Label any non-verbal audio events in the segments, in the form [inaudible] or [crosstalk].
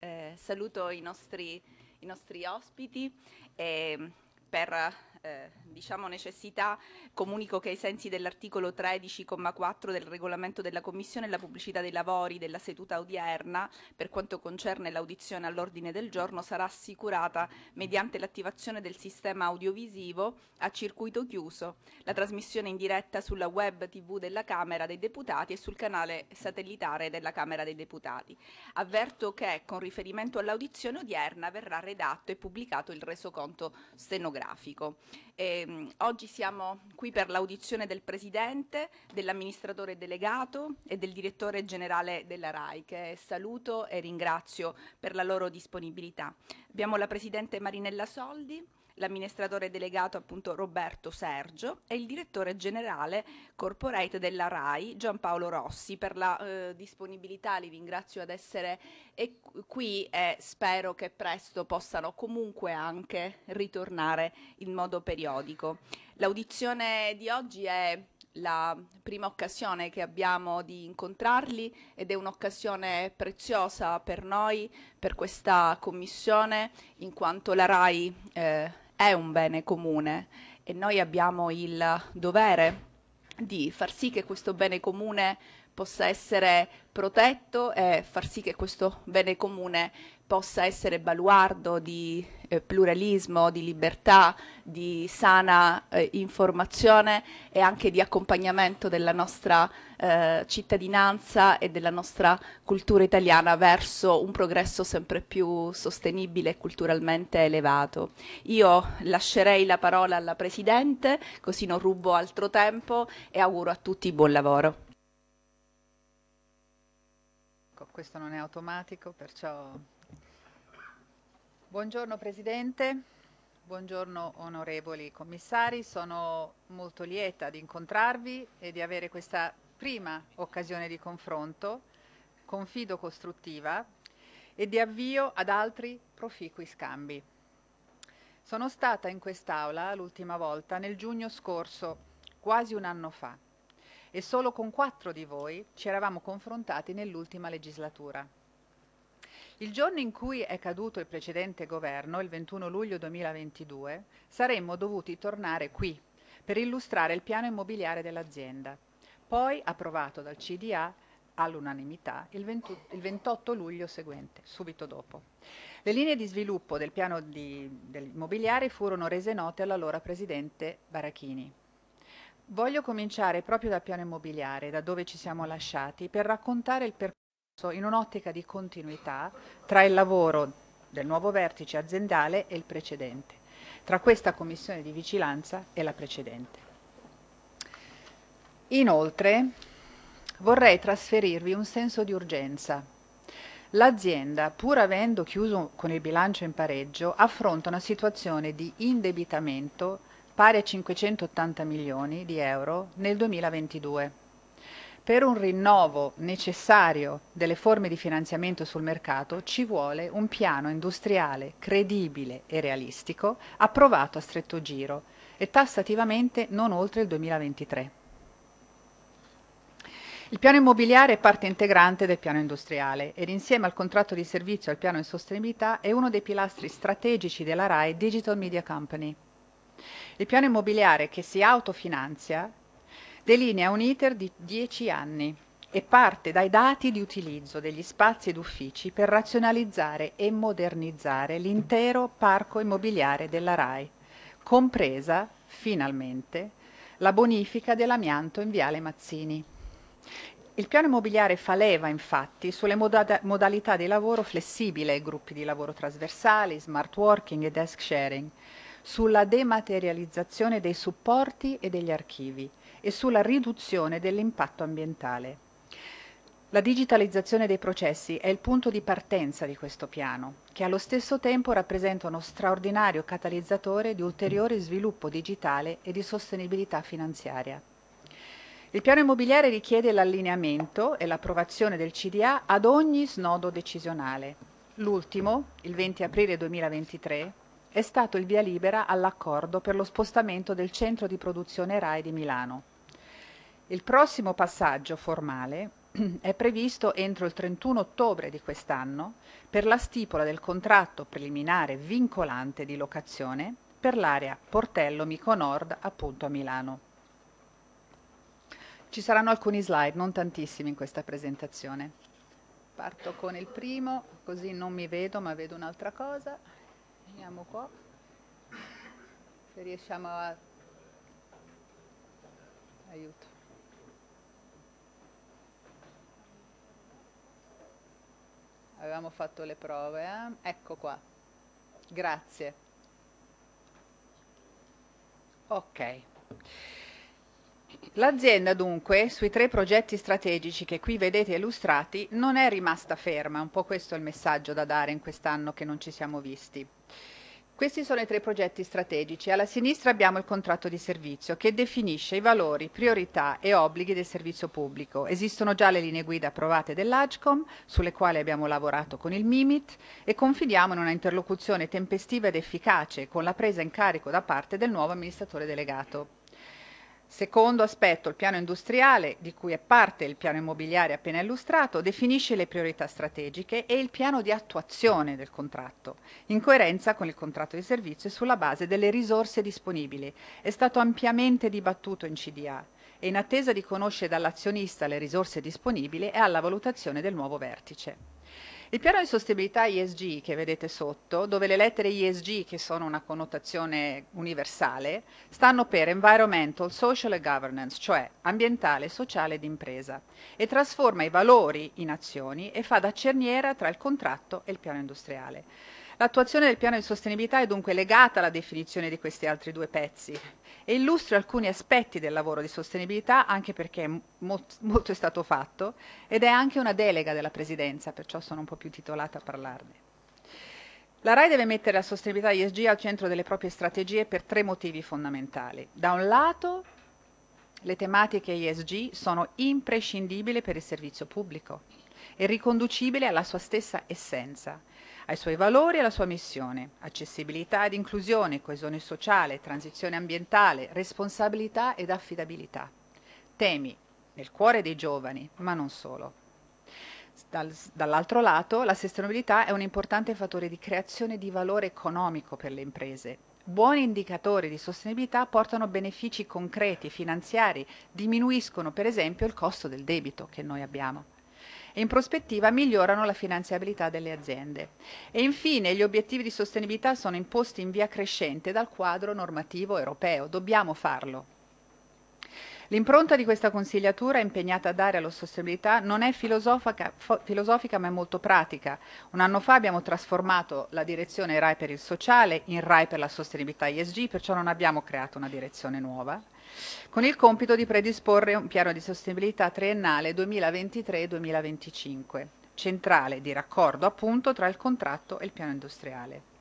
Eh, saluto i nostri, i nostri ospiti e ehm, per eh, diciamo necessità comunico che ai sensi dell'articolo 13,4 del regolamento della Commissione la pubblicità dei lavori della seduta odierna per quanto concerne l'audizione all'ordine del giorno sarà assicurata mediante l'attivazione del sistema audiovisivo a circuito chiuso, la trasmissione in diretta sulla web tv della Camera dei Deputati e sul canale satellitare della Camera dei Deputati. Avverto che con riferimento all'audizione odierna verrà redatto e pubblicato il resoconto stenografico anagrafico. E, ehm, oggi siamo qui per l'audizione del Presidente, dell'amministratore delegato e del direttore generale della RAI, che saluto e ringrazio per la loro disponibilità. Abbiamo la Presidente Marinella Soldi, l'amministratore delegato appunto Roberto Sergio e il direttore generale corporate della RAI Giampaolo Rossi per la eh, disponibilità, li ringrazio ad essere qui e spero che presto possano comunque anche ritornare in modo periodico. L'audizione di oggi è la prima occasione che abbiamo di incontrarli ed è un'occasione preziosa per noi, per questa commissione, in quanto la RAI eh, è un bene comune e noi abbiamo il dovere di far sì che questo bene comune possa essere protetto e far sì che questo bene comune possa essere baluardo di eh, pluralismo, di libertà, di sana eh, informazione e anche di accompagnamento della nostra eh, cittadinanza e della nostra cultura italiana verso un progresso sempre più sostenibile e culturalmente elevato. Io lascerei la parola alla Presidente, così non rubo altro tempo e auguro a tutti buon lavoro. Ecco, questo non è automatico, perciò Buongiorno Presidente, buongiorno onorevoli commissari, sono molto lieta di incontrarvi e di avere questa prima occasione di confronto, confido costruttiva, e di avvio ad altri proficui scambi. Sono stata in quest'Aula l'ultima volta nel giugno scorso, quasi un anno fa, e solo con quattro di voi ci eravamo confrontati nell'ultima legislatura. Il giorno in cui è caduto il precedente governo, il 21 luglio 2022, saremmo dovuti tornare qui per illustrare il piano immobiliare dell'azienda, poi approvato dal CDA all'unanimità il, 28 luglio seguente, subito dopo. Le linee di sviluppo del piano immobiliare furono rese note all'allora presidente Barachini. Voglio cominciare proprio dal piano immobiliare, da dove ci siamo lasciati, per raccontare il percorso in un'ottica di continuità tra il lavoro del nuovo vertice aziendale e il precedente, tra questa commissione di vigilanza e la precedente. Inoltre vorrei trasferirvi un senso di urgenza. L'azienda, pur avendo chiuso con il bilancio in pareggio, affronta una situazione di indebitamento pari a 580 milioni di euro nel 2022 per un rinnovo necessario delle forme di finanziamento sul mercato ci vuole un piano industriale credibile e realistico approvato a stretto giro e tassativamente non oltre il 2023. Il piano immobiliare è parte integrante del piano industriale ed insieme al contratto di servizio e al piano di sostenibilità è uno dei pilastri strategici della RAI Digital Media Company. Il piano immobiliare che si autofinanzia delinea un iter di 10 anni e parte dai dati di utilizzo degli spazi ed uffici per razionalizzare e modernizzare l'intero parco immobiliare della RAI, compresa, finalmente, la bonifica dell'amianto in Viale Mazzini. Il piano immobiliare fa leva infatti sulle moda modalità di lavoro flessibile, gruppi di lavoro trasversali, smart working e desk sharing, sulla dematerializzazione dei supporti e degli archivi, e sulla riduzione dell'impatto ambientale. La digitalizzazione dei processi è il punto di partenza di questo piano, che allo stesso tempo rappresenta uno straordinario catalizzatore di ulteriore sviluppo digitale e di sostenibilità finanziaria. Il piano immobiliare richiede l'allineamento e l'approvazione del CDA ad ogni snodo decisionale. L'ultimo, il 20 aprile 2023, è stato il via libera all'accordo per lo spostamento del centro di produzione RAI di Milano. Il prossimo passaggio formale [clears throat] è previsto entro il 31 ottobre di quest'anno per la stipula del contratto preliminare vincolante di locazione per l'area Portello Mico Nord appunto a Milano. Ci saranno alcuni slide, non tantissimi in questa presentazione. Parto con il primo, così non mi vedo ma vedo un'altra cosa. Andiamo qua. Se riesciamo a... Aiuto. avevamo fatto le prove, eh? ecco qua, grazie. Ok. L'azienda dunque, sui tre progetti strategici che qui vedete illustrati, non è rimasta ferma, un po' questo è il messaggio da dare in quest'anno che non ci siamo visti. Questi sono i tre progetti strategici. Alla sinistra abbiamo il contratto di servizio che definisce i valori, priorità e obblighi del servizio pubblico. Esistono già le linee guida approvate dell'AGCOM sulle quali abbiamo lavorato con il MIMIT e confidiamo in una interlocuzione tempestiva ed efficace con la presa in carico da parte del nuovo amministratore delegato. Secondo aspetto, il piano industriale, di cui è parte il piano immobiliare appena illustrato, definisce le priorità strategiche e il piano di attuazione del contratto, in coerenza con il contratto di servizio e sulla base delle risorse disponibili. È stato ampiamente dibattuto in CDA e in attesa di conoscere dall'azionista le risorse disponibili è alla valutazione del nuovo vertice. Il piano di sostenibilità ISG che vedete sotto, dove le lettere ISG, che sono una connotazione universale, stanno per Environmental, Social e Governance, cioè ambientale, sociale ed impresa, e trasforma i valori in azioni e fa da cerniera tra il contratto e il piano industriale. L'attuazione del piano di sostenibilità è dunque legata alla definizione di questi altri due pezzi e illustro alcuni aspetti del lavoro di sostenibilità anche perché molto è stato fatto ed è anche una delega della Presidenza, perciò sono un po' più titolata a parlarne. La RAI deve mettere la sostenibilità ESG al centro delle proprie strategie per tre motivi fondamentali. Da un lato, le tematiche ESG sono imprescindibili per il servizio pubblico e riconducibili alla sua stessa essenza ai suoi valori e alla sua missione, accessibilità ed inclusione, coesione sociale, transizione ambientale, responsabilità ed affidabilità. Temi nel cuore dei giovani, ma non solo. Dal, dall'altro lato, la sostenibilità è un importante fattore di creazione di valore economico per le imprese. Buoni indicatori di sostenibilità portano benefici concreti, finanziari, diminuiscono per esempio il costo del debito che noi abbiamo e in prospettiva migliorano la finanziabilità delle aziende. E infine gli obiettivi di sostenibilità sono imposti in via crescente dal quadro normativo europeo. Dobbiamo farlo. L'impronta di questa consigliatura impegnata a dare alla sostenibilità non è filosofica, filosofica, ma è molto pratica. Un anno fa abbiamo trasformato la direzione RAI per il sociale in RAI per la sostenibilità ISG, perciò non abbiamo creato una direzione nuova con il compito di predisporre un piano di sostenibilità triennale 2023-2025, centrale di raccordo appunto tra il contratto e il piano industriale.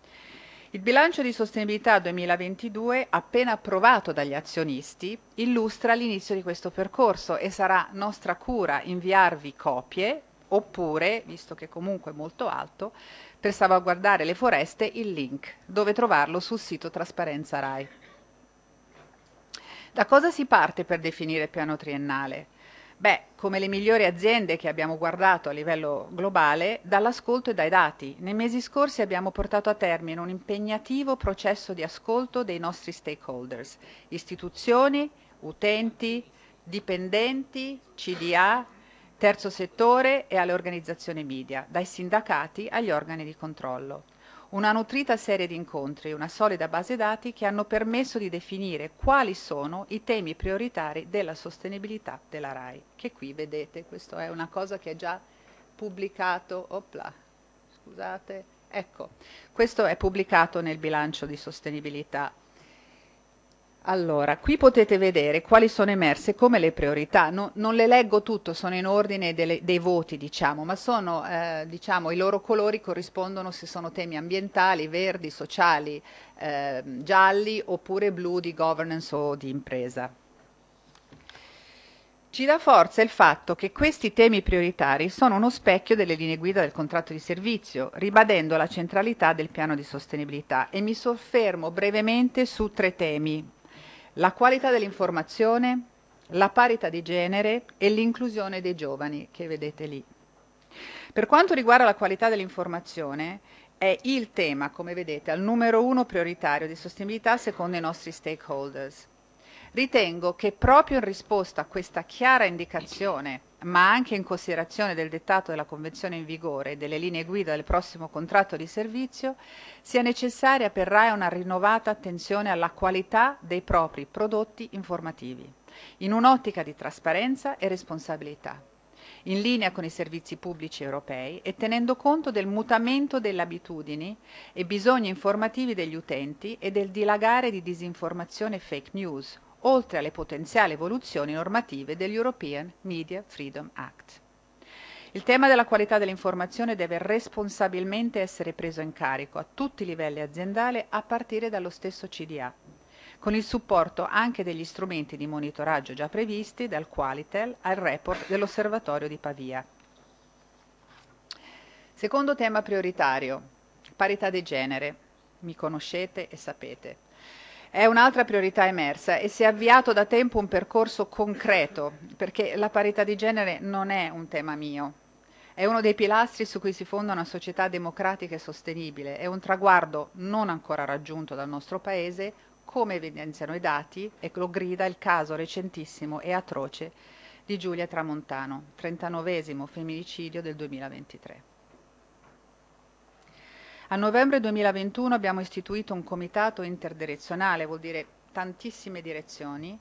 Il bilancio di sostenibilità 2022, appena approvato dagli azionisti, illustra l'inizio di questo percorso e sarà nostra cura inviarvi copie oppure, visto che comunque è molto alto, per salvaguardare le foreste il link dove trovarlo sul sito Trasparenza RAI. Da cosa si parte per definire piano triennale? Beh, come le migliori aziende che abbiamo guardato a livello globale, dall'ascolto e dai dati. Nei mesi scorsi abbiamo portato a termine un impegnativo processo di ascolto dei nostri stakeholders, istituzioni, utenti, dipendenti, CDA, terzo settore e alle organizzazioni media, dai sindacati agli organi di controllo una nutrita serie di incontri, una solida base dati che hanno permesso di definire quali sono i temi prioritari della sostenibilità della RAI, che qui vedete, questa è una cosa che è già pubblicato, opla, scusate, ecco, questo è pubblicato nel bilancio di sostenibilità allora, qui potete vedere quali sono emerse come le priorità. No, non le leggo tutto, sono in ordine delle, dei voti, diciamo, ma sono, eh, diciamo, i loro colori corrispondono se sono temi ambientali, verdi, sociali, eh, gialli oppure blu di governance o di impresa. Ci dà forza il fatto che questi temi prioritari sono uno specchio delle linee guida del contratto di servizio, ribadendo la centralità del piano di sostenibilità e mi soffermo brevemente su tre temi la qualità dell'informazione, la parità di genere e l'inclusione dei giovani che vedete lì. Per quanto riguarda la qualità dell'informazione, è il tema, come vedete, al numero uno prioritario di sostenibilità secondo i nostri stakeholders. Ritengo che proprio in risposta a questa chiara indicazione ma anche in considerazione del dettato della Convenzione in vigore e delle linee guida del prossimo contratto di servizio, sia necessaria per RAE una rinnovata attenzione alla qualità dei propri prodotti informativi, in un'ottica di trasparenza e responsabilità, in linea con i servizi pubblici europei e tenendo conto del mutamento delle abitudini e bisogni informativi degli utenti e del dilagare di disinformazione e fake news, oltre alle potenziali evoluzioni normative dell'European Media Freedom Act. Il tema della qualità dell'informazione deve responsabilmente essere preso in carico a tutti i livelli aziendali a partire dallo stesso CDA, con il supporto anche degli strumenti di monitoraggio già previsti dal Qualitel al report dell'Osservatorio di Pavia. Secondo tema prioritario, parità di genere. Mi conoscete e sapete è un'altra priorità emersa e si è avviato da tempo un percorso concreto, perché la parità di genere non è un tema mio. È uno dei pilastri su cui si fonda una società democratica e sostenibile, è un traguardo non ancora raggiunto dal nostro Paese, come evidenziano i dati e lo grida il caso recentissimo e atroce di Giulia Tramontano, 39 femminicidio del 2023. A novembre 2021 abbiamo istituito un comitato interdirezionale, vuol dire tantissime direzioni,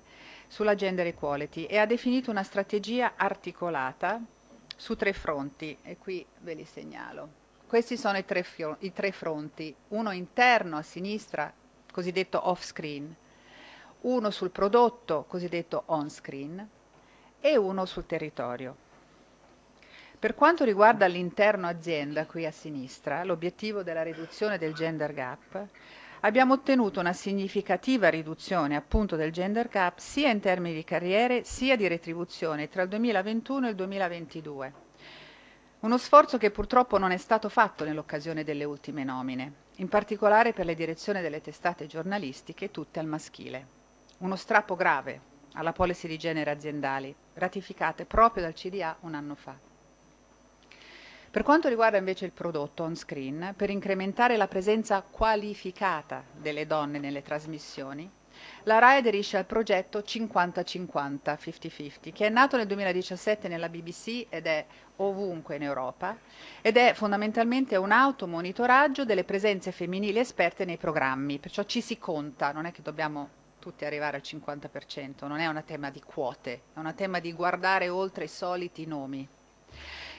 sulla gender equality e ha definito una strategia articolata su tre fronti e qui ve li segnalo. Questi sono i tre, i tre fronti, uno interno a sinistra, cosiddetto off-screen, uno sul prodotto, cosiddetto on-screen, e uno sul territorio. Per quanto riguarda l'interno azienda, qui a sinistra, l'obiettivo della riduzione del gender gap, abbiamo ottenuto una significativa riduzione appunto del gender gap sia in termini di carriere sia di retribuzione tra il 2021 e il 2022. Uno sforzo che purtroppo non è stato fatto nell'occasione delle ultime nomine, in particolare per le direzioni delle testate giornalistiche tutte al maschile. Uno strappo grave alla policy di genere aziendali, ratificate proprio dal CDA un anno fa. Per quanto riguarda invece il prodotto on screen, per incrementare la presenza qualificata delle donne nelle trasmissioni, la RAI aderisce al progetto 50-50, 50 che è nato nel 2017 nella BBC ed è ovunque in Europa ed è fondamentalmente un automonitoraggio delle presenze femminili esperte nei programmi, perciò ci si conta, non è che dobbiamo tutti arrivare al 50%, non è un tema di quote, è un tema di guardare oltre i soliti nomi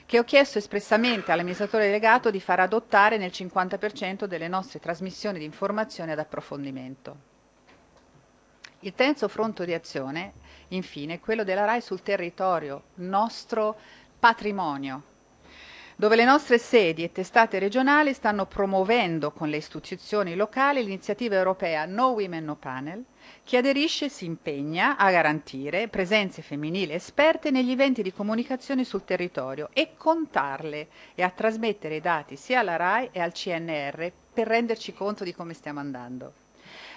che ho chiesto espressamente all'amministratore delegato di far adottare nel 50% delle nostre trasmissioni di informazione ad approfondimento. Il terzo fronte di azione, infine, è quello della RAI sul territorio, nostro patrimonio, dove le nostre sedi e testate regionali stanno promuovendo con le istituzioni locali l'iniziativa europea No Women No Panel, chi aderisce si impegna a garantire presenze femminili esperte negli eventi di comunicazione sul territorio e contarle e a trasmettere i dati sia alla RAI e al CNR per renderci conto di come stiamo andando.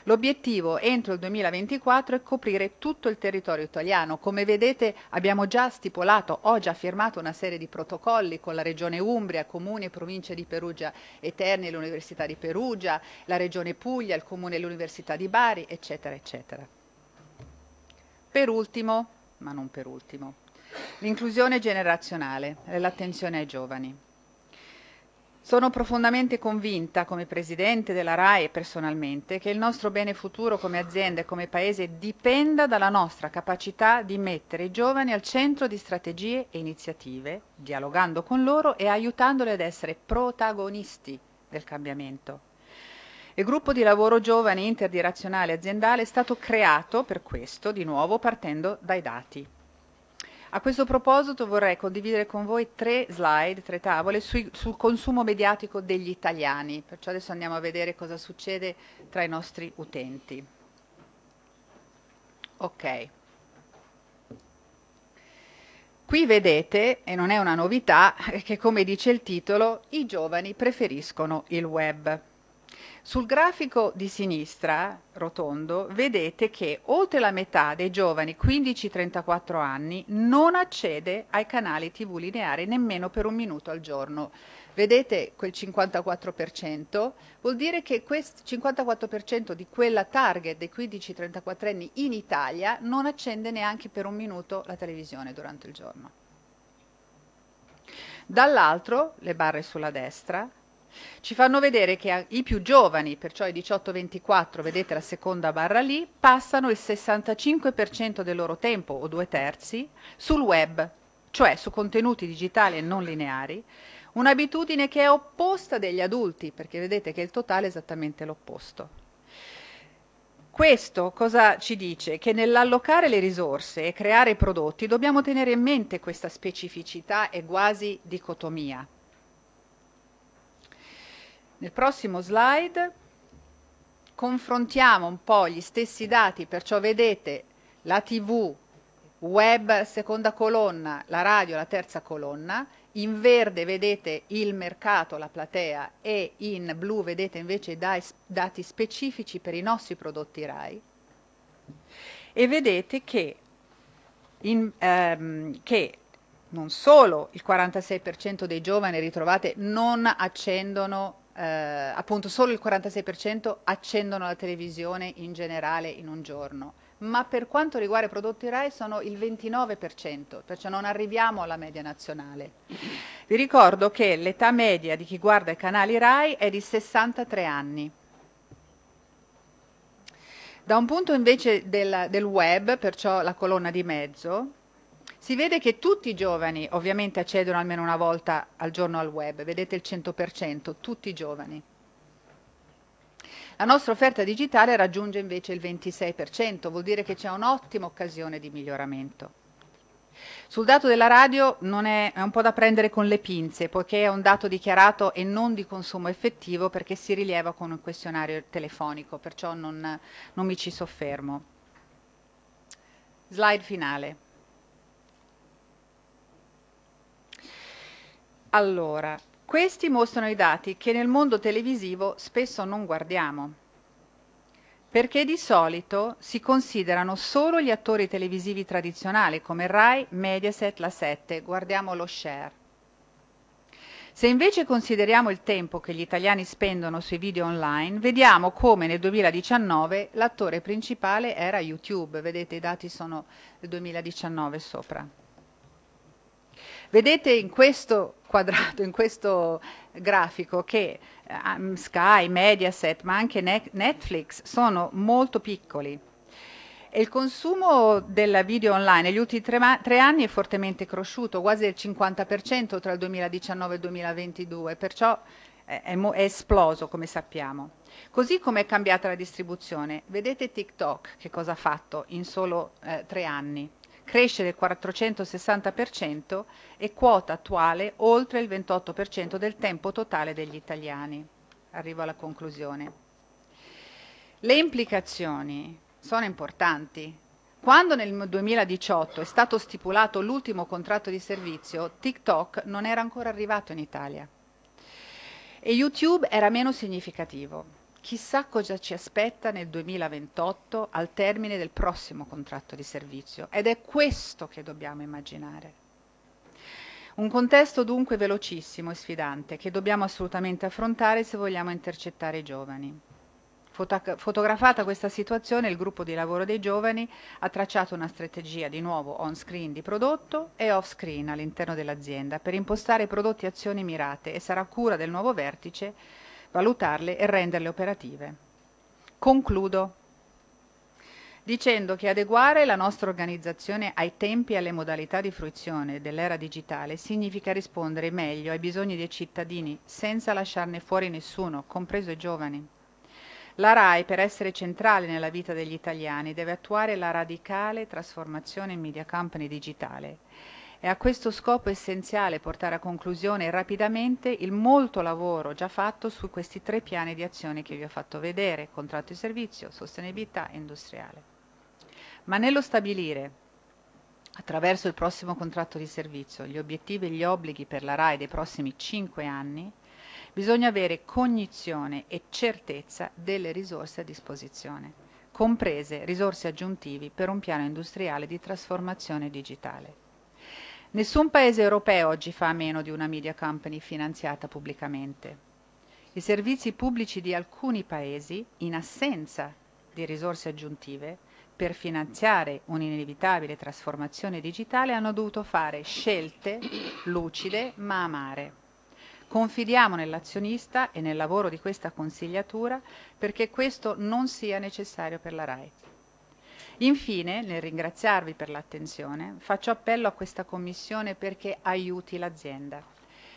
L'obiettivo entro il 2024 è coprire tutto il territorio italiano. Come vedete abbiamo già stipulato, ho già firmato una serie di protocolli con la Regione Umbria, Comune e Province di Perugia e Terni, l'Università di Perugia, la Regione Puglia, il Comune e l'Università di Bari, eccetera, eccetera. Per ultimo, ma non per ultimo, l'inclusione generazionale e l'attenzione ai giovani. Sono profondamente convinta, come Presidente della RAE personalmente, che il nostro bene futuro come azienda e come Paese dipenda dalla nostra capacità di mettere i giovani al centro di strategie e iniziative, dialogando con loro e aiutandoli ad essere protagonisti del cambiamento. Il gruppo di lavoro giovani interdirezionale aziendale è stato creato per questo, di nuovo partendo dai dati. A questo proposito vorrei condividere con voi tre slide, tre tavole sui, sul consumo mediatico degli italiani, perciò adesso andiamo a vedere cosa succede tra i nostri utenti. Ok. Qui vedete, e non è una novità, [laughs] che come dice il titolo, i giovani preferiscono il web. Sul grafico di sinistra, rotondo, vedete che oltre la metà dei giovani 15-34 anni non accede ai canali TV lineari nemmeno per un minuto al giorno. Vedete quel 54%? Vuol dire che questo 54% di quella target dei 15-34 anni in Italia non accende neanche per un minuto la televisione durante il giorno. Dall'altro, le barre sulla destra, ci fanno vedere che i più giovani, perciò i 18-24, vedete la seconda barra lì, passano il 65% del loro tempo, o due terzi, sul web, cioè su contenuti digitali e non lineari, un'abitudine che è opposta degli adulti, perché vedete che il totale è esattamente l'opposto. Questo cosa ci dice? Che nell'allocare le risorse e creare i prodotti dobbiamo tenere in mente questa specificità e quasi dicotomia, nel prossimo slide confrontiamo un po' gli stessi dati, perciò vedete la TV, web seconda colonna, la radio la terza colonna, in verde vedete il mercato, la platea e in blu vedete invece i dati specifici per i nostri prodotti RAI e vedete che, in, ehm, che non solo il 46% dei giovani ritrovate non accendono eh, appunto solo il 46% accendono la televisione in generale in un giorno, ma per quanto riguarda i prodotti RAI sono il 29%, perciò non arriviamo alla media nazionale. Vi ricordo che l'età media di chi guarda i canali RAI è di 63 anni. Da un punto invece del, del web, perciò la colonna di mezzo, si vede che tutti i giovani ovviamente accedono almeno una volta al giorno al web, vedete il 100%, tutti i giovani. La nostra offerta digitale raggiunge invece il 26%, vuol dire che c'è un'ottima occasione di miglioramento. Sul dato della radio è, è un po' da prendere con le pinze, poiché è un dato dichiarato e non di consumo effettivo perché si rileva con un questionario telefonico, perciò non, non mi ci soffermo. Slide finale. Allora, questi mostrano i dati che nel mondo televisivo spesso non guardiamo, perché di solito si considerano solo gli attori televisivi tradizionali come RAI, Mediaset, La 7, guardiamo lo share. Se invece consideriamo il tempo che gli italiani spendono sui video online, vediamo come nel 2019 l'attore principale era YouTube, vedete i dati sono del 2019 sopra. Vedete in questo quadrato, in questo grafico che um, Sky, Mediaset, ma anche ne- Netflix sono molto piccoli. E il consumo della video online negli ultimi tre, ma- tre anni è fortemente cresciuto, quasi il 50% tra il 2019 e il 2022, perciò è, è, mo- è esploso, come sappiamo. Così come è cambiata la distribuzione. Vedete TikTok che cosa ha fatto in solo eh, tre anni cresce del 460% e quota attuale oltre il 28% del tempo totale degli italiani. Arrivo alla conclusione. Le implicazioni sono importanti. Quando nel 2018 è stato stipulato l'ultimo contratto di servizio, TikTok non era ancora arrivato in Italia e YouTube era meno significativo. Chissà cosa ci aspetta nel 2028 al termine del prossimo contratto di servizio ed è questo che dobbiamo immaginare. Un contesto dunque velocissimo e sfidante che dobbiamo assolutamente affrontare se vogliamo intercettare i giovani. Fotografata questa situazione, il gruppo di lavoro dei giovani ha tracciato una strategia di nuovo on-screen di prodotto e off-screen all'interno dell'azienda per impostare prodotti e azioni mirate e sarà cura del nuovo vertice valutarle e renderle operative. Concludo dicendo che adeguare la nostra organizzazione ai tempi e alle modalità di fruizione dell'era digitale significa rispondere meglio ai bisogni dei cittadini senza lasciarne fuori nessuno, compreso i giovani. La RAI, per essere centrale nella vita degli italiani, deve attuare la radicale trasformazione in media company digitale è a questo scopo essenziale portare a conclusione rapidamente il molto lavoro già fatto su questi tre piani di azione che vi ho fatto vedere, contratto di servizio, sostenibilità e industriale. Ma nello stabilire attraverso il prossimo contratto di servizio gli obiettivi e gli obblighi per la RAI dei prossimi cinque anni, bisogna avere cognizione e certezza delle risorse a disposizione, comprese risorse aggiuntivi per un piano industriale di trasformazione digitale. Nessun paese europeo oggi fa a meno di una media company finanziata pubblicamente. I servizi pubblici di alcuni paesi, in assenza di risorse aggiuntive, per finanziare un'inevitabile trasformazione digitale hanno dovuto fare scelte lucide ma amare. Confidiamo nell'azionista e nel lavoro di questa consigliatura perché questo non sia necessario per la RAI. Infine, nel ringraziarvi per l'attenzione, faccio appello a questa Commissione perché aiuti l'azienda,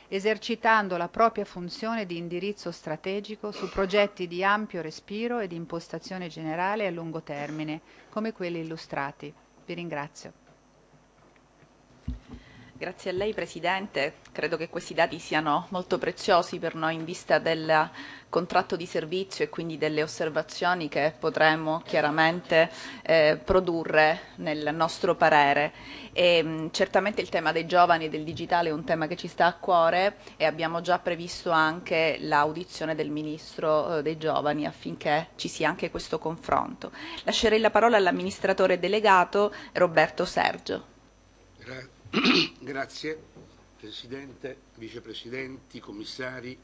esercitando la propria funzione di indirizzo strategico su progetti di ampio respiro e di impostazione generale a lungo termine, come quelli illustrati. Vi ringrazio. Grazie a lei Presidente, credo che questi dati siano molto preziosi per noi in vista del contratto di servizio e quindi delle osservazioni che potremo chiaramente eh, produrre nel nostro parere. E, mh, mm, certamente il tema dei giovani e del digitale è un tema che ci sta a cuore e abbiamo già previsto anche l'audizione del Ministro eh, dei Giovani affinché ci sia anche questo confronto. Lascerei la parola all'amministratore delegato Roberto Sergio. Grazie. [clears throat] Grazie Presidente, Vicepresidenti, Commissari.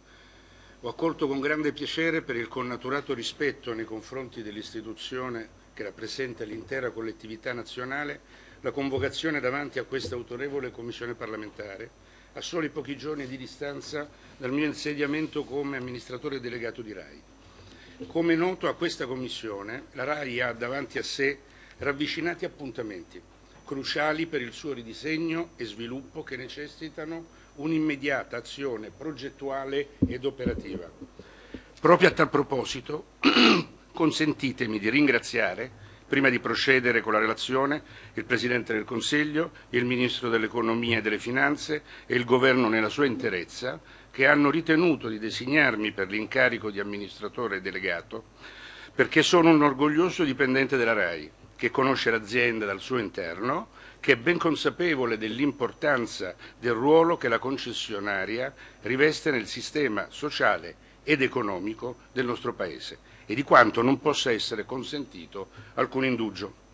Ho accolto con grande piacere per il connaturato rispetto nei confronti dell'istituzione che rappresenta l'intera collettività nazionale la convocazione davanti a questa autorevole Commissione parlamentare a soli pochi giorni di distanza dal mio insediamento come amministratore delegato di RAI. Come noto a questa Commissione, la RAI ha davanti a sé ravvicinati appuntamenti cruciali per il suo ridisegno e sviluppo che necessitano un'immediata azione progettuale ed operativa. Proprio a tal proposito [clears throat] consentitemi di ringraziare, prima di procedere con la relazione, il Presidente del Consiglio, il Ministro dell'Economia e delle Finanze e il Governo nella sua interezza, che hanno ritenuto di designarmi per l'incarico di amministratore delegato perché sono un orgoglioso dipendente della RAI che conosce l'azienda dal suo interno, che è ben consapevole dell'importanza del ruolo che la concessionaria riveste nel sistema sociale ed economico del nostro Paese e di quanto non possa essere consentito alcun indugio.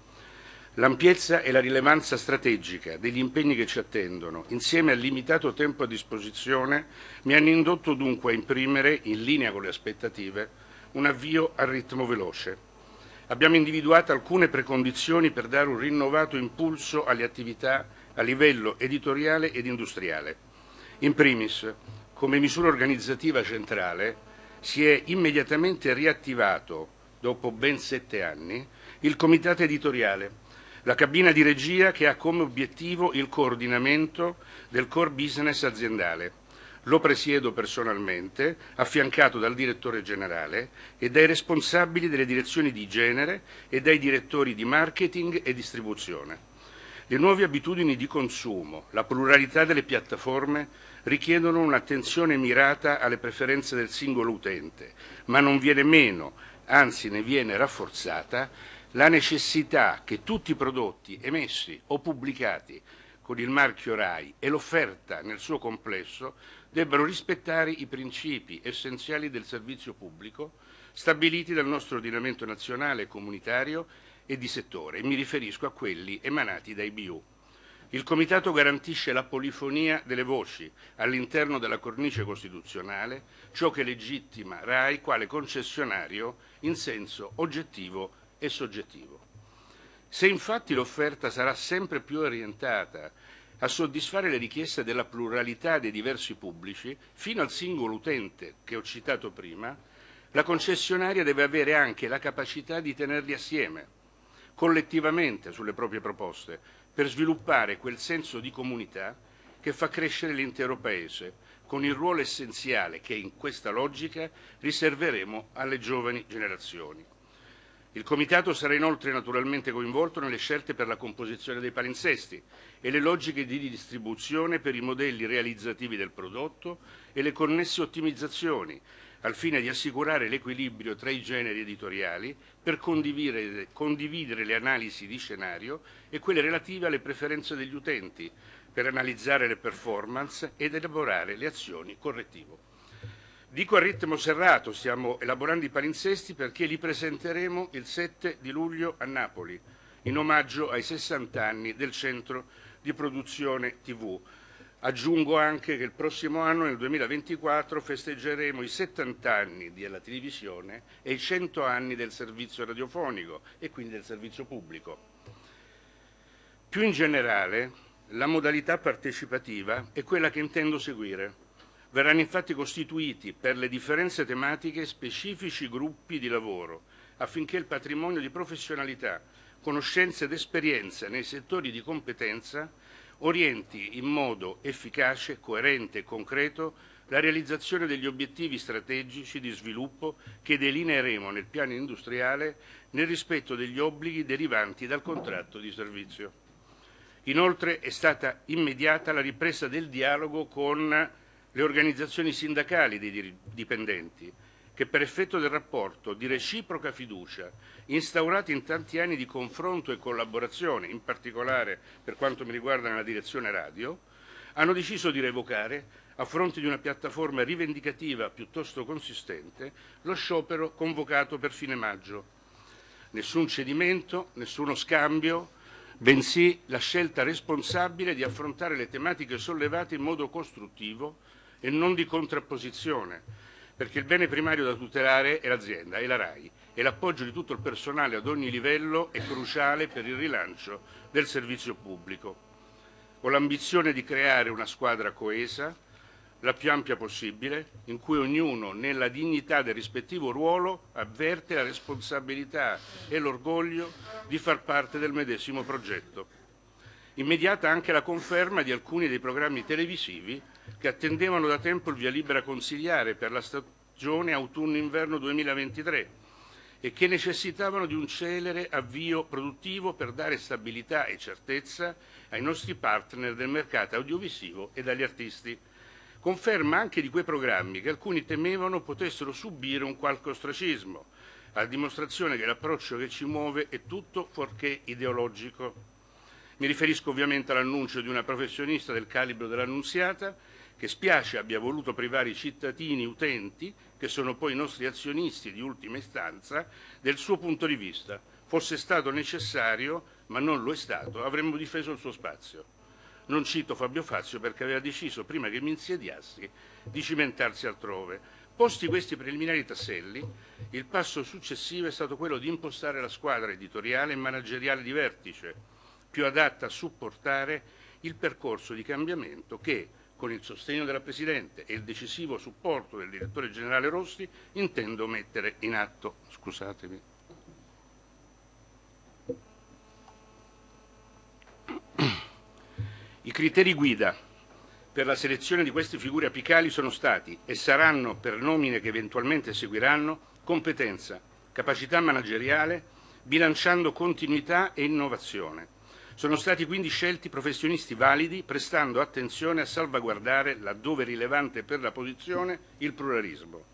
L'ampiezza e la rilevanza strategica degli impegni che ci attendono, insieme al limitato tempo a disposizione, mi hanno indotto dunque a imprimere, in linea con le aspettative, un avvio a ritmo veloce abbiamo individuato alcune precondizioni per dare un rinnovato impulso alle attività a livello editoriale ed industriale. In primis, come misura organizzativa centrale, si è immediatamente riattivato, dopo ben sette anni, il comitato editoriale, la cabina di regia che ha come obiettivo il coordinamento del core business aziendale lo presiedo personalmente, affiancato dal direttore generale e dai responsabili delle direzioni di genere e dai direttori di marketing e distribuzione. Le nuove abitudini di consumo, la pluralità delle piattaforme richiedono un'attenzione mirata alle preferenze del singolo utente, ma non viene meno, anzi ne viene rafforzata, la necessità che tutti i prodotti emessi o pubblicati con il marchio RAI e l'offerta nel suo complesso debbano rispettare i principi essenziali del servizio pubblico stabiliti dal nostro ordinamento nazionale, comunitario e di settore, e mi riferisco a quelli emanati dai BU. Il Comitato garantisce la polifonia delle voci all'interno della cornice costituzionale, ciò che legittima RAI quale concessionario in senso oggettivo e soggettivo. Se infatti l'offerta sarà sempre più orientata a soddisfare le richieste della pluralità dei diversi pubblici fino al singolo utente che ho citato prima, la concessionaria deve avere anche la capacità di tenerli assieme, collettivamente sulle proprie proposte, per sviluppare quel senso di comunità che fa crescere l'intero Paese, con il ruolo essenziale che in questa logica riserveremo alle giovani generazioni. Il Comitato sarà inoltre naturalmente coinvolto nelle scelte per la composizione dei palinsesti e le logiche di distribuzione per i modelli realizzativi del prodotto e le connesse ottimizzazioni, al fine di assicurare l'equilibrio tra i generi editoriali per condividere, condividere, le analisi di scenario e quelle relative alle preferenze degli utenti, per analizzare le performance ed elaborare le azioni correttivo. Dico a ritmo serrato, stiamo elaborando i palinsesti perché li presenteremo il 7 di luglio a Napoli, in omaggio ai 60 anni del centro di produzione TV. Aggiungo anche che il prossimo anno, nel 2024, festeggeremo i 70 anni della televisione e i 100 anni del servizio radiofonico e quindi del servizio pubblico. Più in generale, la modalità partecipativa è quella che intendo seguire Verranno infatti costituiti per le differenze tematiche specifici gruppi di lavoro affinché il patrimonio di professionalità, conoscenze ed esperienza nei settori di competenza orienti in modo efficace, coerente e concreto la realizzazione degli obiettivi strategici di sviluppo che delineeremo nel piano industriale nel rispetto degli obblighi derivanti dal contratto di servizio. Inoltre è stata immediata la ripresa del dialogo con le organizzazioni sindacali dei dipendenti, che per effetto del rapporto di reciproca fiducia, instaurato in tanti anni di confronto e collaborazione, in particolare per quanto mi riguarda nella direzione radio, hanno deciso di revocare, a fronte di una piattaforma rivendicativa piuttosto consistente, lo sciopero convocato per fine maggio. Nessun cedimento, nessuno scambio, bensì la scelta responsabile di affrontare le tematiche sollevate in modo costruttivo, e non di contrapposizione, perché il bene primario da tutelare è l'azienda, è la RAI e l'appoggio di tutto il personale ad ogni livello è cruciale per il rilancio del servizio pubblico. Ho l'ambizione di creare una squadra coesa, la più ampia possibile, in cui ognuno, nella dignità del rispettivo ruolo, avverte la responsabilità e l'orgoglio di far parte del medesimo progetto immediata anche la conferma di alcuni dei programmi televisivi che attendevano da tempo il via libera consigliare per la stagione autunno-inverno 2023 e che necessitavano di un celere avvio produttivo per dare stabilità e certezza ai nostri partner del mercato audiovisivo e agli artisti. Conferma anche di quei programmi che alcuni temevano potessero subire un qualche ostracismo, a dimostrazione che l'approccio che ci muove è tutto fuorché ideologico. Mi riferisco ovviamente all'annuncio di una professionista del calibro dell'annunziata che spiace abbia voluto privare i cittadini utenti, che sono poi i nostri azionisti di ultima istanza, del suo punto di vista. Fosse stato necessario, ma non lo è stato, avremmo difeso il suo spazio. Non cito Fabio Fazio perché aveva deciso, prima che mi insediassi, di cimentarsi altrove. Posti questi preliminari tasselli, il passo successivo è stato quello di impostare la squadra editoriale e manageriale di vertice, più adatta a supportare il percorso di cambiamento che, con il sostegno della Presidente e il decisivo supporto del Direttore Generale Rossi, intendo mettere in atto. Scusatemi. I criteri guida per la selezione di queste figure apicali sono stati e saranno per nomine che eventualmente seguiranno competenza, capacità manageriale, bilanciando continuità e innovazione, sono stati quindi scelti professionisti validi, prestando attenzione a salvaguardare, laddove rilevante per la posizione, il pluralismo.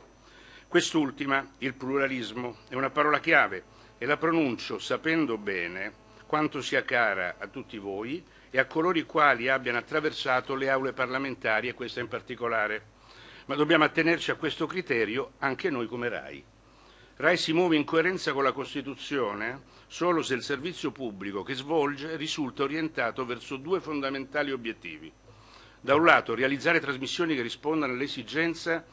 Quest'ultima, il pluralismo, è una parola chiave e la pronuncio sapendo bene quanto sia cara a tutti voi e a coloro i quali abbiano attraversato le aule parlamentari e questa in particolare. Ma dobbiamo attenerci a questo criterio anche noi come RAI. RAI si muove in coerenza con la Costituzione solo se il servizio pubblico che svolge risulta orientato verso due fondamentali obiettivi. Da un lato, realizzare trasmissioni che rispondano all'esigenza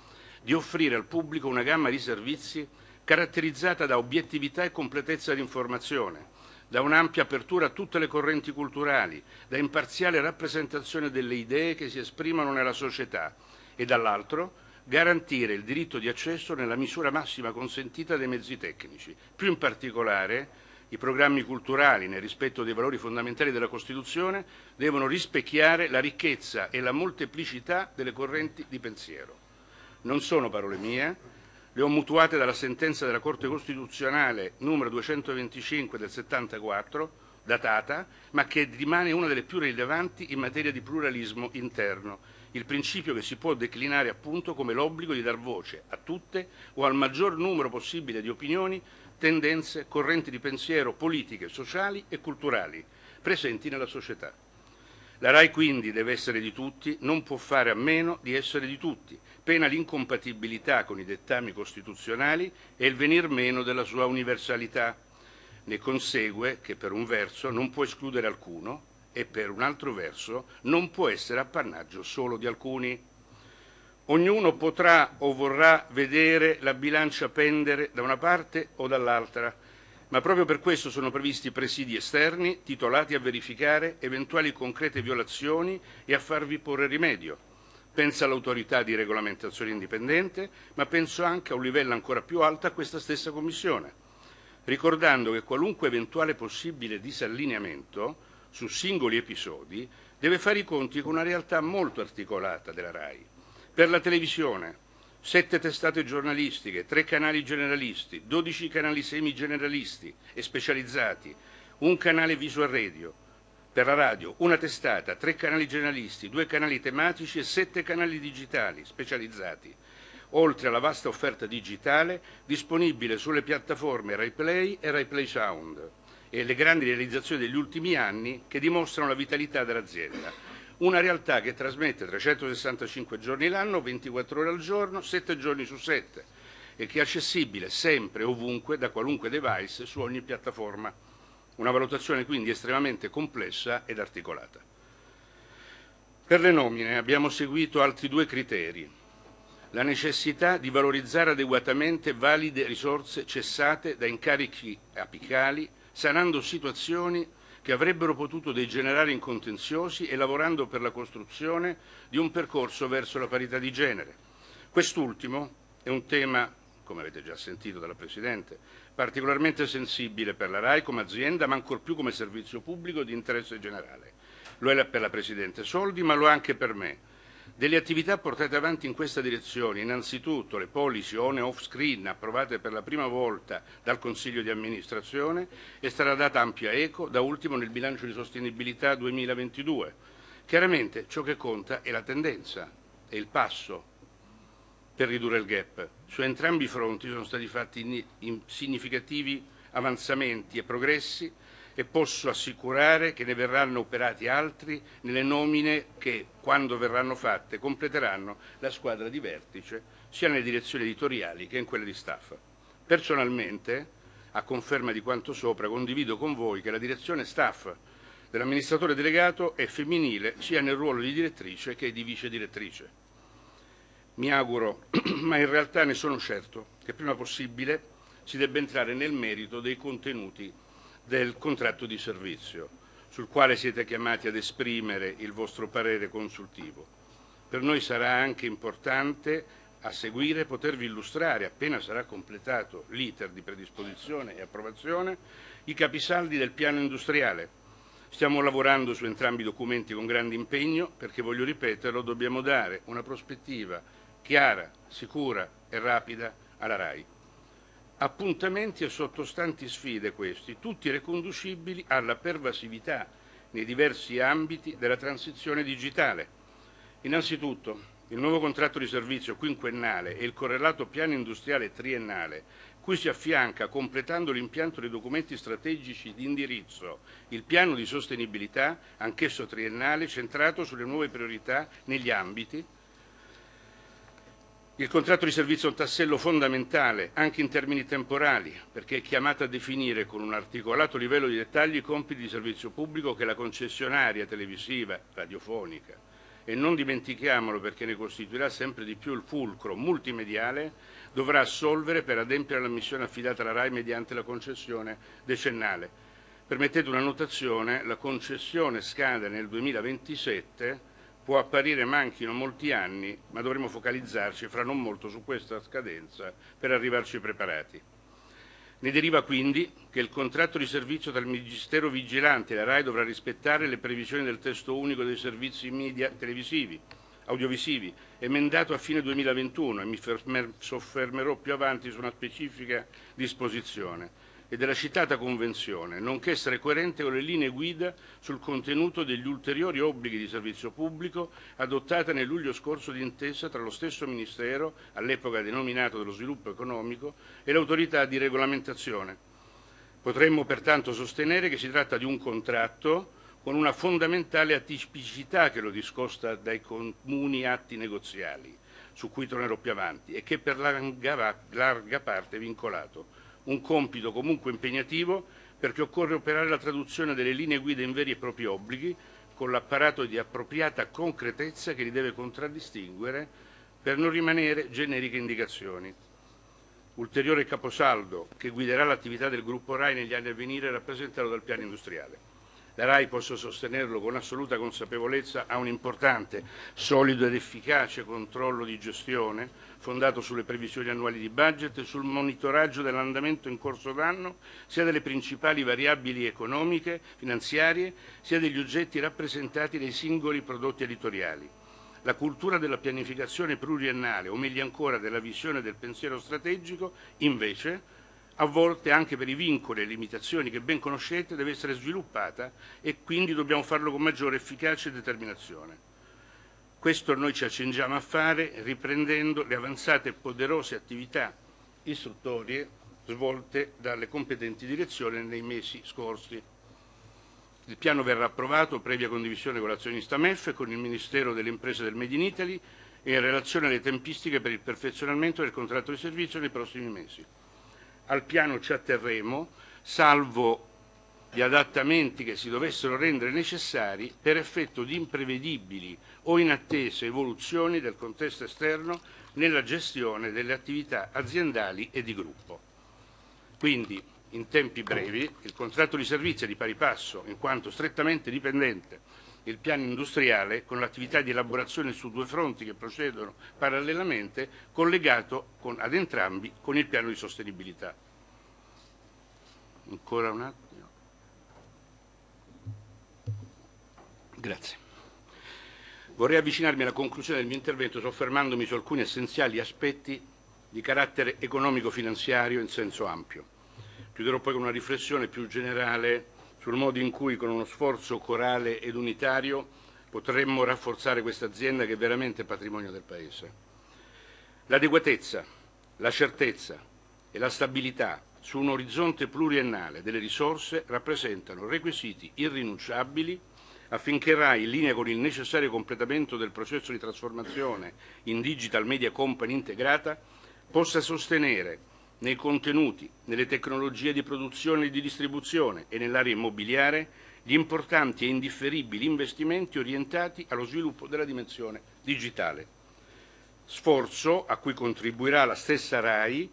di offrire al pubblico una gamma di servizi caratterizzata da obiettività e completezza di informazione, da un'ampia apertura a tutte le correnti culturali, da imparziale rappresentazione delle idee che si esprimono nella società e dall'altro garantire il diritto di accesso nella misura massima consentita dai mezzi tecnici, più in particolare i programmi culturali, nel rispetto dei valori fondamentali della Costituzione, devono rispecchiare la ricchezza e la molteplicità delle correnti di pensiero. Non sono parole mie, le ho mutuate dalla sentenza della Corte Costituzionale numero 225 del 74, datata, ma che rimane una delle più rilevanti in materia di pluralismo interno, il principio che si può declinare appunto come l'obbligo di dar voce a tutte o al maggior numero possibile di opinioni tendenze, correnti di pensiero politiche, sociali e culturali presenti nella società. La RAI quindi deve essere di tutti, non può fare a meno di essere di tutti, pena l'incompatibilità con i dettami costituzionali e il venir meno della sua universalità. Ne consegue che per un verso non può escludere alcuno e per un altro verso non può essere appannaggio solo di alcuni. Ognuno potrà o vorrà vedere la bilancia pendere da una parte o dall'altra, ma proprio per questo sono previsti presidi esterni titolati a verificare eventuali concrete violazioni e a farvi porre rimedio. Penso all'autorità di regolamentazione indipendente, ma penso anche a un livello ancora più alto a questa stessa Commissione, ricordando che qualunque eventuale possibile disallineamento su singoli episodi deve fare i conti con una realtà molto articolata della RAI per la televisione, sette testate giornalistiche, tre canali generalisti, dodici canali semigeneralisti e specializzati, un canale viso a radio. Per la radio, una testata, tre canali generalisti, due canali tematici e sette canali digitali specializzati, oltre alla vasta offerta digitale disponibile sulle piattaforme RaiPlay e RaiPlay Sound e le grandi realizzazioni degli ultimi anni che dimostrano la vitalità dell'azienda una realtà che trasmette 365 giorni l'anno, 24 ore al giorno, 7 giorni su 7 e che è accessibile sempre, e ovunque, da qualunque device, su ogni piattaforma. Una valutazione quindi estremamente complessa ed articolata. Per le nomine abbiamo seguito altri due criteri. La necessità di valorizzare adeguatamente valide risorse cessate da incarichi apicali, sanando situazioni che avrebbero potuto degenerare in contenziosi e lavorando per la costruzione di un percorso verso la parità di genere. Quest'ultimo è un tema, come avete già sentito dalla Presidente, particolarmente sensibile per la RAI come azienda, ma ancor più come servizio pubblico di interesse generale. Lo è per la Presidente Soldi, ma lo è anche per me, delle attività portate avanti in questa direzione, innanzitutto le policy on e off screen approvate per la prima volta dal Consiglio di amministrazione è stata data ampia eco, da ultimo nel bilancio di sostenibilità 2022. Chiaramente ciò che conta è la tendenza, è il passo per ridurre il gap. Su entrambi i fronti sono stati fatti significativi avanzamenti e progressi e posso assicurare che ne verranno operati altri nelle nomine che, quando verranno fatte, completeranno la squadra di vertice sia nelle direzioni editoriali che in quelle di staff. Personalmente, a conferma di quanto sopra, condivido con voi che la direzione staff dell'amministratore delegato è femminile sia nel ruolo di direttrice che di vice direttrice. Mi auguro, [clears throat] ma in realtà ne sono certo, che prima possibile si debba entrare nel merito dei contenuti del contratto di servizio, sul quale siete chiamati ad esprimere il vostro parere consultivo. Per noi sarà anche importante a seguire potervi illustrare, appena sarà completato l'iter di predisposizione e approvazione, i capisaldi del piano industriale. Stiamo lavorando su entrambi i documenti con grande impegno perché, voglio ripeterlo, dobbiamo dare una prospettiva chiara, sicura e rapida alla RAI. Appuntamenti e sottostanti sfide questi, tutti riconducibili alla pervasività nei diversi ambiti della transizione digitale. Innanzitutto, il nuovo contratto di servizio quinquennale e il correlato piano industriale triennale, cui si affianca, completando l'impianto dei documenti strategici di indirizzo, il piano di sostenibilità, anch'esso triennale, centrato sulle nuove priorità negli ambiti il contratto di servizio è un tassello fondamentale anche in termini temporali perché è chiamato a definire con un articolato livello di dettagli i compiti di servizio pubblico che la concessionaria televisiva, radiofonica e non dimentichiamolo perché ne costituirà sempre di più il fulcro multimediale dovrà assolvere per adempiere alla missione affidata alla RAI mediante la concessione decennale. Permettete una notazione, la concessione scade nel 2027 può apparire manchino molti anni, ma dovremo focalizzarci fra non molto su questa scadenza per arrivarci preparati. Ne deriva quindi che il contratto di servizio tra il Ministero Vigilante e la RAI dovrà rispettare le previsioni del testo unico dei servizi media televisivi, audiovisivi, emendato a fine 2021 e mi soffermerò più avanti su una specifica disposizione e della citata Convenzione, nonché essere coerente con le linee guida sul contenuto degli ulteriori obblighi di servizio pubblico adottate nel luglio scorso d'intesa tra lo stesso Ministero, all'epoca denominato dello Sviluppo Economico, e l'autorità di regolamentazione. Potremmo pertanto sostenere che si tratta di un contratto con una fondamentale atipicità che lo discosta dai comuni atti negoziali, su cui tornerò più avanti, e che per larga, larga parte è vincolato un compito comunque impegnativo perché occorre operare la traduzione delle linee guida in veri e propri obblighi con l'apparato di appropriata concretezza che li deve contraddistinguere per non rimanere generiche indicazioni. Ulteriore caposaldo che guiderà l'attività del gruppo RAI negli anni a venire è rappresentato dal piano industriale. La RAI, posso sostenerlo con assoluta consapevolezza, ha un importante, solido ed efficace controllo di gestione fondato sulle previsioni annuali di budget e sul monitoraggio dell'andamento in corso d'anno sia delle principali variabili economiche, finanziarie, sia degli oggetti rappresentati nei singoli prodotti editoriali. La cultura della pianificazione pluriennale, o meglio ancora della visione del pensiero strategico, invece, a volte anche per i vincoli e le limitazioni che ben conoscete, deve essere sviluppata e quindi dobbiamo farlo con maggiore efficacia e determinazione. Questo noi ci accingiamo a fare riprendendo le avanzate e poderose attività istruttorie svolte dalle competenti direzioni nei mesi scorsi. Il piano verrà approvato previa condivisione con l'azionista MEF e con il Ministero delle Imprese del Made in Italy e in relazione alle tempistiche per il perfezionamento del contratto di servizio nei prossimi mesi. Al piano ci atterremo, salvo gli adattamenti che si dovessero rendere necessari per effetto di imprevedibili o inattese evoluzioni del contesto esterno nella gestione delle attività aziendali e di gruppo. Quindi, in tempi brevi, il contratto di servizio è di pari passo, in quanto strettamente dipendente il piano industriale, con l'attività di elaborazione su due fronti che procedono parallelamente, collegato con, ad entrambi con il piano di sostenibilità. Ancora un attimo. Grazie. Vorrei avvicinarmi alla conclusione del mio intervento soffermandomi su alcuni essenziali aspetti di carattere economico-finanziario in senso ampio. Chiuderò poi con una riflessione più generale sul modo in cui con uno sforzo corale ed unitario potremmo rafforzare questa azienda che è veramente patrimonio del Paese. L'adeguatezza, la certezza e la stabilità su un orizzonte pluriennale delle risorse rappresentano requisiti irrinunciabili affinché RAI, in linea con il necessario completamento del processo di trasformazione in Digital Media Company integrata, possa sostenere nei contenuti, nelle tecnologie di produzione e di distribuzione e nell'area immobiliare gli importanti e indifferibili investimenti orientati allo sviluppo della dimensione digitale. Sforzo a cui contribuirà la stessa RAI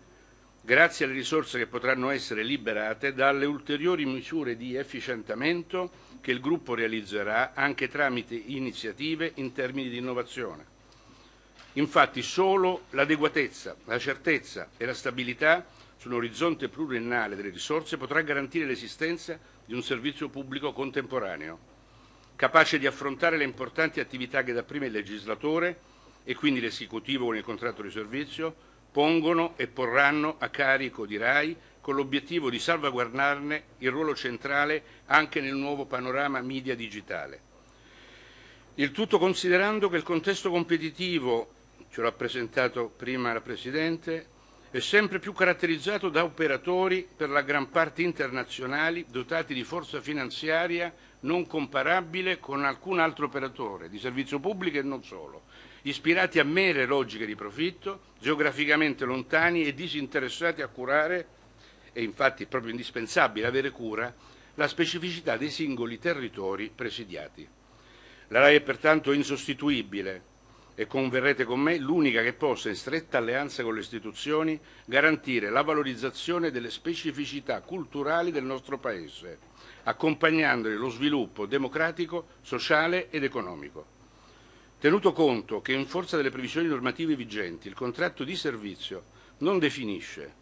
grazie alle risorse che potranno essere liberate dalle ulteriori misure di efficientamento che il gruppo realizzerà anche tramite iniziative in termini di innovazione. Infatti solo l'adeguatezza, la certezza e la stabilità sull'orizzonte pluriennale delle risorse potrà garantire l'esistenza di un servizio pubblico contemporaneo, capace di affrontare le importanti attività che dapprima il legislatore e quindi l'esecutivo con il contratto di servizio pongono e porranno a carico di RAI con l'obiettivo di salvaguardarne il ruolo centrale anche nel nuovo panorama media digitale. Il tutto considerando che il contesto competitivo, ce l'ha presentato prima la Presidente, è sempre più caratterizzato da operatori per la gran parte internazionali dotati di forza finanziaria non comparabile con alcun altro operatore di servizio pubblico e non solo, ispirati a mere logiche di profitto, geograficamente lontani e disinteressati a curare è infatti proprio indispensabile avere cura la specificità dei singoli territori presidiati. La RAI è pertanto insostituibile e converrete con me l'unica che possa in stretta alleanza con le istituzioni garantire la valorizzazione delle specificità culturali del nostro Paese, accompagnandole lo sviluppo democratico, sociale ed economico. Tenuto conto che in forza delle previsioni normative vigenti il contratto di servizio non definisce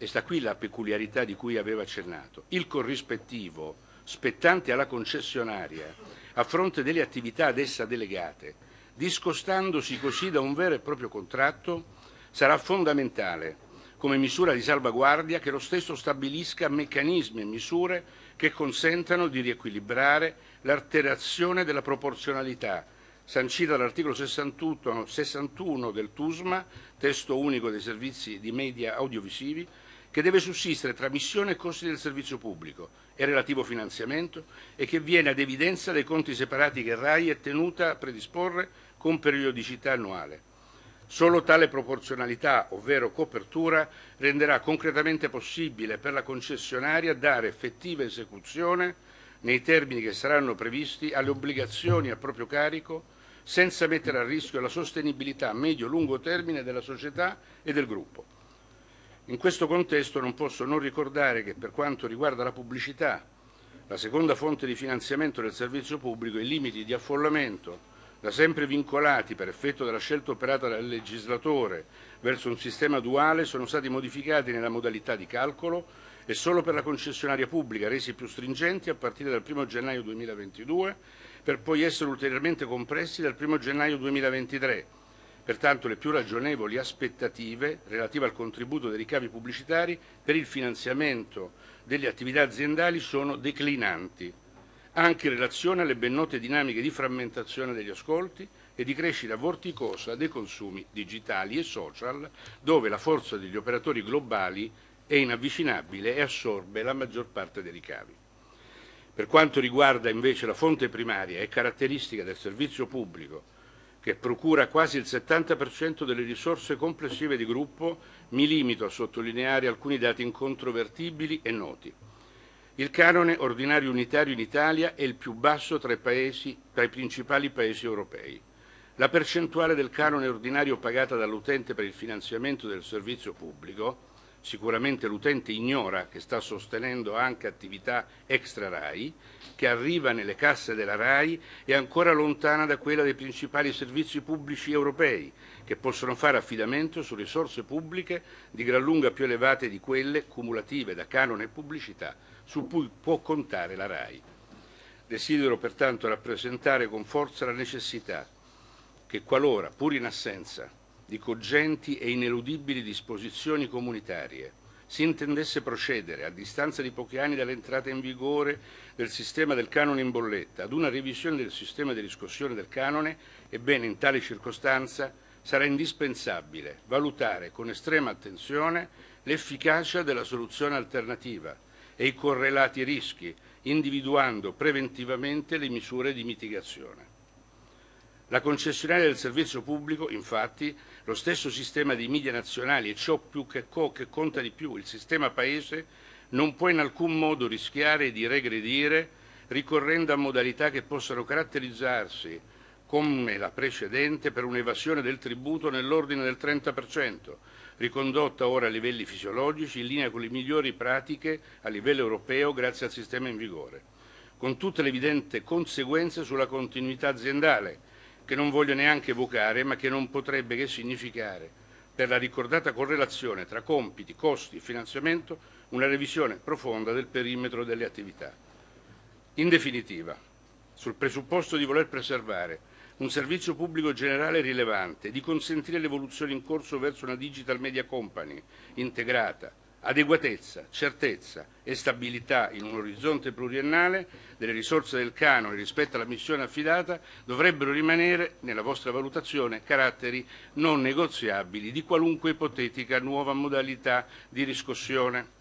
e sta qui la peculiarità di cui aveva accennato, il corrispettivo spettante alla concessionaria a fronte delle attività ad essa delegate, discostandosi così da un vero e proprio contratto, sarà fondamentale come misura di salvaguardia che lo stesso stabilisca meccanismi e misure che consentano di riequilibrare l'alterazione della proporzionalità sancita dall'articolo 61 del TUSMA, testo unico dei servizi di media audiovisivi, che deve sussistere tra missione e costi del servizio pubblico e relativo finanziamento e che viene ad evidenza dai conti separati che RAI è tenuta a predisporre con periodicità annuale. Solo tale proporzionalità, ovvero copertura, renderà concretamente possibile per la concessionaria dare effettiva esecuzione nei termini che saranno previsti alle obbligazioni a proprio carico senza mettere a rischio la sostenibilità a medio-lungo termine della società e del gruppo. In questo contesto non posso non ricordare che per quanto riguarda la pubblicità, la seconda fonte di finanziamento del servizio pubblico, i limiti di affollamento da sempre vincolati per effetto della scelta operata dal legislatore verso un sistema duale sono stati modificati nella modalità di calcolo e solo per la concessionaria pubblica resi più stringenti a partire dal 1 gennaio 2022 per poi essere ulteriormente compressi dal 1 gennaio 2023 pertanto le più ragionevoli aspettative relative al contributo dei ricavi pubblicitari per il finanziamento delle attività aziendali sono declinanti, anche in relazione alle ben note dinamiche di frammentazione degli ascolti e di crescita vorticosa dei consumi digitali e social, dove la forza degli operatori globali è inavvicinabile e assorbe la maggior parte dei ricavi. Per quanto riguarda invece la fonte primaria e caratteristica del servizio pubblico, che procura quasi il 70% delle risorse complessive di gruppo, mi limito a sottolineare alcuni dati incontrovertibili e noti. Il canone ordinario unitario in Italia è il più basso tra i, paesi, tra i principali paesi europei. La percentuale del canone ordinario pagata dall'utente per il finanziamento del servizio pubblico Sicuramente l'utente ignora che sta sostenendo anche attività extra RAI, che arriva nelle casse della RAI e ancora lontana da quella dei principali servizi pubblici europei, che possono fare affidamento su risorse pubbliche di gran lunga più elevate di quelle cumulative da canone e pubblicità su cui può contare la RAI. Desidero pertanto rappresentare con forza la necessità che qualora, pur in assenza di cogenti e ineludibili disposizioni comunitarie, si intendesse procedere, a distanza di pochi anni dall'entrata in vigore del sistema del canone in bolletta, ad una revisione del sistema di riscossione del canone, ebbene in tale circostanza sarà indispensabile valutare con estrema attenzione l'efficacia della soluzione alternativa e i correlati rischi, individuando preventivamente le misure di mitigazione. La concessionaria del servizio pubblico, infatti, lo stesso sistema dei media nazionali e ciò che, co, che conta di più, il sistema Paese, non può in alcun modo rischiare di regredire ricorrendo a modalità che possano caratterizzarsi, come la precedente, per un'evasione del tributo nell'ordine del 30%, ricondotta ora a livelli fisiologici in linea con le migliori pratiche a livello europeo grazie al sistema in vigore, con tutte le evidenti conseguenze sulla continuità aziendale, che non voglio neanche evocare, ma che non potrebbe che significare, per la ricordata correlazione tra compiti, costi e finanziamento, una revisione profonda del perimetro delle attività. In definitiva, sul presupposto di voler preservare un servizio pubblico generale rilevante, di consentire l'evoluzione in corso verso una digital media company integrata, Adeguatezza, certezza e stabilità in un orizzonte pluriennale delle risorse del canone rispetto alla missione affidata dovrebbero rimanere, nella vostra valutazione, caratteri non negoziabili di qualunque ipotetica nuova modalità di riscossione.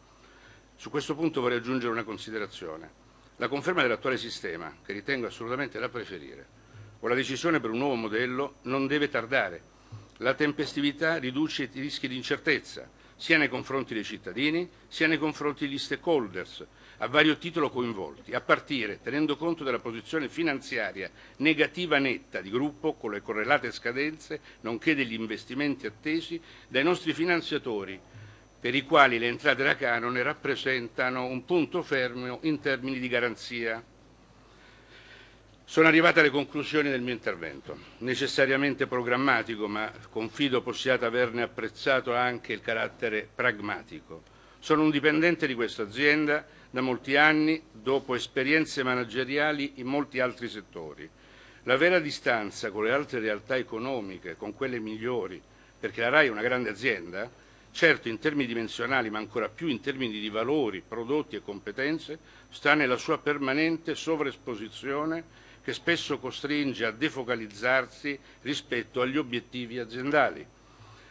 Su questo punto vorrei aggiungere una considerazione. La conferma dell'attuale sistema, che ritengo assolutamente da preferire, o la decisione per un nuovo modello non deve tardare. La tempestività riduce i rischi di incertezza, sia nei confronti dei cittadini, sia nei confronti degli stakeholders a vario titolo coinvolti, a partire, tenendo conto della posizione finanziaria negativa netta di gruppo con le correlate scadenze, nonché degli investimenti attesi dai nostri finanziatori, per i quali le entrate da canone rappresentano un punto fermo in termini di garanzia. Sono arrivata alle conclusioni del mio intervento, necessariamente programmatico, ma confido possiate averne apprezzato anche il carattere pragmatico. Sono un dipendente di questa azienda da molti anni, dopo esperienze manageriali in molti altri settori. La vera distanza con le altre realtà economiche, con quelle migliori, perché la RAI è una grande azienda, certo in termini dimensionali ma ancora più in termini di valori, prodotti e competenze, sta nella sua permanente sovraesposizione che spesso costringe a defocalizzarsi rispetto agli obiettivi aziendali.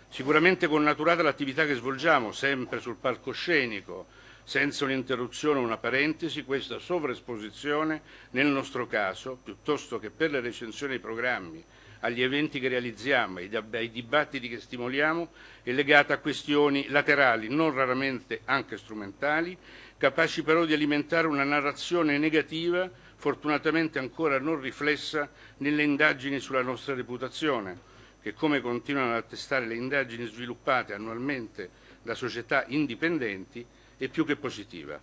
Sicuramente connaturata l'attività che svolgiamo, sempre sul palcoscenico, senza un'interruzione o una parentesi, questa sovraesposizione, nel nostro caso, piuttosto che per le recensioni ai programmi, agli eventi che realizziamo, ai dibattiti che stimoliamo, è legata a questioni laterali, non raramente anche strumentali, capaci però di alimentare una narrazione negativa fortunatamente ancora non riflessa nelle indagini sulla nostra reputazione, che come continuano ad attestare le indagini sviluppate annualmente da società indipendenti, è più che positiva.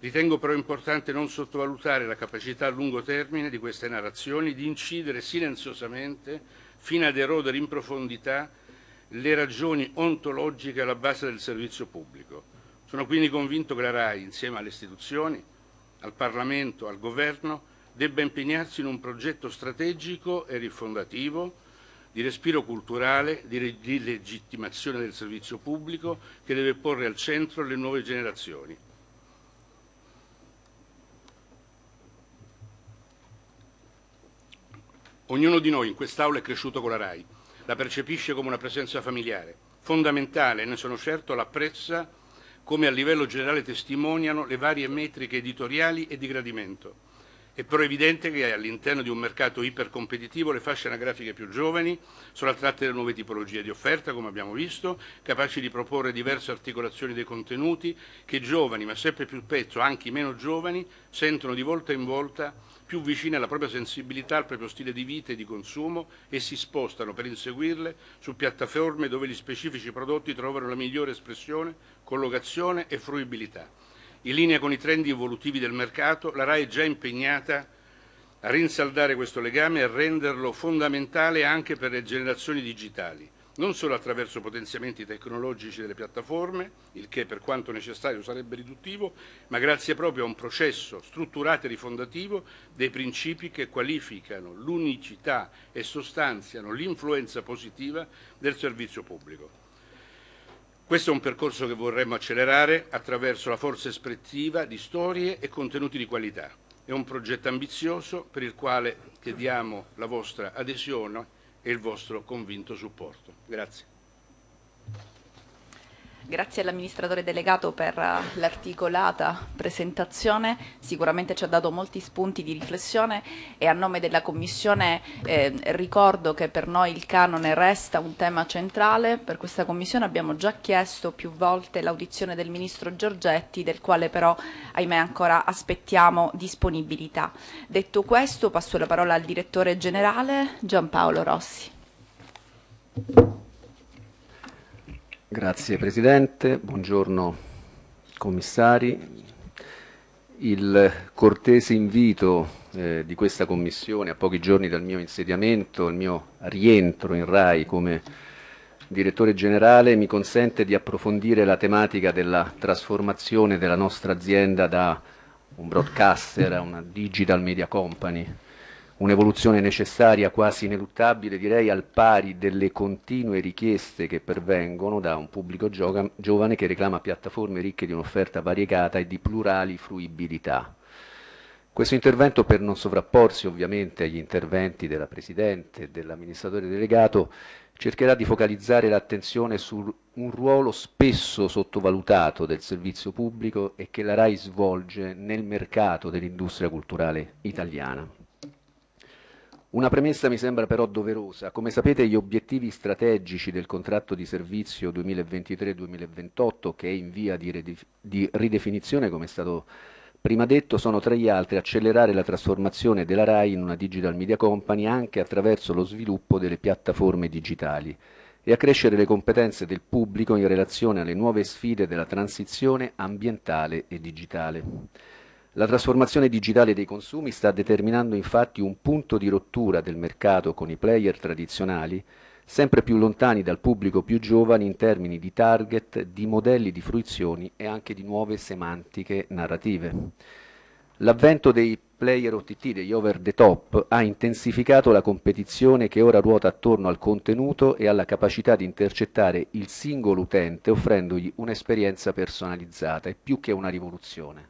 Ritengo però importante non sottovalutare la capacità a lungo termine di queste narrazioni di incidere silenziosamente, fino ad erodere in profondità, le ragioni ontologiche alla base del servizio pubblico. Sono quindi convinto che la RAI, insieme alle istituzioni, al Parlamento, al Governo, debba impegnarsi in un progetto strategico e rifondativo di respiro culturale, di, di legittimazione del servizio pubblico che deve porre al centro le nuove generazioni. Ognuno di noi in quest'Aula è cresciuto con la RAI, la percepisce come una presenza familiare, fondamentale, ne sono certo, l'apprezza come a livello generale testimoniano le varie metriche editoriali e di gradimento. È però evidente che all'interno di un mercato ipercompetitivo le fasce anagrafiche più giovani sono attratte da nuove tipologie di offerta, come abbiamo visto, capaci di proporre diverse articolazioni dei contenuti che i giovani, ma sempre più pezzo, anche i meno giovani, sentono di volta in volta più vicine alla propria sensibilità, al proprio stile di vita e di consumo e si spostano per inseguirle su piattaforme dove gli specifici prodotti trovano la migliore espressione collocazione e fruibilità. In linea con i trend evolutivi del mercato, la RAI è già impegnata a rinsaldare questo legame e a renderlo fondamentale anche per le generazioni digitali, non solo attraverso potenziamenti tecnologici delle piattaforme, il che per quanto necessario sarebbe riduttivo, ma grazie proprio a un processo strutturato e rifondativo dei principi che qualificano l'unicità e sostanziano l'influenza positiva del servizio pubblico. Questo è un percorso che vorremmo accelerare attraverso la forza espressiva di storie e contenuti di qualità. È un progetto ambizioso per il quale chiediamo la vostra adesione e il vostro convinto supporto. Grazie. Grazie all'amministratore delegato per eh, l'articolata presentazione, sicuramente ci ha dato molti spunti di riflessione e a nome della Commissione eh, ricordo che per noi il canone resta un tema centrale, per questa Commissione abbiamo già chiesto più volte l'audizione del Ministro Giorgetti del quale però ahimè ancora aspettiamo disponibilità. Detto questo passo la parola al Direttore Generale Giampaolo Rossi. Grazie Presidente, buongiorno commissari. Il cortese invito eh, di questa Commissione a pochi giorni dal mio insediamento, il mio rientro in RAI come direttore generale mi consente di approfondire la tematica della trasformazione della nostra azienda da un broadcaster a una digital media company un'evoluzione necessaria, quasi ineluttabile, direi al pari delle continue richieste che pervengono da un pubblico giovane che reclama piattaforme ricche di un'offerta variegata e di plurali fruibilità. Questo intervento, per non sovrapporsi ovviamente agli interventi della Presidente e dell'amministratore delegato, cercherà di focalizzare l'attenzione su un ruolo spesso sottovalutato del servizio pubblico e che la RAI svolge nel mercato dell'industria culturale italiana. Una premessa mi sembra però doverosa. Come sapete gli obiettivi strategici del contratto di servizio 2023-2028, che è in via di, di ridefinizione, come è stato prima detto, sono tra gli altri accelerare la trasformazione della RAI in una digital media company anche attraverso lo sviluppo delle piattaforme digitali e accrescere le competenze del pubblico in relazione alle nuove sfide della transizione ambientale e digitale. La trasformazione digitale dei consumi sta determinando infatti un punto di rottura del mercato con i player tradizionali, sempre più lontani dal pubblico più giovane in termini di target, di modelli di fruizioni e anche di nuove semantiche narrative. L'avvento dei player OTT, degli over the top, ha intensificato la competizione che ora ruota attorno al contenuto e alla capacità di intercettare il singolo utente offrendogli un'esperienza personalizzata, e più che una rivoluzione.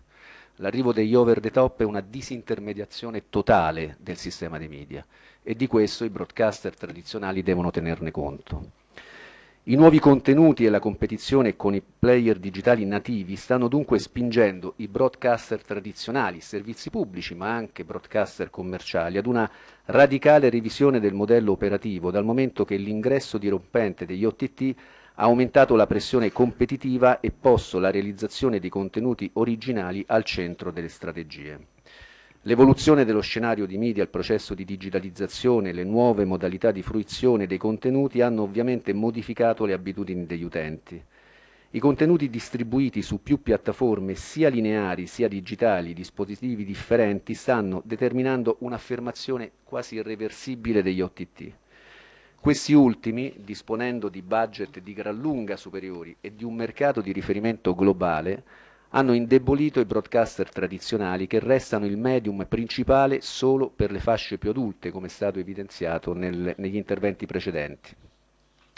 L'arrivo degli over the top è una disintermediazione totale del sistema dei media e di questo i broadcaster tradizionali devono tenerne conto. I nuovi contenuti e la competizione con i player digitali nativi stanno dunque spingendo i broadcaster tradizionali, servizi pubblici, ma anche broadcaster commerciali, ad una radicale revisione del modello operativo, dal momento che l'ingresso dirompente degli OTT ha aumentato la pressione competitiva e posto la realizzazione di contenuti originali al centro delle strategie. L'evoluzione dello scenario di media, il processo di digitalizzazione, le nuove modalità di fruizione dei contenuti hanno ovviamente modificato le abitudini degli utenti. I contenuti distribuiti su più piattaforme, sia lineari sia digitali, dispositivi differenti, stanno determinando un'affermazione quasi irreversibile degli OTT. Questi ultimi, disponendo di budget di gran lunga superiori e di un mercato di riferimento globale, hanno indebolito i broadcaster tradizionali che restano il medium principale solo per le fasce più adulte, come è stato evidenziato nel, negli interventi precedenti.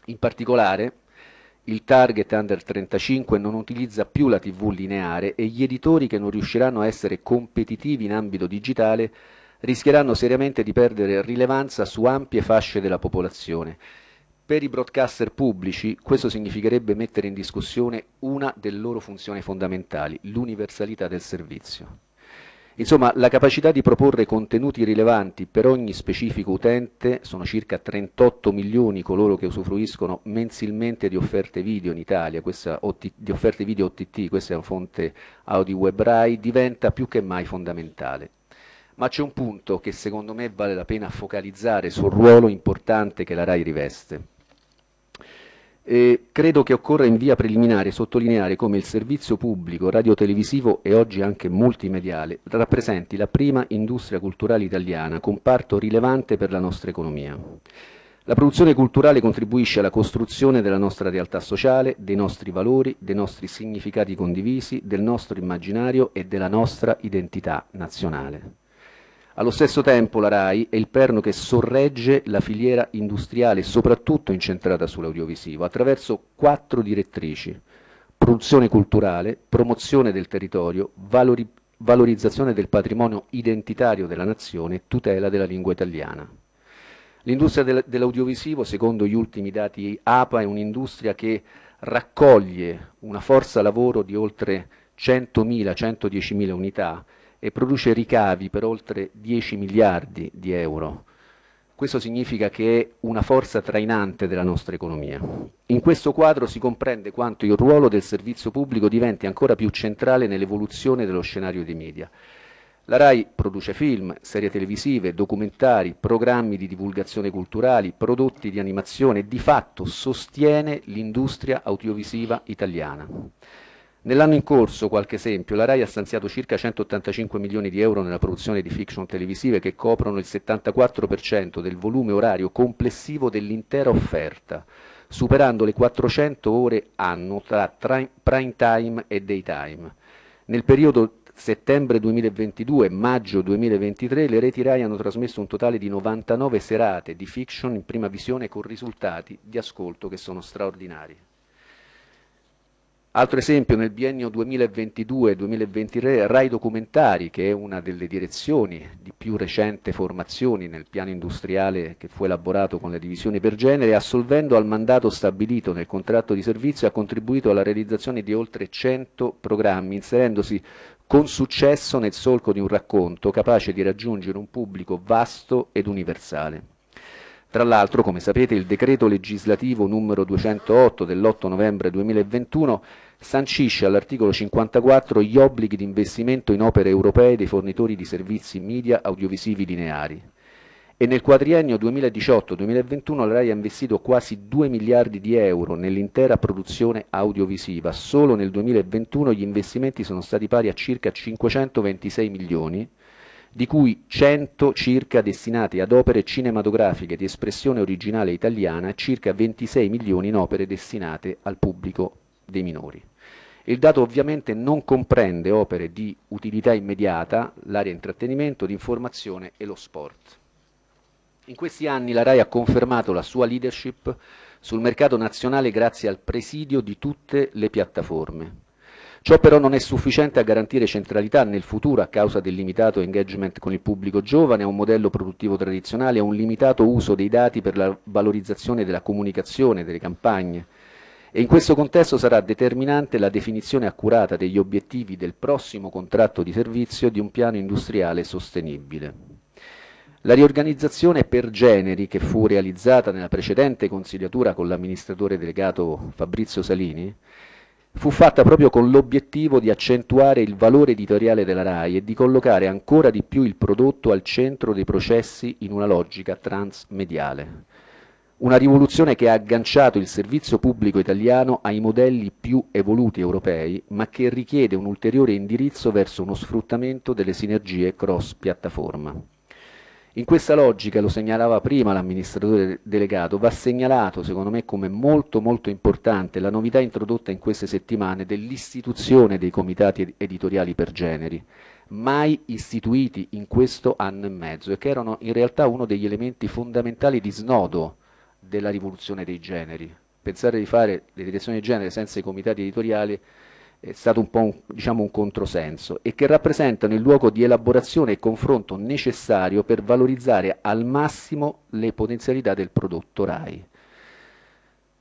In particolare, il target under 35 non utilizza più la TV lineare e gli editori che non riusciranno a essere competitivi in ambito digitale rischieranno seriamente di perdere rilevanza su ampie fasce della popolazione. Per i broadcaster pubblici questo significherebbe mettere in discussione una delle loro funzioni fondamentali, l'universalità del servizio. Insomma, la capacità di proporre contenuti rilevanti per ogni specifico utente, sono circa 38 milioni coloro che usufruiscono mensilmente di offerte video in Italia, questa, di offerte video OTT, questa è una fonte Audi RAI, diventa più che mai fondamentale ma c'è un punto che secondo me vale la pena focalizzare sul ruolo importante che la RAI riveste. E credo che occorra in via preliminare sottolineare come il servizio pubblico radiotelevisivo e oggi anche multimediale rappresenti la prima industria culturale italiana, comparto rilevante per la nostra economia. La produzione culturale contribuisce alla costruzione della nostra realtà sociale, dei nostri valori, dei nostri significati condivisi, del nostro immaginario e della nostra identità nazionale. Allo stesso tempo la RAI è il perno che sorregge la filiera industriale, soprattutto incentrata sull'audiovisivo, attraverso quattro direttrici. Produzione culturale, promozione del territorio, valori, valorizzazione del patrimonio identitario della nazione, tutela della lingua italiana. L'industria dell'audiovisivo, secondo gli ultimi dati APA, è un'industria che raccoglie una forza lavoro di oltre 100.000-110.000 unità, e produce ricavi per oltre 10 miliardi di euro. Questo significa che è una forza trainante della nostra economia. In questo quadro si comprende quanto il ruolo del servizio pubblico diventi ancora più centrale nell'evoluzione dello scenario dei media. La RAI produce film, serie televisive, documentari, programmi di divulgazione culturali, prodotti di animazione e di fatto sostiene l'industria audiovisiva italiana. Nell'anno in corso, qualche esempio, la RAI ha stanziato circa 185 milioni di euro nella produzione di fiction televisive che coprono il 74% del volume orario complessivo dell'intera offerta, superando le 400 ore anno tra prime time e daytime. Nel periodo settembre 2022 maggio 2023 le reti RAI hanno trasmesso un totale di 99 serate di fiction in prima visione con risultati di ascolto che sono straordinari. Altro esempio, nel biennio 2022-2023 Rai Documentari, che è una delle direzioni di più recente formazione nel piano industriale che fu elaborato con le divisioni per genere, assolvendo al mandato stabilito nel contratto di servizio, ha contribuito alla realizzazione di oltre 100 programmi, inserendosi con successo nel solco di un racconto capace di raggiungere un pubblico vasto ed universale. Tra l'altro, come sapete, il decreto legislativo numero 208 dell'8 novembre 2021 sancisce all'articolo 54 gli obblighi di investimento in opere europee dei fornitori di servizi media audiovisivi lineari. E nel quadriennio 2018-2021 la RAI ha investito quasi 2 miliardi di euro nell'intera produzione audiovisiva. Solo nel 2021 gli investimenti sono stati pari a circa 526 milioni, di euro di cui 100 circa destinati ad opere cinematografiche di espressione originale italiana e circa 26 milioni in opere destinate al pubblico dei minori. Il dato ovviamente non comprende opere di utilità immediata, l'area intrattenimento, l'informazione e lo sport. In questi anni la RAI ha confermato la sua leadership sul mercato nazionale grazie al presidio di tutte le piattaforme. Ciò però non è sufficiente a garantire centralità nel futuro a causa del limitato engagement con il pubblico giovane, a un modello produttivo tradizionale, a un limitato uso dei dati per la valorizzazione della comunicazione, delle campagne. E in questo contesto sarà determinante la definizione accurata degli obiettivi del prossimo contratto di servizio di un piano industriale sostenibile. La riorganizzazione per generi che fu realizzata nella precedente consigliatura con l'amministratore delegato Fabrizio Salini fu fatta proprio con l'obiettivo di accentuare il valore editoriale della RAI e di collocare ancora di più il prodotto al centro dei processi in una logica transmediale. Una rivoluzione che ha agganciato il servizio pubblico italiano ai modelli più evoluti europei, ma che richiede un ulteriore indirizzo verso uno sfruttamento delle sinergie cross piattaforma. In questa logica, lo segnalava prima l'amministratore delegato, va segnalato secondo me come molto molto importante la novità introdotta in queste settimane dell'istituzione dei comitati editoriali per generi, mai istituiti in questo anno e mezzo e che erano in realtà uno degli elementi fondamentali di snodo della rivoluzione dei generi. Pensare di fare l'edizione di genere senza i comitati editoriali è stato un po' un, diciamo un controsenso e che rappresentano il luogo di elaborazione e confronto necessario per valorizzare al massimo le potenzialità del prodotto RAI.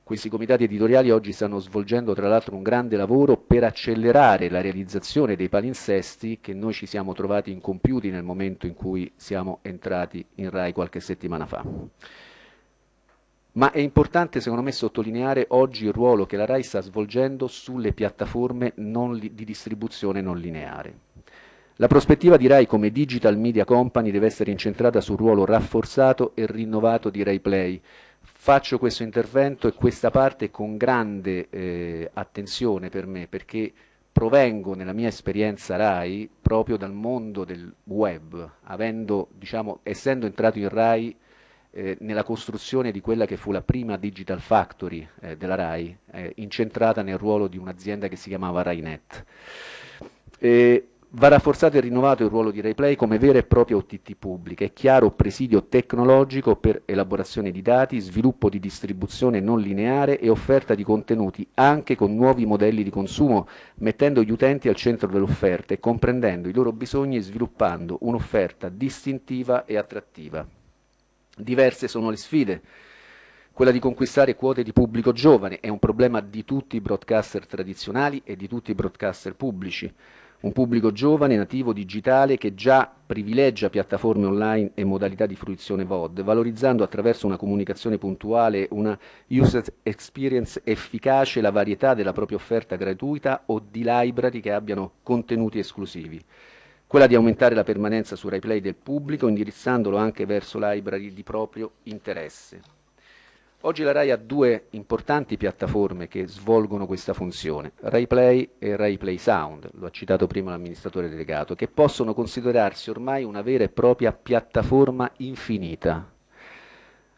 Questi comitati editoriali oggi stanno svolgendo tra l'altro un grande lavoro per accelerare la realizzazione dei palinsesti che noi ci siamo trovati incompiuti nel momento in cui siamo entrati in RAI qualche settimana fa ma è importante secondo me sottolineare oggi il ruolo che la RAI sta svolgendo sulle piattaforme li, di distribuzione non lineare. La prospettiva di RAI come Digital Media Company deve essere incentrata sul ruolo rafforzato e rinnovato di RAI Play. Faccio questo intervento e questa parte con grande eh, attenzione per me perché provengo nella mia esperienza RAI proprio dal mondo del web, avendo, diciamo, essendo entrato in RAI eh, nella costruzione di quella che fu la prima digital factory eh, della RAI, eh, incentrata nel ruolo di un'azienda che si chiamava RaiNet. va rafforzato e rinnovato il ruolo di RaiPlay come vera e propria OTT pubblica è chiaro presidio tecnologico per elaborazione di dati, sviluppo di distribuzione non lineare e offerta di contenuti anche con nuovi modelli di consumo, mettendo gli utenti al centro dell'offerta e comprendendo i loro bisogni e sviluppando un'offerta distintiva e attrattiva. Diverse sono le sfide. Quella di conquistare quote di pubblico giovane è un problema di tutti i broadcaster tradizionali e di tutti i broadcaster pubblici. Un pubblico giovane, nativo digitale, che già privilegia piattaforme online e modalità di fruizione VOD, valorizzando attraverso una comunicazione puntuale, una user experience efficace la varietà della propria offerta gratuita o di library che abbiano contenuti esclusivi quella di aumentare la permanenza su RaiPlay del pubblico, indirizzandolo anche verso library di proprio interesse. Oggi la RAI ha due importanti piattaforme che svolgono questa funzione, RaiPlay e RaiPlay Sound, lo ha citato prima l'amministratore delegato, che possono considerarsi ormai una vera e propria piattaforma infinita.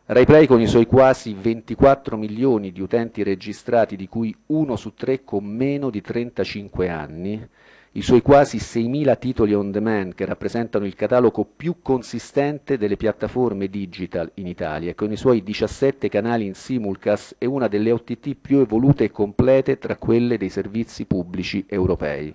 RaiPlay con i suoi quasi 24 milioni di utenti registrati, di cui uno su tre con meno di 35 anni, i suoi quasi 6.000 titoli on demand che rappresentano il catalogo più consistente delle piattaforme digital in Italia, con i suoi 17 canali in simulcast e una delle OTT più evolute e complete tra quelle dei servizi pubblici europei.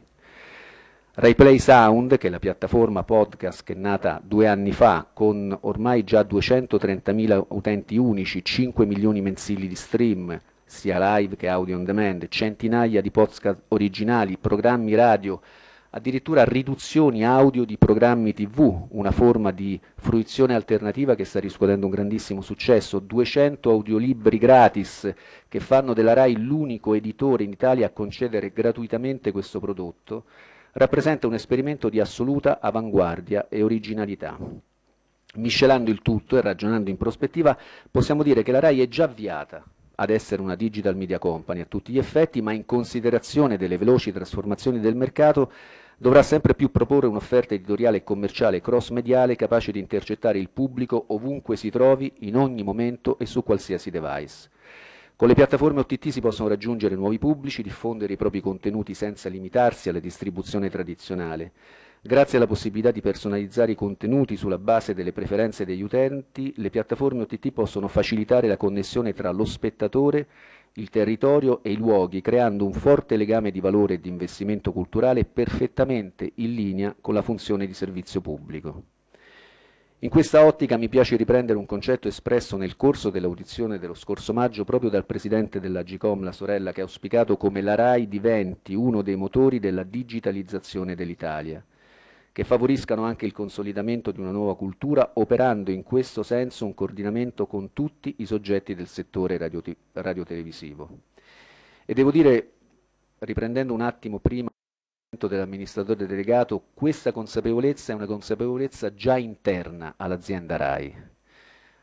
RaiPlay Sound, che è la piattaforma podcast che è nata due anni fa con ormai già 230.000 utenti unici, 5 milioni mensili di stream, sia live che audio on demand, centinaia di podcast originali, programmi radio, addirittura riduzioni audio di programmi tv, una forma di fruizione alternativa che sta riscuotendo un grandissimo successo, 200 audiolibri gratis che fanno della RAI l'unico editore in Italia a concedere gratuitamente questo prodotto, rappresenta un esperimento di assoluta avanguardia e originalità. Miscelando il tutto e ragionando in prospettiva, possiamo dire che la RAI è già avviata ad essere una digital media company a tutti gli effetti, ma in considerazione delle veloci trasformazioni del mercato dovrà sempre più proporre un'offerta editoriale e commerciale cross-mediale capace di intercettare il pubblico ovunque si trovi, in ogni momento e su qualsiasi device. Con le piattaforme OTT si possono raggiungere nuovi pubblici, diffondere i propri contenuti senza limitarsi alla distribuzione tradizionale. Grazie alla possibilità di personalizzare i contenuti sulla base delle preferenze degli utenti, le piattaforme OTT possono facilitare la connessione tra lo spettatore, il territorio e i luoghi, creando un forte legame di valore e di investimento culturale perfettamente in linea con la funzione di servizio pubblico. In questa ottica mi piace riprendere un concetto espresso nel corso dell'audizione dello scorso maggio proprio dal presidente della GCOM, la sorella, che ha auspicato come la RAI diventi uno dei motori della digitalizzazione dell'Italia che favoriscano anche il consolidamento di una nuova cultura, operando in questo senso un coordinamento con tutti i soggetti del settore radiote radiotelevisivo. E devo dire, riprendendo un attimo prima dell'amministratore delegato, questa consapevolezza è una consapevolezza già interna all'azienda RAI.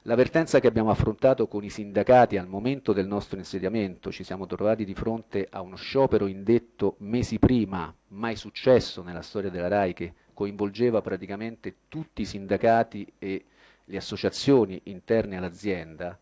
L'avvertenza che abbiamo affrontato con i sindacati al momento del nostro insediamento, ci siamo trovati di fronte a uno sciopero indetto mesi prima, mai successo nella storia della RAI che coinvolgeva praticamente tutti i sindacati e le associazioni interne all'azienda,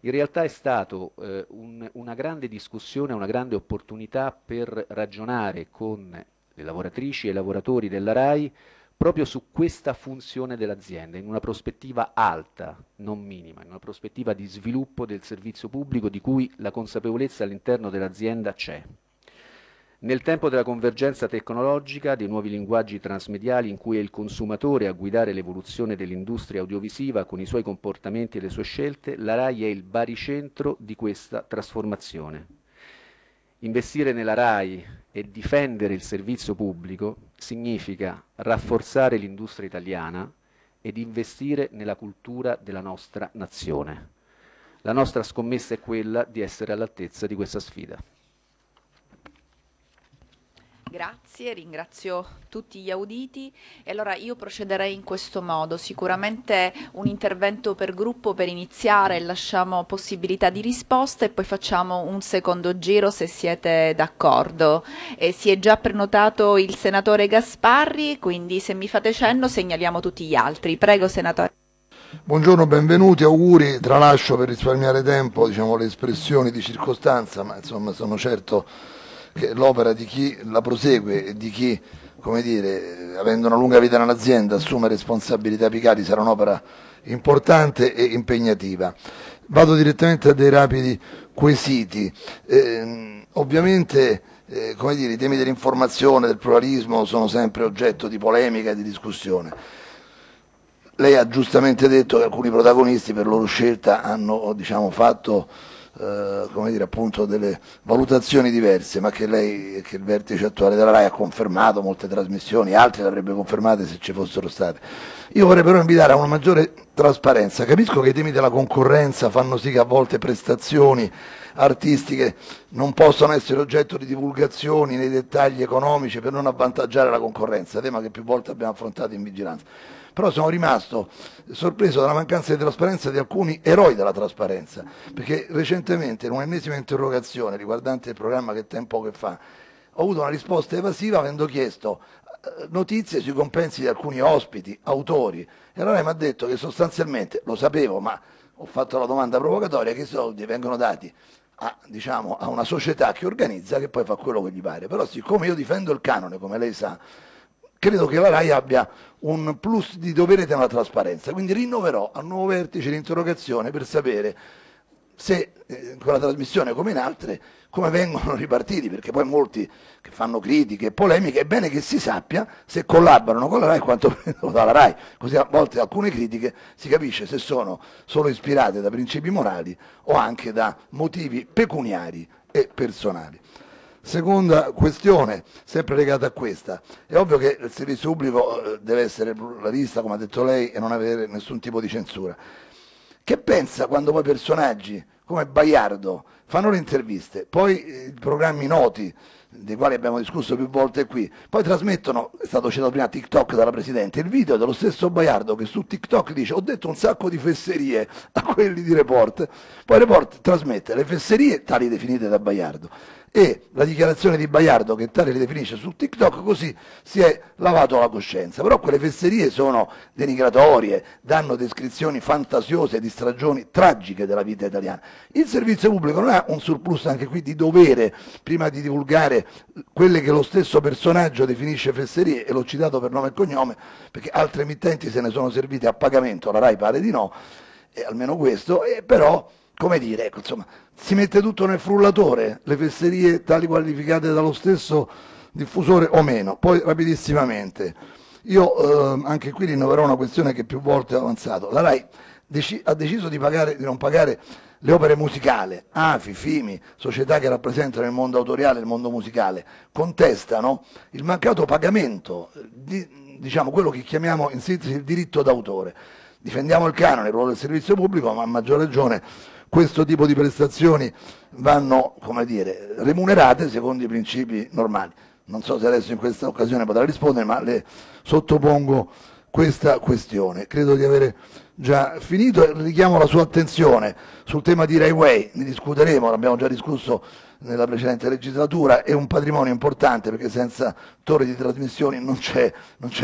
in realtà è stata eh, un, una grande discussione, una grande opportunità per ragionare con le lavoratrici e i lavoratori della RAI proprio su questa funzione dell'azienda, in una prospettiva alta, non minima, in una prospettiva di sviluppo del servizio pubblico di cui la consapevolezza all'interno dell'azienda c'è. Nel tempo della convergenza tecnologica, dei nuovi linguaggi transmediali in cui è il consumatore a guidare l'evoluzione dell'industria audiovisiva con i suoi comportamenti e le sue scelte, la RAI è il baricentro di questa trasformazione. Investire nella RAI e difendere il servizio pubblico significa rafforzare l'industria italiana ed investire nella cultura della nostra nazione. La nostra scommessa è quella di essere all'altezza di questa sfida. Grazie, ringrazio tutti gli auditi e allora io procederei in questo modo, sicuramente un intervento per gruppo per iniziare, lasciamo possibilità di risposta e poi facciamo un secondo giro se siete d'accordo. si è già prenotato il senatore Gasparri, quindi se mi fate cenno segnaliamo tutti gli altri. Prego senatore. Buongiorno, benvenuti, auguri, tralascio per risparmiare tempo diciamo, le espressioni di circostanza, ma insomma sono certo l'opera di chi la prosegue e di chi, come dire, avendo una lunga vita nell'azienda, assume responsabilità apicali, sarà un'opera importante e impegnativa. Vado direttamente a dei rapidi quesiti. Eh, ovviamente eh, come dire, i temi dell'informazione, del pluralismo sono sempre oggetto di polemica e di discussione. Lei ha giustamente detto che alcuni protagonisti per loro scelta hanno diciamo, fatto eh, come dire, appunto delle valutazioni diverse, ma che lei, che il vertice attuale della RAI ha confermato molte trasmissioni, altre le avrebbe confermate se ci fossero state. Io vorrei però invitare a una maggiore trasparenza. Capisco che i temi della concorrenza fanno sì che a volte prestazioni artistiche non possono essere oggetto di divulgazioni nei dettagli economici per non avvantaggiare la concorrenza, tema che più volte abbiamo affrontato in vigilanza però sono rimasto sorpreso dalla mancanza di trasparenza di alcuni eroi della trasparenza, perché recentemente in un'ennesima interrogazione riguardante il programma che tempo che fa, ho avuto una risposta evasiva avendo chiesto eh, notizie sui compensi di alcuni ospiti, autori, e allora mi ha detto che sostanzialmente, lo sapevo, ma ho fatto la domanda provocatoria, che i soldi vengono dati a, diciamo, a una società che organizza che poi fa quello che gli pare. Però siccome io difendo il canone, come lei sa, credo che la RAI abbia un plus di dovere della trasparenza. Quindi rinnoverò al nuovo vertice l'interrogazione per sapere se in eh, quella trasmissione come in altre come vengono [laughs] ripartiti perché poi molti che fanno critiche e polemiche è bene che si sappia se collaborano con la RAI quanto prendono dalla RAI così a volte alcune critiche si capisce se sono solo ispirate da principi morali o anche da motivi pecuniari e personali Seconda questione, sempre legata a questa, è ovvio che il servizio pubblico eh, deve essere pluralista, come ha detto lei, e non avere nessun tipo di censura. Che pensa quando poi personaggi come Baiardo fanno le interviste, poi eh, i programmi noti, dei quali abbiamo discusso più volte qui, poi trasmettono, è stato citato prima TikTok dalla Presidente, il video dello stesso Baiardo che su TikTok dice ho detto un sacco di fesserie [laughs] a quelli di Report, poi Report trasmette le fesserie tali definite da Baiardo e la dichiarazione di Baiardo che tale li definisce su TikTok così si è lavato la coscienza. Però quelle fesserie sono denigratorie, danno descrizioni fantasiose di stragioni tragiche della vita italiana. Il servizio pubblico non ha un surplus anche qui di dovere prima di divulgare quelle che lo stesso personaggio definisce fesserie e l'ho citato per nome e cognome perché altre emittenti se ne sono servite a pagamento, la RAI pare di no, e almeno questo, e però come dire, ecco, insomma, si mette tutto nel frullatore, le fesserie tali qualificate dallo stesso diffusore o meno. Poi rapidissimamente, io eh, anche qui rinnoverò una questione che più volte ho avanzato. La RAI deci ha deciso di, pagare, di non pagare le opere musicali, AFI, FIMI, società che rappresentano il mondo autoriale, il mondo musicale, contestano il mancato pagamento eh, di diciamo, quello che chiamiamo in sintesi il diritto d'autore. Difendiamo il canone, il ruolo del servizio pubblico, ma a maggior ragione questo tipo di prestazioni vanno dire, remunerate secondo i principi normali. Non so se adesso in questa occasione potrà rispondere, ma le sottopongo questa questione. Credo di avere già finito e richiamo la sua attenzione sul tema di Rai Way, ne discuteremo, l'abbiamo già discusso nella precedente legislatura, è un patrimonio importante perché senza torri di trasmissioni non c'è,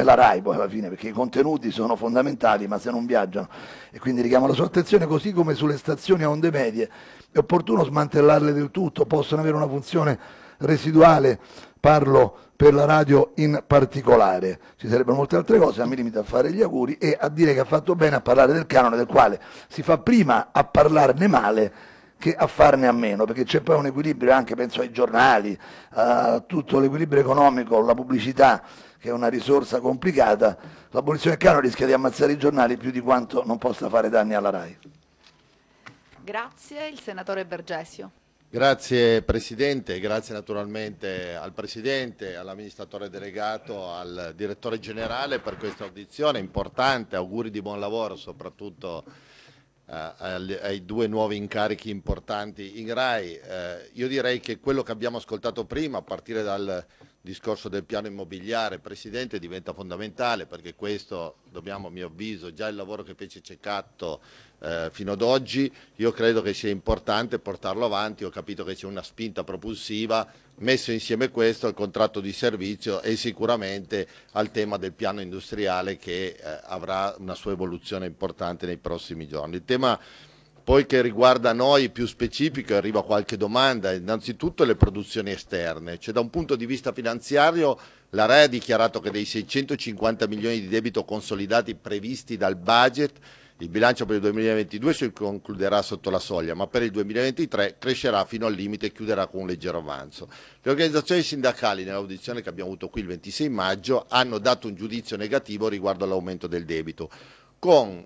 la RAI poi alla fine, perché i contenuti sono fondamentali ma se non viaggiano. E quindi richiamo la sua attenzione, così come sulle stazioni a onde medie, è opportuno smantellarle del tutto, possono avere una funzione residuale, parlo per la radio in particolare. Ci sarebbero molte altre cose, ma mi limito a fare gli auguri e a dire che ha fatto bene a parlare del canone del quale si fa prima a parlarne male che a farne a meno, perché c'è poi un equilibrio anche, penso ai giornali, a tutto l'equilibrio economico, la pubblicità, che è una risorsa complicata, l'abolizione del canone rischia di ammazzare i giornali più di quanto non possa fare danni alla RAI. Grazie, il senatore Bergesio. Grazie Presidente, grazie naturalmente al Presidente, all'amministratore delegato, al direttore generale per questa audizione importante, auguri di buon lavoro soprattutto eh, ai due nuovi incarichi importanti in RAI. Eh, io direi che quello che abbiamo ascoltato prima, a partire dal discorso del piano immobiliare, Presidente, diventa fondamentale perché questo, dobbiamo, a mio avviso, già il lavoro che fece Ceccatto eh, fino ad oggi, io credo che sia importante portarlo avanti, ho capito che c'è una spinta propulsiva, messo insieme questo al contratto di servizio e sicuramente al tema del piano industriale che eh, avrà una sua evoluzione importante nei prossimi giorni. Il tema poi che riguarda noi più specifico, arriva qualche domanda, innanzitutto le produzioni esterne, cioè da un punto di vista finanziario la RAE ha dichiarato che dei 650 milioni di debito consolidati previsti dal budget il bilancio per il 2022 si concluderà sotto la soglia, ma per il 2023 crescerà fino al limite e chiuderà con un leggero avanzo. Le organizzazioni sindacali, nell'audizione che abbiamo avuto qui il 26 maggio, hanno dato un giudizio negativo riguardo all'aumento del debito, con,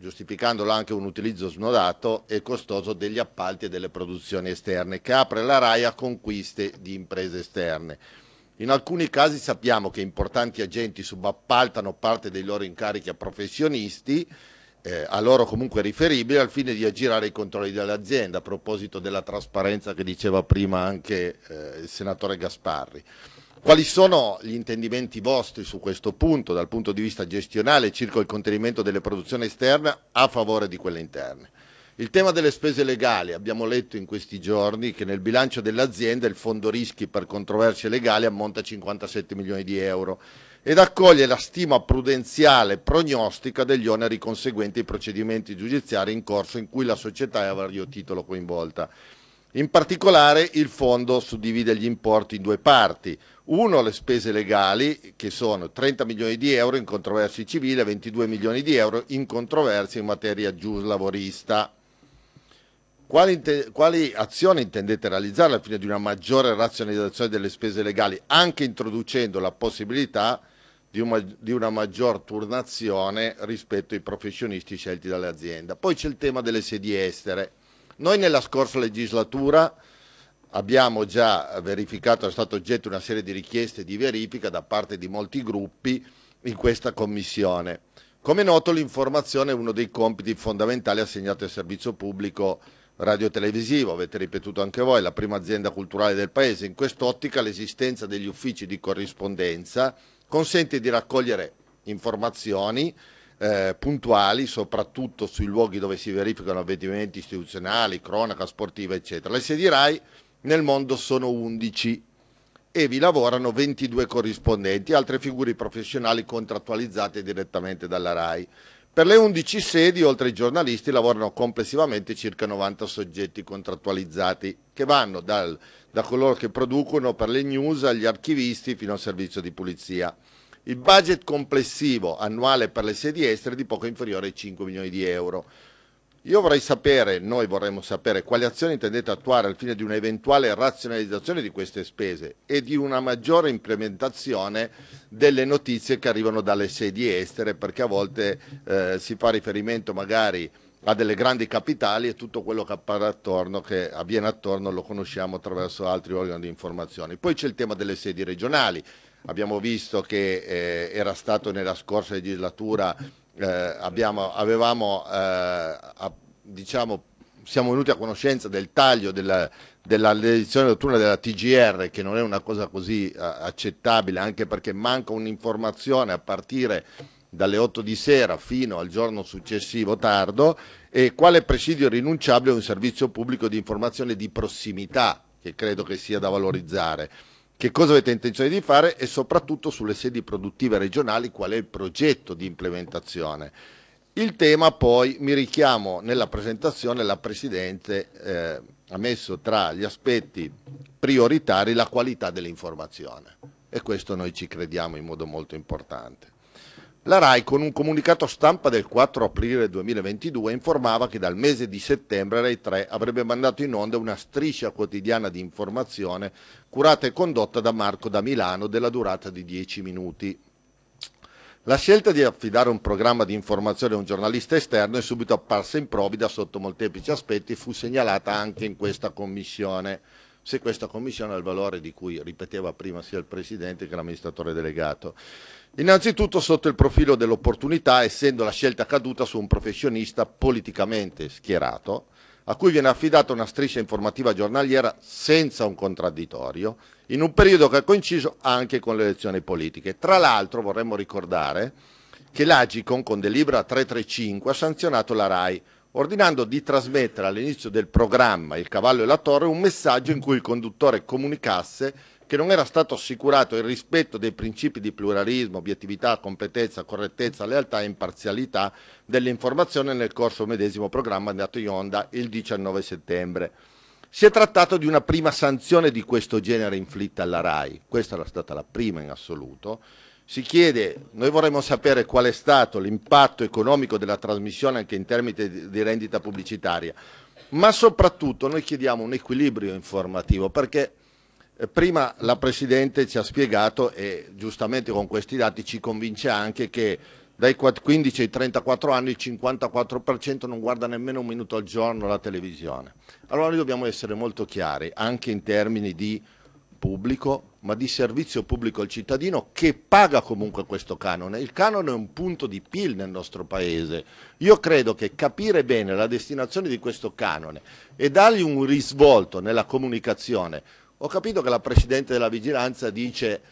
giustificandolo anche un utilizzo snodato e costoso degli appalti e delle produzioni esterne, che apre la RAI a conquiste di imprese esterne. In alcuni casi sappiamo che importanti agenti subappaltano parte dei loro incarichi a professionisti, eh, a loro comunque riferibile al fine di aggirare i controlli dell'azienda, a proposito della trasparenza che diceva prima anche eh, il senatore Gasparri. Quali sono gli intendimenti vostri su questo punto, dal punto di vista gestionale, circa il contenimento delle produzioni esterne a favore di quelle interne? Il tema delle spese legali, abbiamo letto in questi giorni che nel bilancio dell'azienda il fondo rischi per controversie legali ammonta a 57 milioni di euro ed accoglie la stima prudenziale prognostica degli oneri conseguenti ai procedimenti giudiziari in corso in cui la società è a vario titolo coinvolta. In particolare il fondo suddivide gli importi in due parti. Uno, le spese legali, che sono 30 milioni di euro in controversie civili e 22 milioni di euro in controversie in materia giuslavorista. Quali, quali, azioni intendete realizzare al fine di una maggiore razionalizzazione delle spese legali, anche introducendo la possibilità di una, di una maggior turnazione rispetto ai professionisti scelti dall'azienda. Poi c'è il tema delle sedi estere. Noi nella scorsa legislatura abbiamo già verificato, è stato oggetto una serie di richieste di verifica da parte di molti gruppi in questa commissione. Come noto l'informazione è uno dei compiti fondamentali assegnati al servizio pubblico radiotelevisivo, avete ripetuto anche voi, la prima azienda culturale del Paese. In quest'ottica l'esistenza degli uffici di corrispondenza consente di raccogliere informazioni eh, puntuali, soprattutto sui luoghi dove si verificano avvenimenti istituzionali, cronaca sportiva, eccetera. Le sedi RAI nel mondo sono 11 e vi lavorano 22 corrispondenti, altre figure professionali contrattualizzate direttamente dalla RAI. Per le 11 sedi, oltre ai giornalisti, lavorano complessivamente circa 90 soggetti contrattualizzati, che vanno dal, da coloro che producono per le news agli archivisti fino al servizio di pulizia. Il budget complessivo annuale per le sedi estere è di poco inferiore ai 5 milioni di euro. Io vorrei sapere, noi vorremmo sapere, quali azioni intendete attuare al fine di un'eventuale razionalizzazione di queste spese e di una maggiore implementazione delle notizie che arrivano dalle sedi estere, perché a volte eh, si fa riferimento magari a delle grandi capitali e tutto quello che appare attorno, che avviene attorno, lo conosciamo attraverso altri organi di informazione. Poi c'è il tema delle sedi regionali. Abbiamo visto che eh, era stato nella scorsa legislatura eh, abbiamo, avevamo, eh, a, diciamo, siamo venuti a conoscenza del taglio della, dell'edizione notturna della TGR, che non è una cosa così eh, accettabile, anche perché manca un'informazione a partire dalle 8 di sera fino al giorno successivo tardo e quale presidio rinunciabile è un servizio pubblico di informazione di prossimità che credo che sia da valorizzare che cosa avete intenzione di fare e soprattutto sulle sedi produttive regionali qual è il progetto di implementazione. Il tema poi, mi richiamo nella presentazione, la Presidente eh, ha messo tra gli aspetti prioritari la qualità dell'informazione e questo noi ci crediamo in modo molto importante. La RAI con un comunicato stampa del 4 aprile 2022 informava che dal mese di settembre Rai 3 avrebbe mandato in onda una striscia quotidiana di informazione curata e condotta da Marco da Milano della durata di 10 minuti. La scelta di affidare un programma di informazione a un giornalista esterno è subito apparsa improvvida sotto molteplici aspetti e fu segnalata anche in questa commissione. Se questa commissione ha il valore di cui ripeteva prima sia il Presidente che l'amministratore delegato. Innanzitutto sotto il profilo dell'opportunità, essendo la scelta caduta su un professionista politicamente schierato, a cui viene affidata una striscia informativa giornaliera senza un contraddittorio, in un periodo che ha coinciso anche con le elezioni politiche. Tra l'altro vorremmo ricordare che l'Agicon con delibera 335 ha sanzionato la RAI ordinando di trasmettere all'inizio del programma Il cavallo e la torre un messaggio in cui il conduttore comunicasse che non era stato assicurato il rispetto dei principi di pluralismo, obiettività, competenza, correttezza, lealtà e imparzialità dell'informazione nel corso del medesimo programma andato in onda il 19 settembre. Si è trattato di una prima sanzione di questo genere inflitta alla RAI, questa era stata la prima in assoluto, si chiede, noi vorremmo sapere qual è stato l'impatto economico della trasmissione anche in termini di rendita pubblicitaria, ma soprattutto noi chiediamo un equilibrio informativo perché eh, prima la Presidente ci ha spiegato e giustamente con questi dati ci convince anche che dai 15 ai 34 anni il 54% non guarda nemmeno un minuto al giorno la televisione. Allora noi dobbiamo essere molto chiari anche in termini di pubblico, ma di servizio pubblico al cittadino che paga comunque questo canone. Il canone è un punto di PIL nel nostro Paese. Io credo che capire bene la destinazione di questo canone e dargli un risvolto nella comunicazione ho capito che la Presidente della Vigilanza dice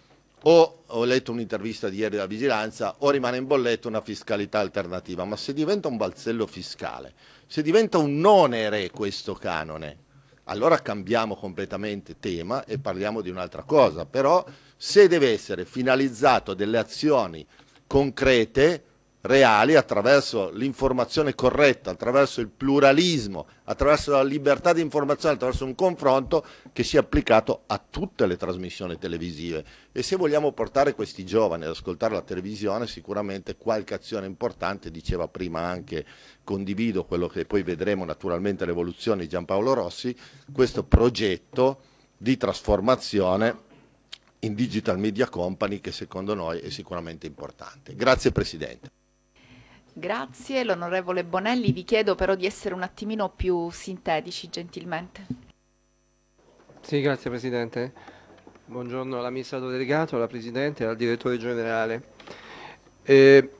o ho letto un'intervista di ieri della Vigilanza o rimane in bolletta una fiscalità alternativa, ma se diventa un balzello fiscale, se diventa un onere questo canone, allora cambiamo completamente tema e parliamo di un'altra cosa, però se deve essere finalizzato a delle azioni concrete, reali attraverso l'informazione corretta, attraverso il pluralismo, attraverso la libertà di informazione, attraverso un confronto che sia applicato a tutte le trasmissioni televisive. E se vogliamo portare questi giovani ad ascoltare la televisione, sicuramente qualche azione importante, diceva prima anche, condivido quello che poi vedremo naturalmente l'evoluzione di Giampaolo Rossi, questo progetto di trasformazione in Digital Media Company che secondo noi è sicuramente importante. Grazie Presidente. Grazie, l'onorevole Bonelli, vi chiedo però di essere un attimino più sintetici gentilmente. Sì, grazie Presidente. Buongiorno all'amministratore delegato, alla Presidente e al direttore generale. Eh,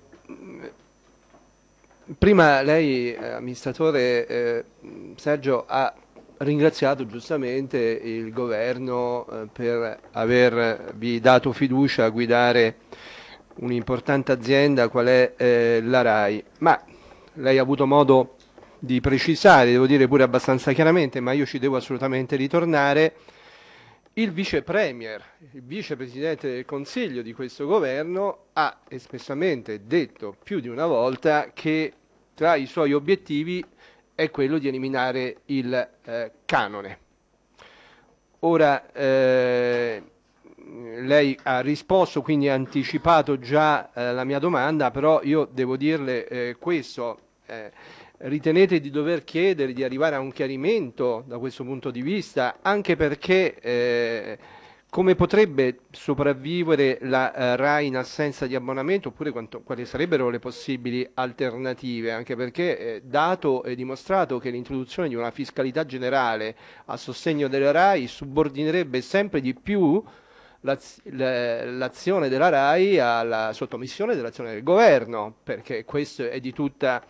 prima lei, eh, amministratore eh, Sergio, ha ringraziato giustamente il governo eh, per avervi dato fiducia a guidare un'importante azienda qual è eh, la RAI, ma lei ha avuto modo di precisare, devo dire pure abbastanza chiaramente, ma io ci devo assolutamente ritornare, il vice premier, il vicepresidente del Consiglio di questo governo ha espressamente detto più di una volta che tra i suoi obiettivi è quello di eliminare il eh, canone. Ora, eh, Mm, lei ha risposto, quindi ha anticipato già eh, la mia domanda, però io devo dirle eh, questo. Eh, ritenete di dover chiedere, di arrivare a un chiarimento da questo punto di vista, anche perché eh, come potrebbe sopravvivere la eh, RAI in assenza di abbonamento oppure quanto, quali sarebbero le possibili alternative, anche perché eh, dato e dimostrato che l'introduzione di una fiscalità generale a sostegno della RAI subordinerebbe sempre di più l'azione della RAI alla sottomissione dell'azione del governo, perché questo è di tutta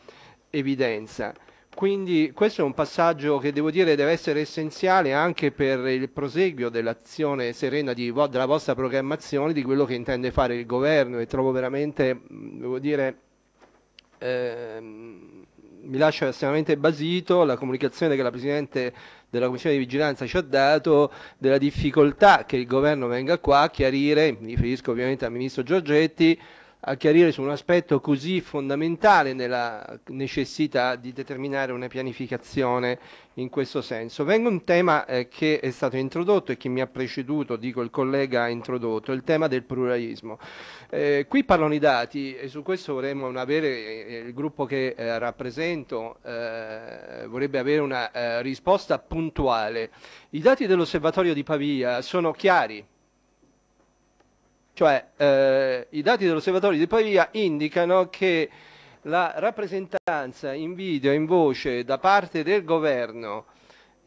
evidenza. Quindi questo è un passaggio che devo dire deve essere essenziale anche per il proseguio dell'azione serena di, della vostra programmazione, di quello che intende fare il governo e trovo veramente, mm, devo dire, ehm, mi lascia estremamente basito la comunicazione che la Presidente della Commissione di Vigilanza ci ha dato della difficoltà che il Governo venga qua a chiarire, mi riferisco ovviamente al Ministro Giorgetti, a chiarire su un aspetto così fondamentale nella necessità di determinare una pianificazione in questo senso. Vengo a un tema eh, che è stato introdotto e che mi ha preceduto, dico il collega ha introdotto, il tema del pluralismo. Eh, qui parlano i dati e su questo vorremmo avere, eh, il gruppo che eh, rappresento eh, vorrebbe avere una risposta puntuale. I dati dell'osservatorio di Pavia sono chiari, cioè, eh, i dati dell'osservatorio di Pavia indicano che la rappresentanza in video e in voce da parte del governo,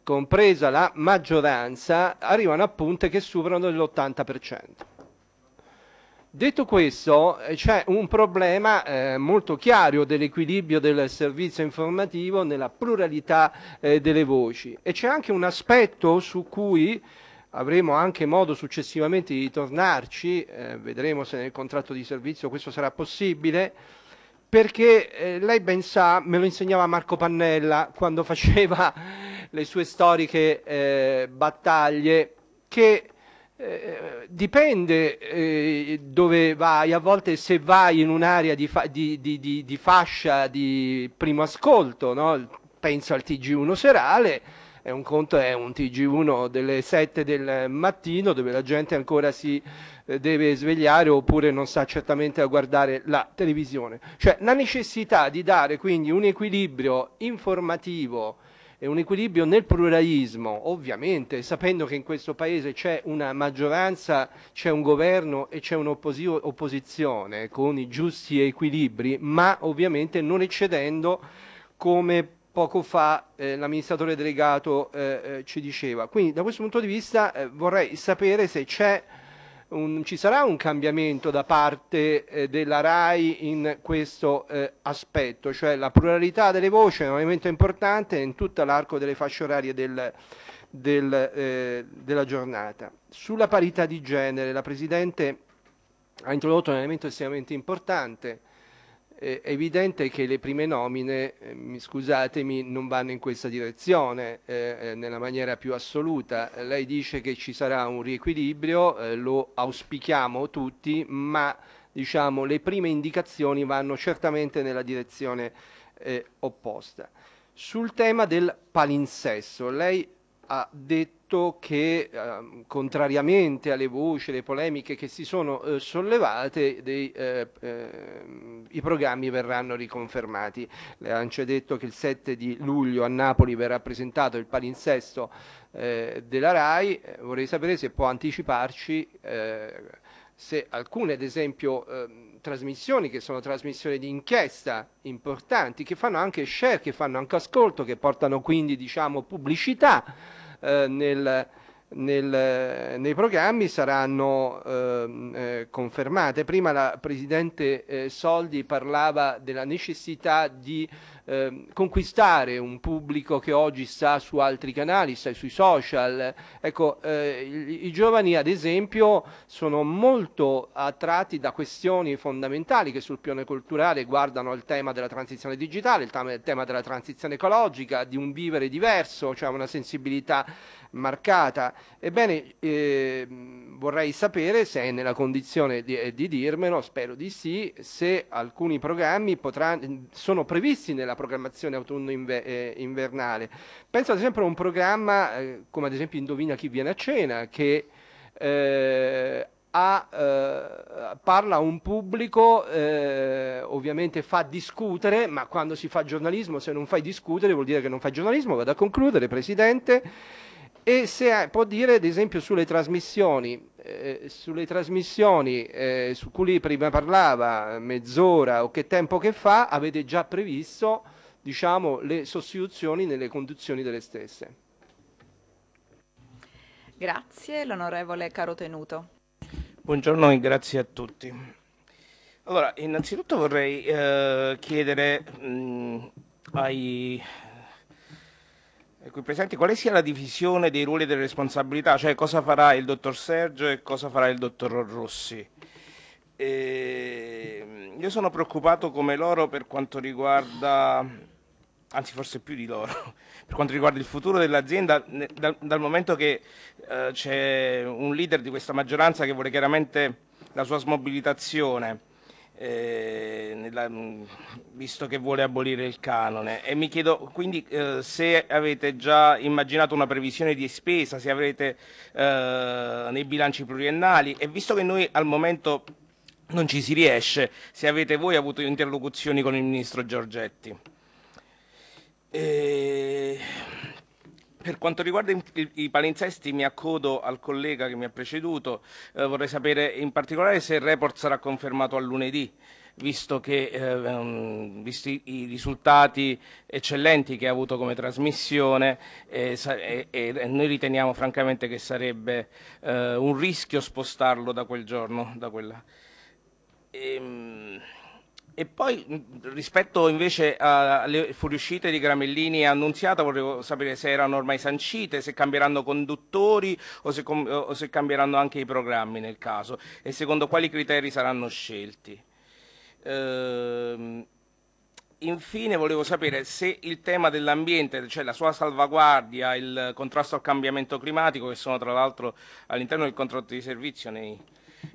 compresa la maggioranza, arrivano a punte che superano l'80%. Detto questo, eh, c'è un problema eh, molto chiaro dell'equilibrio del servizio informativo nella pluralità eh, delle voci e c'è anche un aspetto su cui avremo anche modo successivamente di tornarci, eh, vedremo se nel contratto di servizio questo sarà possibile, perché eh, lei ben sa, me lo insegnava Marco Pannella quando [laughs] faceva le sue storiche eh, battaglie, che eh, dipende eh, dove vai, a volte se vai in un'area di, fa di, di, di, fascia di primo ascolto, no? penso al TG1 serale, è un conto è un TG1 delle 7 del mattino dove la gente ancora si eh, deve svegliare oppure non sa certamente a guardare la televisione. Cioè la necessità di dare quindi un equilibrio informativo e un equilibrio nel pluralismo, ovviamente, sapendo che in questo Paese c'è una maggioranza, c'è un governo e c'è un'opposizione con i giusti equilibri, ma ovviamente non eccedendo come poco fa eh, l'amministratore delegato eh, eh, ci diceva. Quindi da questo punto di vista eh, vorrei sapere se un, ci sarà un cambiamento da parte eh, della RAI in questo aspetto, cioè la pluralità delle voci è un elemento importante in tutto l'arco delle fasce orarie del, del, della giornata. Sulla parità di genere la Presidente ha introdotto un elemento estremamente importante, è evidente che le prime nomine, eh, scusatemi, non vanno in questa direzione eh, eh, nella maniera più assoluta. Lei dice che ci sarà un riequilibrio, eh, lo auspichiamo tutti, ma diciamo, le prime indicazioni vanno certamente nella direzione eh, opposta. Sul tema del palinsesto, lei ha detto tutto che, eh, contrariamente alle voci, alle polemiche che si sono eh, sollevate, dei, eh, ehm, i programmi verranno riconfermati. Le hanno già detto che il 7 di luglio a Napoli verrà presentato il palinsesto eh, della RAI, eh, vorrei sapere se può anticiparci se alcune, ad esempio, eh, trasmissioni che sono trasmissioni di inchiesta importanti, che fanno anche share, che fanno anche ascolto, che portano quindi diciamo, pubblicità eh, nel nel, nei programmi saranno ehm, eh, confermate. Prima la Presidente eh, Soldi parlava della necessità di eh, conquistare un pubblico che oggi sta su altri canali, sta sui social. Ecco, eh, i, i, giovani ad esempio sono molto attratti da questioni fondamentali che sul piano culturale guardano il tema della transizione digitale, il tema, il tema della transizione ecologica, di un vivere diverso, cioè una sensibilità marcata. Ebbene, eh, vorrei sapere se è nella condizione di, eh, di, dirmelo, spero di sì, se alcuni programmi potranno, mm, sono previsti nella programmazione autunno-invernale. Eh, Penso ad esempio a un programma eh, come ad esempio Indovina chi viene a cena, che eh, a, eh, parla a un pubblico, eh, ovviamente fa discutere, ma quando si fa giornalismo, se non fai discutere vuol dire che non fai giornalismo, vado a concludere Presidente, e se eh, può dire, ad esempio, sulle trasmissioni, eh, sulle trasmissioni eh, su cui lei prima parlava, mezz'ora o che tempo che fa, avete già previsto diciamo, le sostituzioni nelle conduzioni delle stesse. Grazie, l'onorevole Caro Tenuto. Buongiorno e grazie a tutti. Allora, innanzitutto vorrei eh, chiedere mh, ai qui ecco, presenti, quale sia la divisione dei ruoli e delle responsabilità, cioè cosa farà il dottor Sergio e cosa farà il dottor Rossi. E ehm, io sono preoccupato come loro per quanto riguarda, anzi forse più di loro, [laughs] per quanto riguarda il futuro dell'azienda, dal, dal momento che eh, c'è un leader di questa maggioranza che vuole chiaramente la sua smobilitazione eh, nella, mm, visto che vuole abolire il canone. E mi chiedo quindi eh, se avete già immaginato una previsione di spesa, se avrete eh, nei bilanci pluriennali e visto che noi al momento non ci si riesce, se avete voi avuto interlocuzioni con il Ministro Giorgetti. E... Eh, per quanto riguarda i, i palinsesti mi accodo al collega che mi ha preceduto, eh, vorrei sapere in particolare se il report sarà confermato a lunedì visto che eh, ehm, visti i risultati eccellenti che ha avuto come trasmissione eh, e, noi riteniamo francamente che sarebbe eh, un rischio spostarlo da quel giorno, da quella. Ehm... E poi rispetto invece alle fuoriuscite di Gramellini e Annunziata volevo sapere se erano ormai sancite, se cambieranno conduttori o se, o se cambieranno anche i programmi nel caso e secondo quali criteri saranno scelti. Ehm, infine volevo sapere se il tema dell'ambiente, cioè la sua salvaguardia, il contrasto al cambiamento climatico, che sono tra l'altro all'interno del contratto di servizio nei,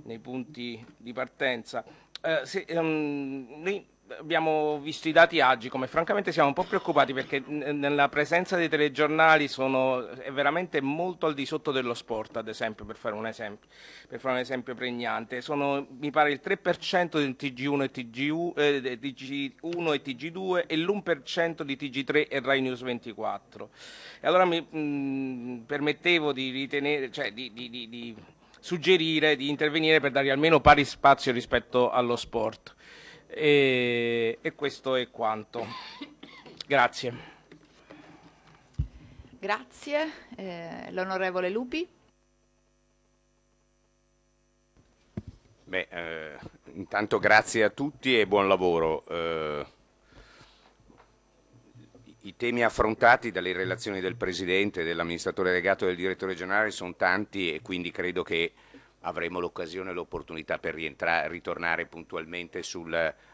nei punti di partenza, eh, um, noi abbiamo visto i dati oggi, come francamente siamo un po' preoccupati perché nella presenza dei telegiornali sono, è veramente molto al di sotto dello sport, ad esempio, per fare un esempio, fare un esempio pregnante. Sono, mi pare, il 3% del TG1 e, TGU, eh, TG1 e TG2 e l'1% di TG3 e Rai News 24. E allora mi mh, mm, permettevo di ritenere, cioè di, di, di, di suggerire di intervenire per dargli almeno pari spazio rispetto allo sport. E, e questo è quanto. Grazie. Grazie. Eh, L'onorevole Lupi. Beh, eh, intanto grazie a tutti e buon lavoro. Eh... I temi affrontati dalle relazioni del Presidente, dell'amministratore legato e del direttore generale sono tanti e quindi credo che avremo l'occasione e l'opportunità per ritornare puntualmente su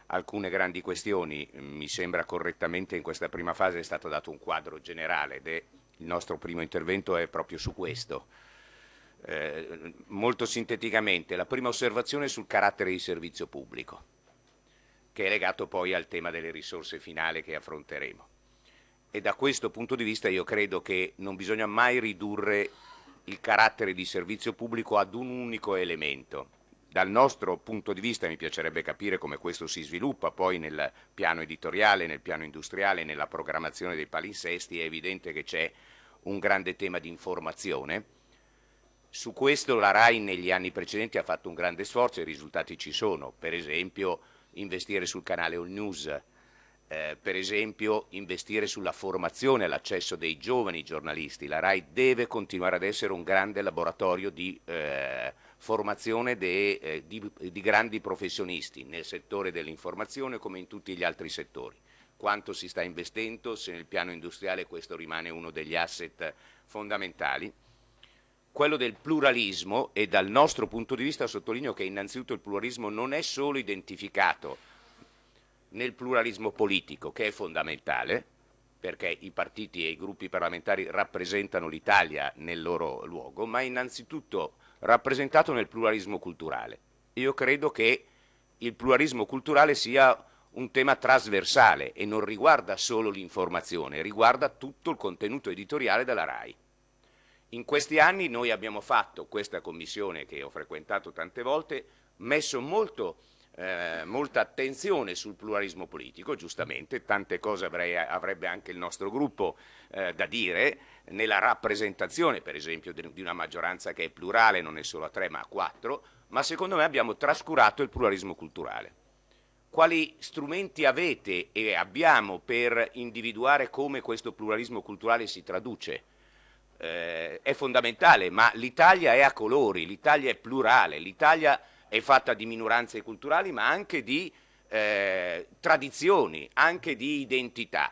alcune grandi questioni. Mi sembra correttamente in questa prima fase è stato dato un quadro generale ed è il nostro primo intervento è proprio su questo. Eh, molto sinteticamente, la prima osservazione è sul carattere di servizio pubblico, che è legato poi al tema delle risorse finali che affronteremo e da questo punto di vista io credo che non bisogna mai ridurre il carattere di servizio pubblico ad un unico elemento. Dal nostro punto di vista mi piacerebbe capire come questo si sviluppa poi nel piano editoriale, nel piano industriale, nella programmazione dei palinsesti, è evidente che c'è un grande tema di informazione. Su questo la RAI negli anni precedenti ha fatto un grande sforzo e i risultati ci sono, per esempio investire sul canale All News, eh, per esempio investire sulla formazione e l'accesso dei giovani giornalisti. La RAI deve continuare ad essere un grande laboratorio di eh, formazione de, eh, di, di, grandi professionisti nel settore dell'informazione come in tutti gli altri settori. Quanto si sta investendo, se nel piano industriale questo rimane uno degli asset fondamentali. Quello del pluralismo e dal nostro punto di vista sottolineo che innanzitutto il pluralismo non è solo identificato nel pluralismo politico, che è fondamentale, perché i partiti e i gruppi parlamentari rappresentano l'Italia nel loro luogo, ma innanzitutto rappresentato nel pluralismo culturale. Io credo che il pluralismo culturale sia un tema trasversale e non riguarda solo l'informazione, riguarda tutto il contenuto editoriale della RAI. In questi anni noi abbiamo fatto, questa commissione che ho frequentato tante volte, messo molto eh, molta attenzione sul pluralismo politico, giustamente, tante cose avrei, avrebbe anche il nostro gruppo eh, da dire nella rappresentazione, per esempio, di una maggioranza che è plurale, non è solo a tre ma a quattro, ma secondo me abbiamo trascurato il pluralismo culturale. Quali strumenti avete e abbiamo per individuare come questo pluralismo culturale si traduce? Eh, è fondamentale, ma l'Italia è a colori, l'Italia è plurale, l'Italia è fatta di minoranze culturali ma anche di eh, tradizioni, anche di identità.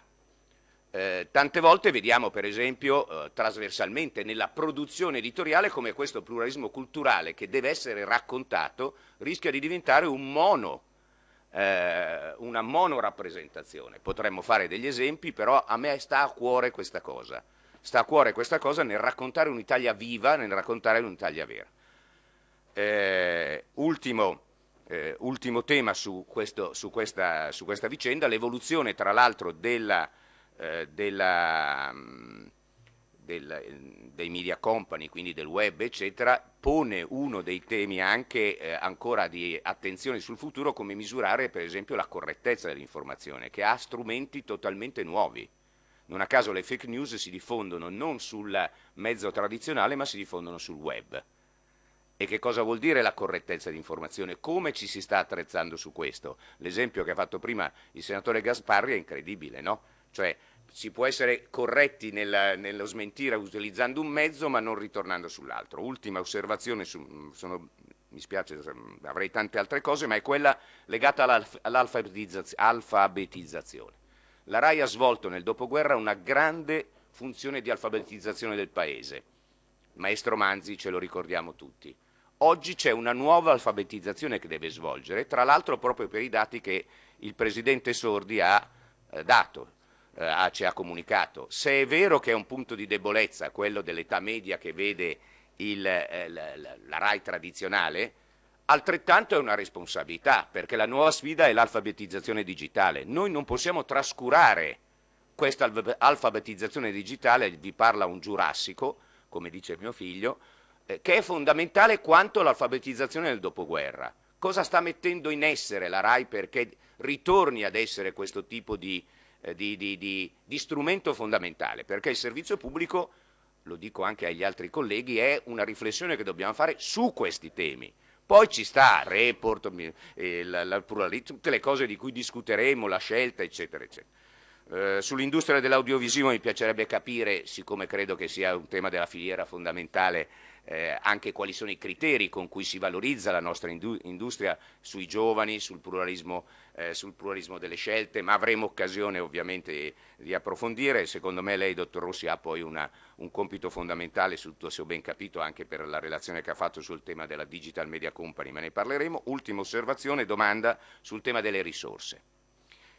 Eh, tante volte vediamo per esempio eh, trasversalmente nella produzione editoriale come questo pluralismo culturale che deve essere raccontato rischia di diventare un mono, eh, una monorappresentazione. Potremmo fare degli esempi, però a me sta a cuore questa cosa. Sta a cuore questa cosa nel raccontare un'Italia viva, nel raccontare un'Italia vera. Eh, ultimo, eh, ultimo, tema su, questo, su, questa, su questa, vicenda, l'evoluzione tra l'altro della, eh, della, mm, della, dei media company, quindi del web, eccetera, pone uno dei temi anche eh, ancora di attenzione sul futuro come misurare per esempio la correttezza dell'informazione, che ha strumenti totalmente nuovi. Non a caso le fake news si diffondono non sul mezzo tradizionale ma si diffondono sul web e che cosa vuol dire la correttezza di informazione? Come ci si sta attrezzando su questo? L'esempio che ha fatto prima il senatore Gasparri è incredibile, no? Cioè, si può essere corretti nella, nello smentire utilizzando un mezzo ma non ritornando sull'altro. Ultima osservazione, su, sono, mi spiace, avrei tante altre cose, ma è quella legata all'alfabetizzazione. La RAI ha svolto nel dopoguerra una grande funzione di alfabetizzazione del Paese. Maestro Manzi ce lo ricordiamo tutti. Oggi c'è una nuova alfabetizzazione che deve svolgere, tra l'altro proprio per i dati che il Presidente Sordi ha eh, dato, eh, ci ha comunicato. Se è vero che è un punto di debolezza quello dell'età media che vede il, eh, la, la RAI tradizionale, altrettanto è una responsabilità, perché la nuova sfida è l'alfabetizzazione digitale. Noi non possiamo trascurare questa alfabetizzazione digitale, vi parla un giurassico, come dice mio figlio, eh, che è fondamentale quanto l'alfabetizzazione del dopoguerra. Cosa sta mettendo in essere la RAI perché ritorni ad essere questo tipo di, eh, di, di, di, strumento fondamentale? Perché il servizio pubblico, lo dico anche agli altri colleghi, è una riflessione che dobbiamo fare su questi temi. Poi ci sta il report, eh, pluralismo, tutte le cose di cui discuteremo, la scelta, eccetera, eccetera. Eh, sull'industria dell'audiovisivo mi piacerebbe capire, siccome credo che sia un tema della filiera fondamentale, eh, anche quali sono i criteri con cui si valorizza la nostra industria sui giovani, sul pluralismo, eh, sul pluralismo delle scelte, ma avremo occasione ovviamente di approfondire. Secondo me lei, dottor Rossi, ha poi una, un compito fondamentale, su tutto, se ho ben capito, anche per la relazione che ha fatto sul tema della Digital Media Company, ma ne parleremo. Ultima osservazione, domanda sul tema delle risorse.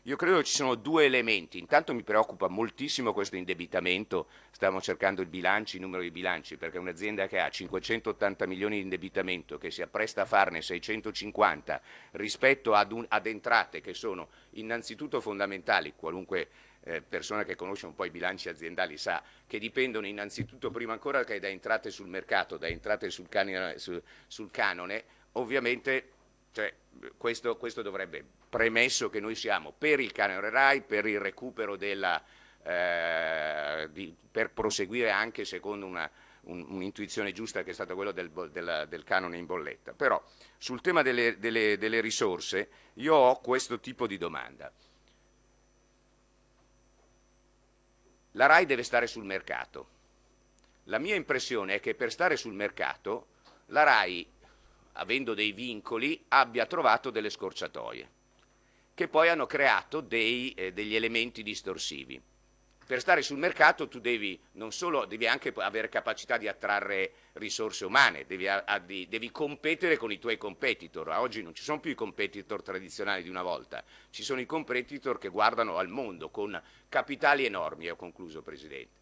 Io credo che ci sono due elementi. Intanto mi preoccupa moltissimo questo indebitamento, stiamo cercando il bilancio, il numero di bilanci, perché un'azienda che ha 580 milioni di indebitamento, che si appresta a farne 650 rispetto ad, un, ad entrate che sono innanzitutto fondamentali, qualunque eh, persona che conosce un po' i bilanci aziendali sa che dipendono innanzitutto prima ancora che da entrate sul mercato, da entrate sul canone, su, sul canone ovviamente cioè, questo, questo, dovrebbe, premesso che noi siamo per il canone RAI, per il recupero della, eh, di, per proseguire anche secondo una, un, un'intuizione giusta che è stata quella del, del, del, canone in bolletta. Però sul tema delle, delle, delle risorse io ho questo tipo di domanda. La RAI deve stare sul mercato. La mia impressione è che per stare sul mercato la RAI avendo dei vincoli, abbia trovato delle scorciatoie, che poi hanno creato dei, eh, degli elementi distorsivi. Per stare sul mercato tu devi non solo, devi anche avere capacità di attrarre risorse umane, devi, a, a, di, devi competere con i tuoi competitor. A oggi non ci sono più i competitor tradizionali di una volta, ci sono i competitor che guardano al mondo con capitali enormi, ho concluso Presidente.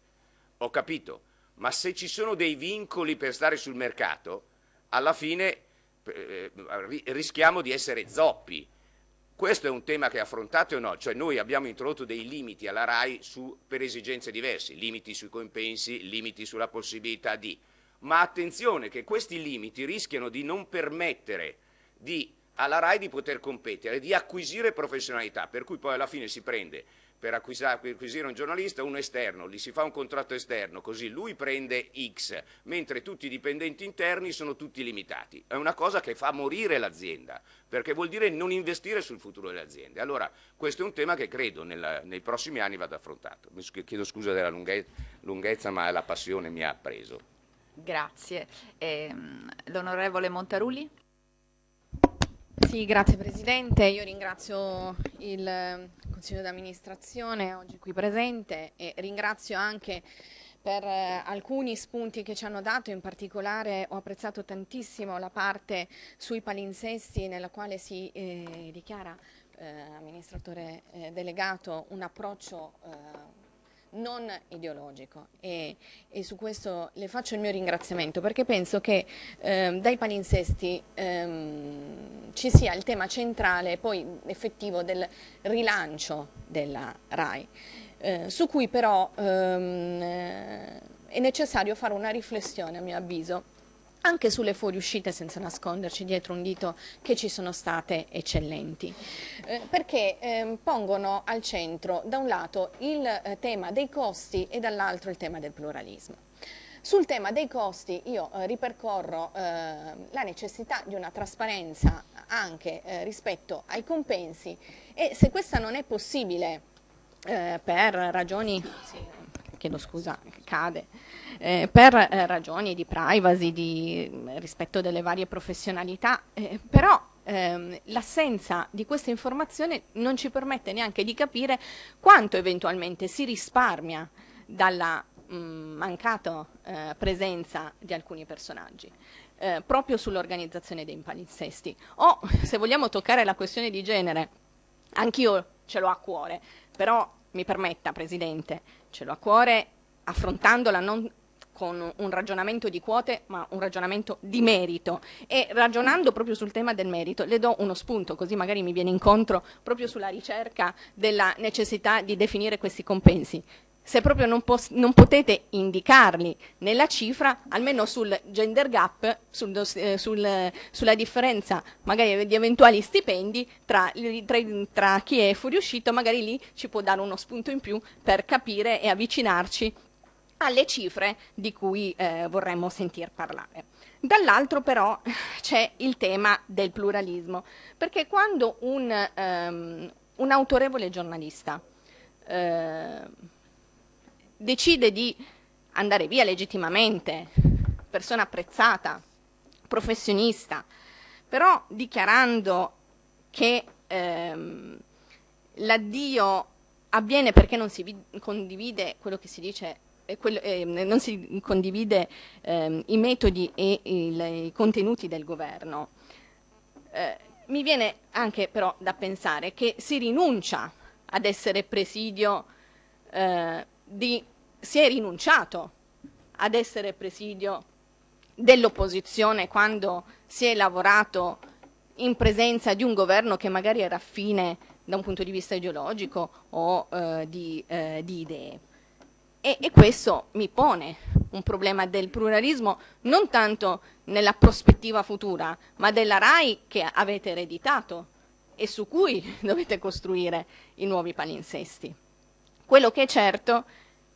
Ho capito, ma se ci sono dei vincoli per stare sul mercato, alla fine eh, eh, rischiamo di essere zoppi. Questo è un tema che affrontate o no? Cioè noi abbiamo introdotto dei limiti alla RAI su, per esigenze diverse, limiti sui compensi, limiti sulla possibilità di... Ma attenzione che questi limiti rischiano di non permettere di, alla RAI di poter competere, di acquisire professionalità, per cui poi alla fine si prende per acquisire un giornalista, uno esterno, gli si fa un contratto esterno, così lui prende X, mentre tutti i dipendenti interni sono tutti limitati. È una cosa che fa morire l'azienda, perché vuol dire non investire sul futuro delle aziende. Allora, questo è un tema che credo nel, nei prossimi anni vada affrontato. Mi chiedo scusa della lunghezza, lunghezza ma la passione mi ha preso. Grazie. Eh, l'onorevole Montarulli? Sì, grazie Presidente. Io ringrazio il ehm, Consiglio d'amministrazione oggi qui presente e ringrazio anche per eh, alcuni spunti che ci hanno dato, in particolare ho apprezzato tantissimo la parte sui palinsesti nella quale si eh, dichiara eh, amministratore eh, delegato un approccio eh, non ideologico e, e, su questo le faccio il mio ringraziamento perché penso che ehm, dai palinsesti ehm, ci sia il tema centrale e poi effettivo del rilancio della RAI, eh, su cui però ehm, è necessario fare una riflessione a mio avviso anche sulle fuoriuscite senza nasconderci dietro un dito che ci sono state eccellenti, eh, perché eh, pongono al centro da un lato il eh, tema dei costi e dall'altro il tema del pluralismo. Sul tema dei costi io eh, ripercorro ehm, la necessità di una trasparenza anche eh, rispetto ai compensi e se questa non è possibile eh, per ragioni... Sì, chiedo scusa, cade, eh, per eh, ragioni di privacy, di mm, rispetto delle varie professionalità, eh, però ehm, l'assenza di questa informazione non ci permette neanche di capire quanto eventualmente si risparmia dalla mm, mancata eh, presenza di alcuni personaggi. Eh, proprio sull'organizzazione dei palinsesti o se vogliamo toccare la questione di genere anch'io ce l'ho a cuore però mi permetta Presidente farcelo a cuore affrontandola non con un ragionamento di quote, ma un ragionamento di merito. E ragionando proprio sul tema del merito, le do uno spunto, così magari mi viene incontro proprio sulla ricerca della necessità di definire questi compensi se proprio non, non, potete indicarli nella cifra, almeno sul gender gap, sul eh, sul, sulla differenza magari di eventuali stipendi tra, tra, tra chi è fuoriuscito, magari lì ci può dare uno spunto in più per capire e avvicinarci alle cifre di cui eh, vorremmo sentir parlare. Dall'altro però [laughs] c'è il tema del pluralismo, perché quando un, um, un autorevole giornalista ehm, decide di andare via legittimamente, persona apprezzata, professionista, però dichiarando che ehm, l'addio avviene perché non si condivide quello che si dice eh, quello, eh, non si condivide ehm, i metodi e il, i contenuti del governo. Eh, mi viene anche però da pensare che si rinuncia ad essere presidio eh, di, si è rinunciato ad essere presidio dell'opposizione quando si è lavorato in presenza di un governo che magari era affine da un punto di vista ideologico o eh, di, eh, di, idee. E, e questo mi pone un problema del pluralismo non tanto nella prospettiva futura, ma della RAI che avete ereditato e su cui [laughs] dovete costruire i nuovi palinsesti. Quello che è certo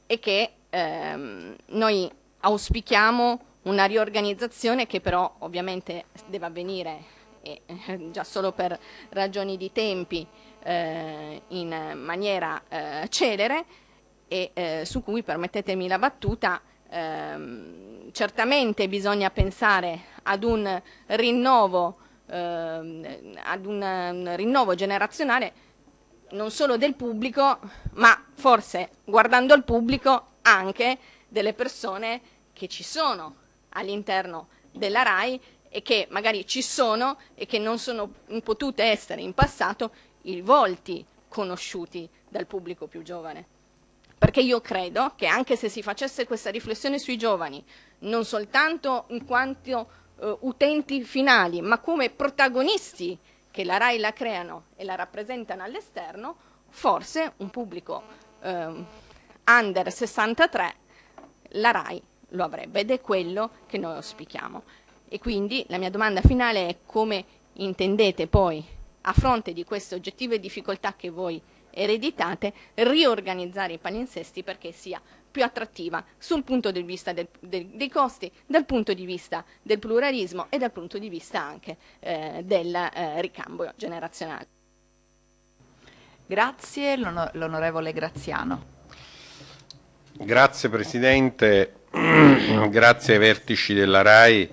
è che ehm, noi auspichiamo una riorganizzazione che però ovviamente deve avvenire eh, già solo per ragioni di tempi eh, in maniera eh, celere e eh, su cui permettetemi la battuta ehm, certamente bisogna pensare ad un rinnovo ehm, ad un rinnovo generazionale non solo del pubblico, ma forse guardando al pubblico anche delle persone che ci sono all'interno della RAI e che magari ci sono e che non sono potute essere in passato i volti conosciuti dal pubblico più giovane. Perché io credo che anche se si facesse questa riflessione sui giovani, non soltanto in quanto eh, utenti finali, ma come protagonisti che la RAI la creano e la rappresentano all'esterno, forse un pubblico eh, under 63 la RAI lo avrebbe ed è quello che noi auspichiamo. E quindi la mia domanda finale è come intendete poi, a fronte di queste oggettive difficoltà che voi ereditate, riorganizzare i palinsesti perché sia più attrattiva sul punto di vista del, del, dei costi, dal punto di vista del pluralismo e dal punto di vista anche eh, del eh, ricambio generazionale. Grazie, l'onorevole Graziano. Grazie Presidente, [clears throat] grazie ai vertici della RAI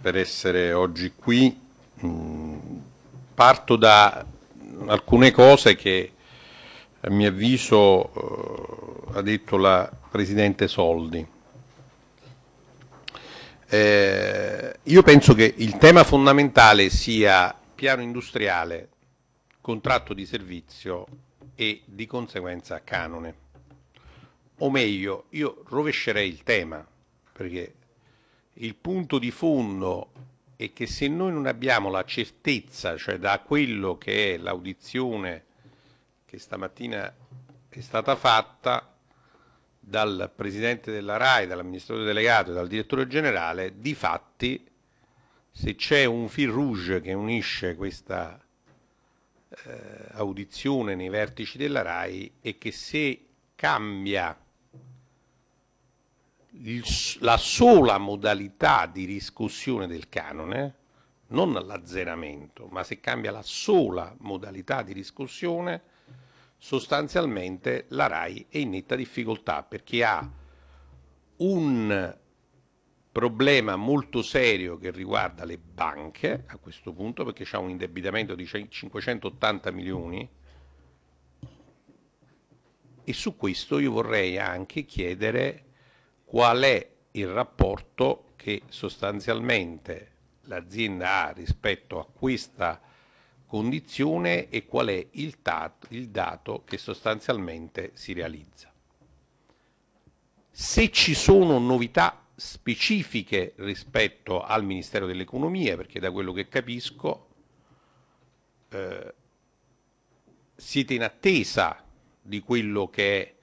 per essere oggi qui. Mm, parto da alcune cose che a mio avviso eh, ha detto la Presidente Soldi. Eh, io penso che il tema fondamentale sia piano industriale, contratto di servizio e di conseguenza canone. O meglio, io rovescerei il tema, perché il punto di fondo è che se noi non abbiamo la certezza, cioè da quello che è l'audizione che stamattina è stata fatta, dal presidente della RAI, dall'amministratore delegato e dal direttore generale, di fatti se c'è un fil rouge che unisce questa eh, audizione nei vertici della RAI è che se cambia il, la sola modalità di riscossione del canone, non l'azzeramento, ma se cambia la sola modalità di riscossione, sostanzialmente la RAI è in netta difficoltà perché ha un problema molto serio che riguarda le banche a questo punto perché c'è un indebitamento di 580 milioni e su questo io vorrei anche chiedere qual è il rapporto che sostanzialmente l'azienda ha rispetto a questa condizione e qual è il, tato, il dato che sostanzialmente si realizza. Se ci sono novità specifiche rispetto al Ministero dell'Economia, perché da quello che capisco eh, siete in attesa di quello che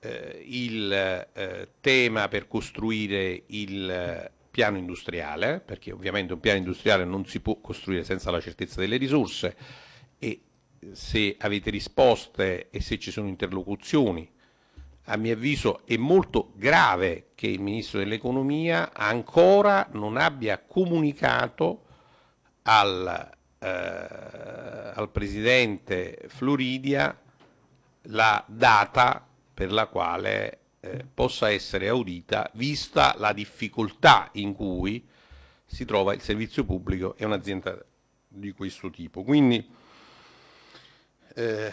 è eh, il eh, tema per costruire il piano industriale, perché ovviamente un piano industriale non si può costruire senza la certezza delle risorse e se avete risposte e se ci sono interlocuzioni, a mio avviso è molto grave che il Ministro dell'Economia ancora non abbia comunicato al, eh, al Presidente Floridia la data per la quale eh, possa essere audita vista la difficoltà in cui si trova il servizio pubblico e un'azienda di questo tipo. Quindi eh,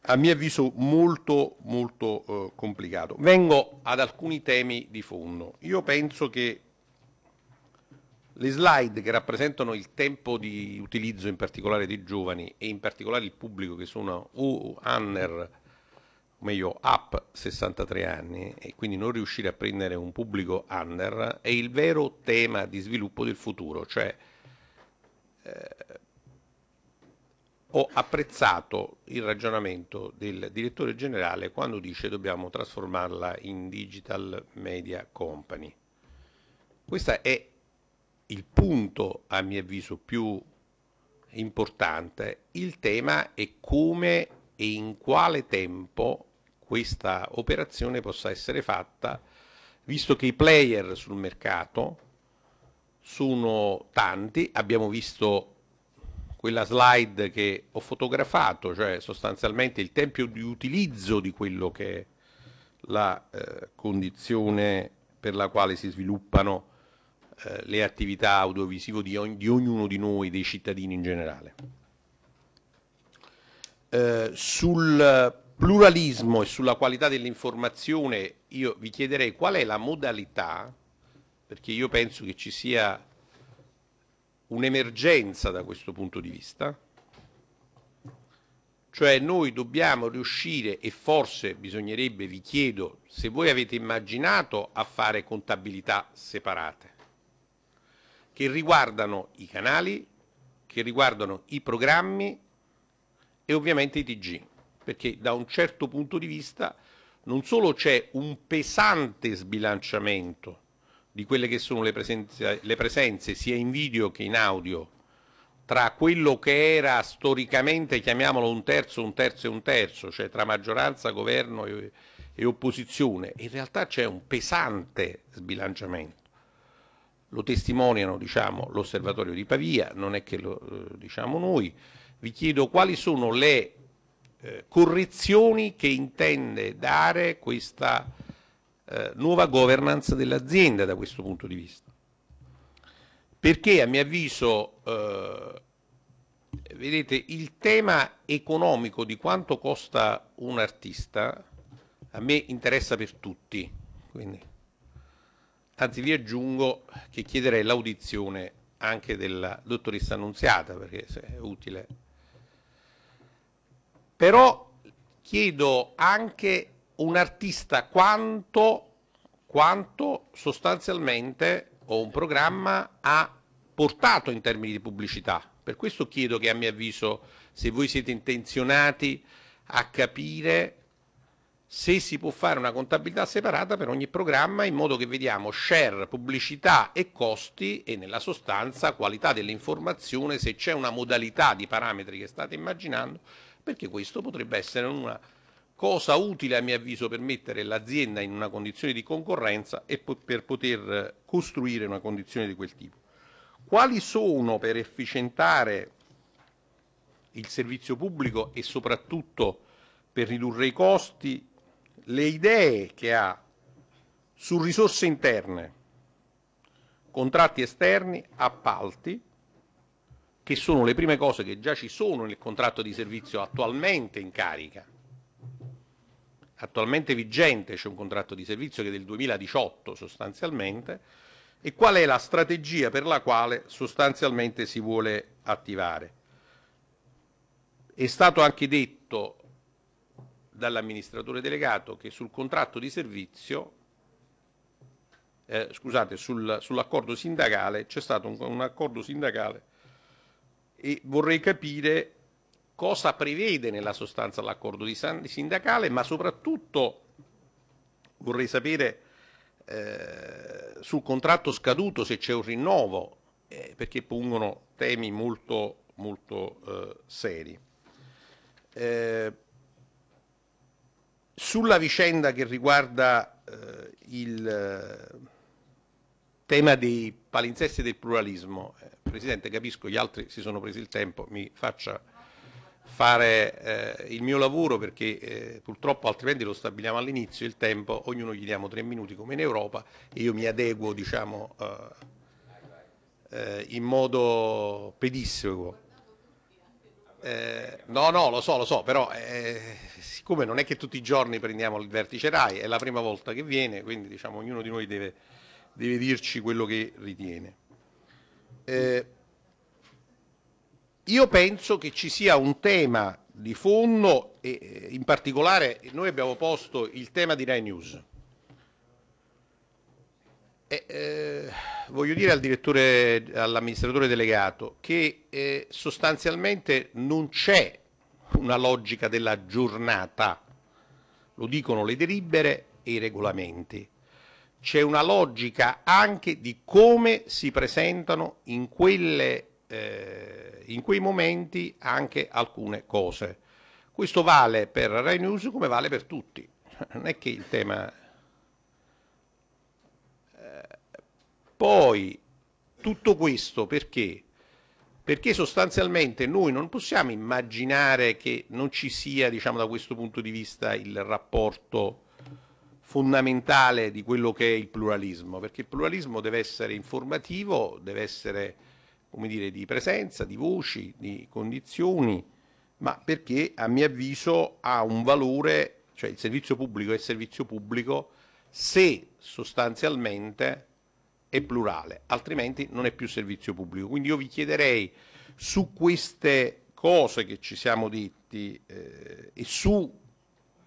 a mio avviso molto molto eh, complicato. Vengo ad alcuni temi di fondo. Io penso che le slide che rappresentano il tempo di utilizzo in particolare dei giovani e in particolare il pubblico che sono o ANNER meglio up 63 anni e quindi non riuscire a prendere un pubblico under è il vero tema di sviluppo del futuro, cioè eh, ho apprezzato il ragionamento del direttore generale quando dice dobbiamo trasformarla in digital media company. Questo è il punto, a mio avviso, più importante. Il tema è come e in quale tempo questa operazione possa essere fatta, visto che i player sul mercato sono tanti, abbiamo visto quella slide che ho fotografato, cioè sostanzialmente il tempo di utilizzo di quello che è la eh, condizione per la quale si sviluppano eh, le attività audiovisive di, ogni, di, ognuno di noi, dei cittadini in generale. Eh, sul pluralismo e sulla qualità dell'informazione io vi chiederei qual è la modalità, perché io penso che ci sia un'emergenza da questo punto di vista, cioè noi dobbiamo riuscire e forse bisognerebbe, vi chiedo, se voi avete immaginato a fare contabilità separate, che riguardano i canali, che riguardano i programmi e ovviamente i TG perché da un certo punto di vista non solo c'è un pesante sbilanciamento di quelle che sono le presenze, le presenze, sia in video che in audio tra quello che era storicamente, chiamiamolo un terzo, un terzo e un terzo, cioè tra maggioranza, governo e, e opposizione, in realtà c'è un pesante sbilanciamento. Lo testimoniano diciamo, l'osservatorio di Pavia, non è che lo eh, diciamo noi. Vi chiedo quali sono le eh, correzioni che intende dare questa eh, nuova governance dell'azienda da questo punto di vista. Perché a mio avviso, eh, vedete, il tema economico di quanto costa un artista a me interessa per tutti, quindi. anzi vi aggiungo che chiederei l'audizione anche della dottoressa Annunziata perché è utile però chiedo anche un artista quanto, quanto sostanzialmente o un programma ha portato in termini di pubblicità. Per questo chiedo che a mio avviso se voi siete intenzionati a capire se si può fare una contabilità separata per ogni programma in modo che vediamo share, pubblicità e costi e nella sostanza qualità dell'informazione, se c'è una modalità di parametri che state immaginando perché questo potrebbe essere una cosa utile a mio avviso per mettere l'azienda in una condizione di concorrenza e po- per poter costruire una condizione di quel tipo. Quali sono per efficientare il servizio pubblico e soprattutto per ridurre i costi le idee che ha su risorse interne, contratti esterni, appalti che sono le prime cose che già ci sono nel contratto di servizio attualmente in carica. Attualmente vigente c'è un contratto di servizio che è del 2018 sostanzialmente e qual è la strategia per la quale sostanzialmente si vuole attivare. È stato anche detto dall'amministratore delegato che sul contratto di servizio, eh, scusate, sul, sull'accordo sindacale c'è stato un, un accordo sindacale e vorrei capire cosa prevede nella sostanza l'accordo sindacale, ma soprattutto vorrei sapere eh, sul contratto scaduto se c'è un rinnovo, eh, perché pongono temi molto, molto eh, seri. Eh, sulla vicenda che riguarda eh, il eh, tema dei palinsesti del pluralismo, Presidente, capisco, gli altri si sono presi il tempo, mi faccia fare eh, il mio lavoro perché eh, purtroppo altrimenti lo stabiliamo all'inizio il tempo, ognuno gli diamo tre minuti come in Europa e io mi adeguo diciamo eh, eh in modo pedissimo. Eh, no, no, lo so, lo so, però eh, siccome non è che tutti i giorni prendiamo il vertice RAI, è la prima volta che viene, quindi diciamo ognuno di noi deve, deve dirci quello che ritiene. Eh, io penso che ci sia un tema di fondo e eh, in particolare noi abbiamo posto il tema di Rai News. E, eh, voglio dire al direttore, all'amministratore delegato che eh, sostanzialmente non c'è una logica della giornata, lo dicono le delibere e i regolamenti c'è una logica anche di come si presentano in, quelle, eh, in quei momenti anche alcune cose. Questo vale per Rai News come vale per tutti. [laughs] Non è che il tema... Eh, poi tutto questo perché? Perché sostanzialmente noi non possiamo immaginare che non ci sia, diciamo da questo punto di vista, il rapporto fondamentale di quello che è il pluralismo, perché il pluralismo deve essere informativo, deve essere come dire, di presenza, di voci, di condizioni, ma perché a mio avviso ha un valore, cioè il servizio pubblico è servizio pubblico se sostanzialmente è plurale, altrimenti non è più servizio pubblico. Quindi io vi chiederei su queste cose che ci siamo detti eh, e su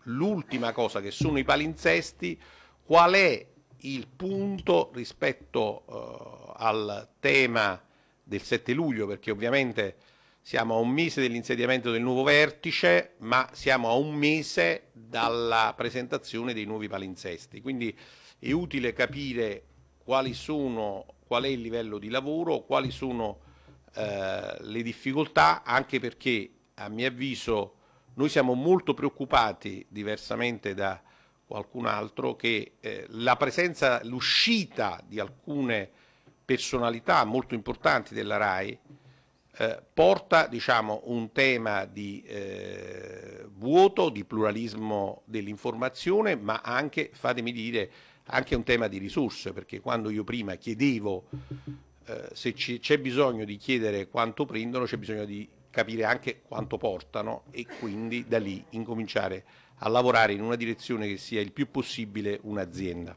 l'ultima cosa che sono i palinzesti, qual è il punto rispetto eh, al tema del 7 luglio, perché ovviamente siamo a un mese dell'insediamento del nuovo vertice, ma siamo a un mese dalla presentazione dei nuovi palinzesti, Quindi è utile capire sono, qual è il livello di lavoro, quali sono eh, le difficoltà, anche perché a mio avviso noi siamo molto preoccupati, diversamente da qualcun altro, che eh, la presenza, l'uscita di alcune personalità molto importanti della RAI eh, porta diciamo, un tema di eh, vuoto, di pluralismo dell'informazione, ma anche, fatemi dire, anche un tema di risorse, perché quando io prima chiedevo eh, se c'è bisogno di chiedere quanto prendono, c'è bisogno di capire anche quanto portano e quindi da lì incominciare a lavorare in una direzione che sia il più possibile un'azienda.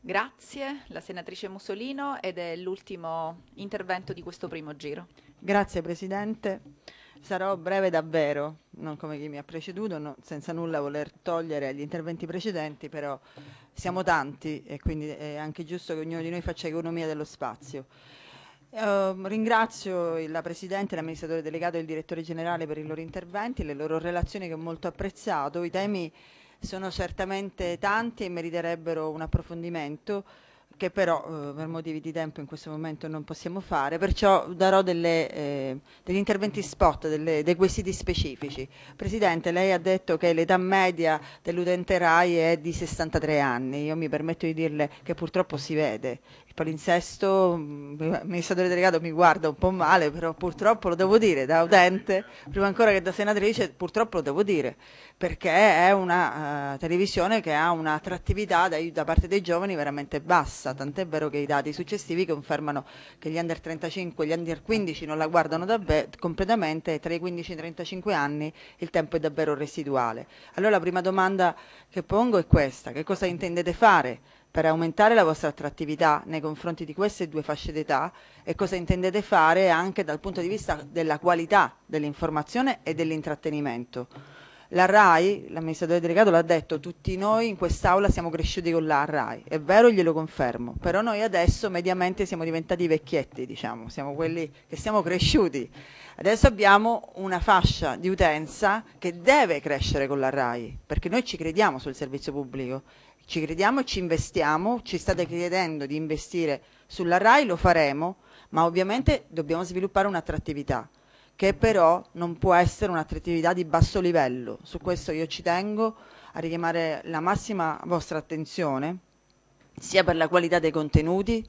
Grazie, la senatrice Musolino ed è l'ultimo intervento di questo primo giro. Grazie Presidente, sarò breve davvero, non come chi mi ha preceduto, no, senza nulla voler togliere gli interventi precedenti, però siamo tanti e quindi è anche giusto che ognuno di noi faccia economia dello spazio. Eh, ringrazio la Presidente, l'amministratore delegato e il direttore generale per i loro interventi, le loro relazioni che ho molto apprezzato. I temi sono certamente tanti e meriterebbero un approfondimento che però eh, per motivi di tempo in questo momento non possiamo fare, perciò darò delle, eh, degli interventi spot, delle, dei quesiti specifici. Presidente, lei ha detto che l'età media dell'utente RAI è di 63 anni, io mi permetto di dirle che purtroppo si vede palinsesto, mm, amministratore delegato mi guarda un po' male, però purtroppo lo devo dire, da utente, prima ancora che da senatrice, purtroppo lo devo dire, perché è una uh, televisione che ha un'attrattività da, da, parte dei giovani veramente bassa, tant'è vero che i dati successivi confermano che gli under 35 e gli under 15 non la guardano completamente e tra i 15 e i 35 anni il tempo è davvero residuale. Allora la prima domanda che pongo è questa, che cosa intendete fare? per aumentare la vostra attrattività nei confronti di queste due fasce d'età e cosa intendete fare anche dal punto di vista della qualità dell'informazione e dell'intrattenimento. La RAI, l'amministratore delegato l'ha detto, tutti noi in quest'aula siamo cresciuti con la RAI, è vero glielo confermo, però noi adesso mediamente siamo diventati vecchietti, diciamo, siamo quelli che siamo cresciuti. Adesso abbiamo una fascia di utenza che deve crescere con la RAI, perché noi ci crediamo sul servizio pubblico ci crediamo e ci investiamo, ci state chiedendo di investire sulla RAI, lo faremo, ma ovviamente dobbiamo sviluppare un'attrattività che però non può essere un'attrattività di basso livello. Su questo io ci tengo a richiamare la massima vostra attenzione, sia per la qualità dei contenuti,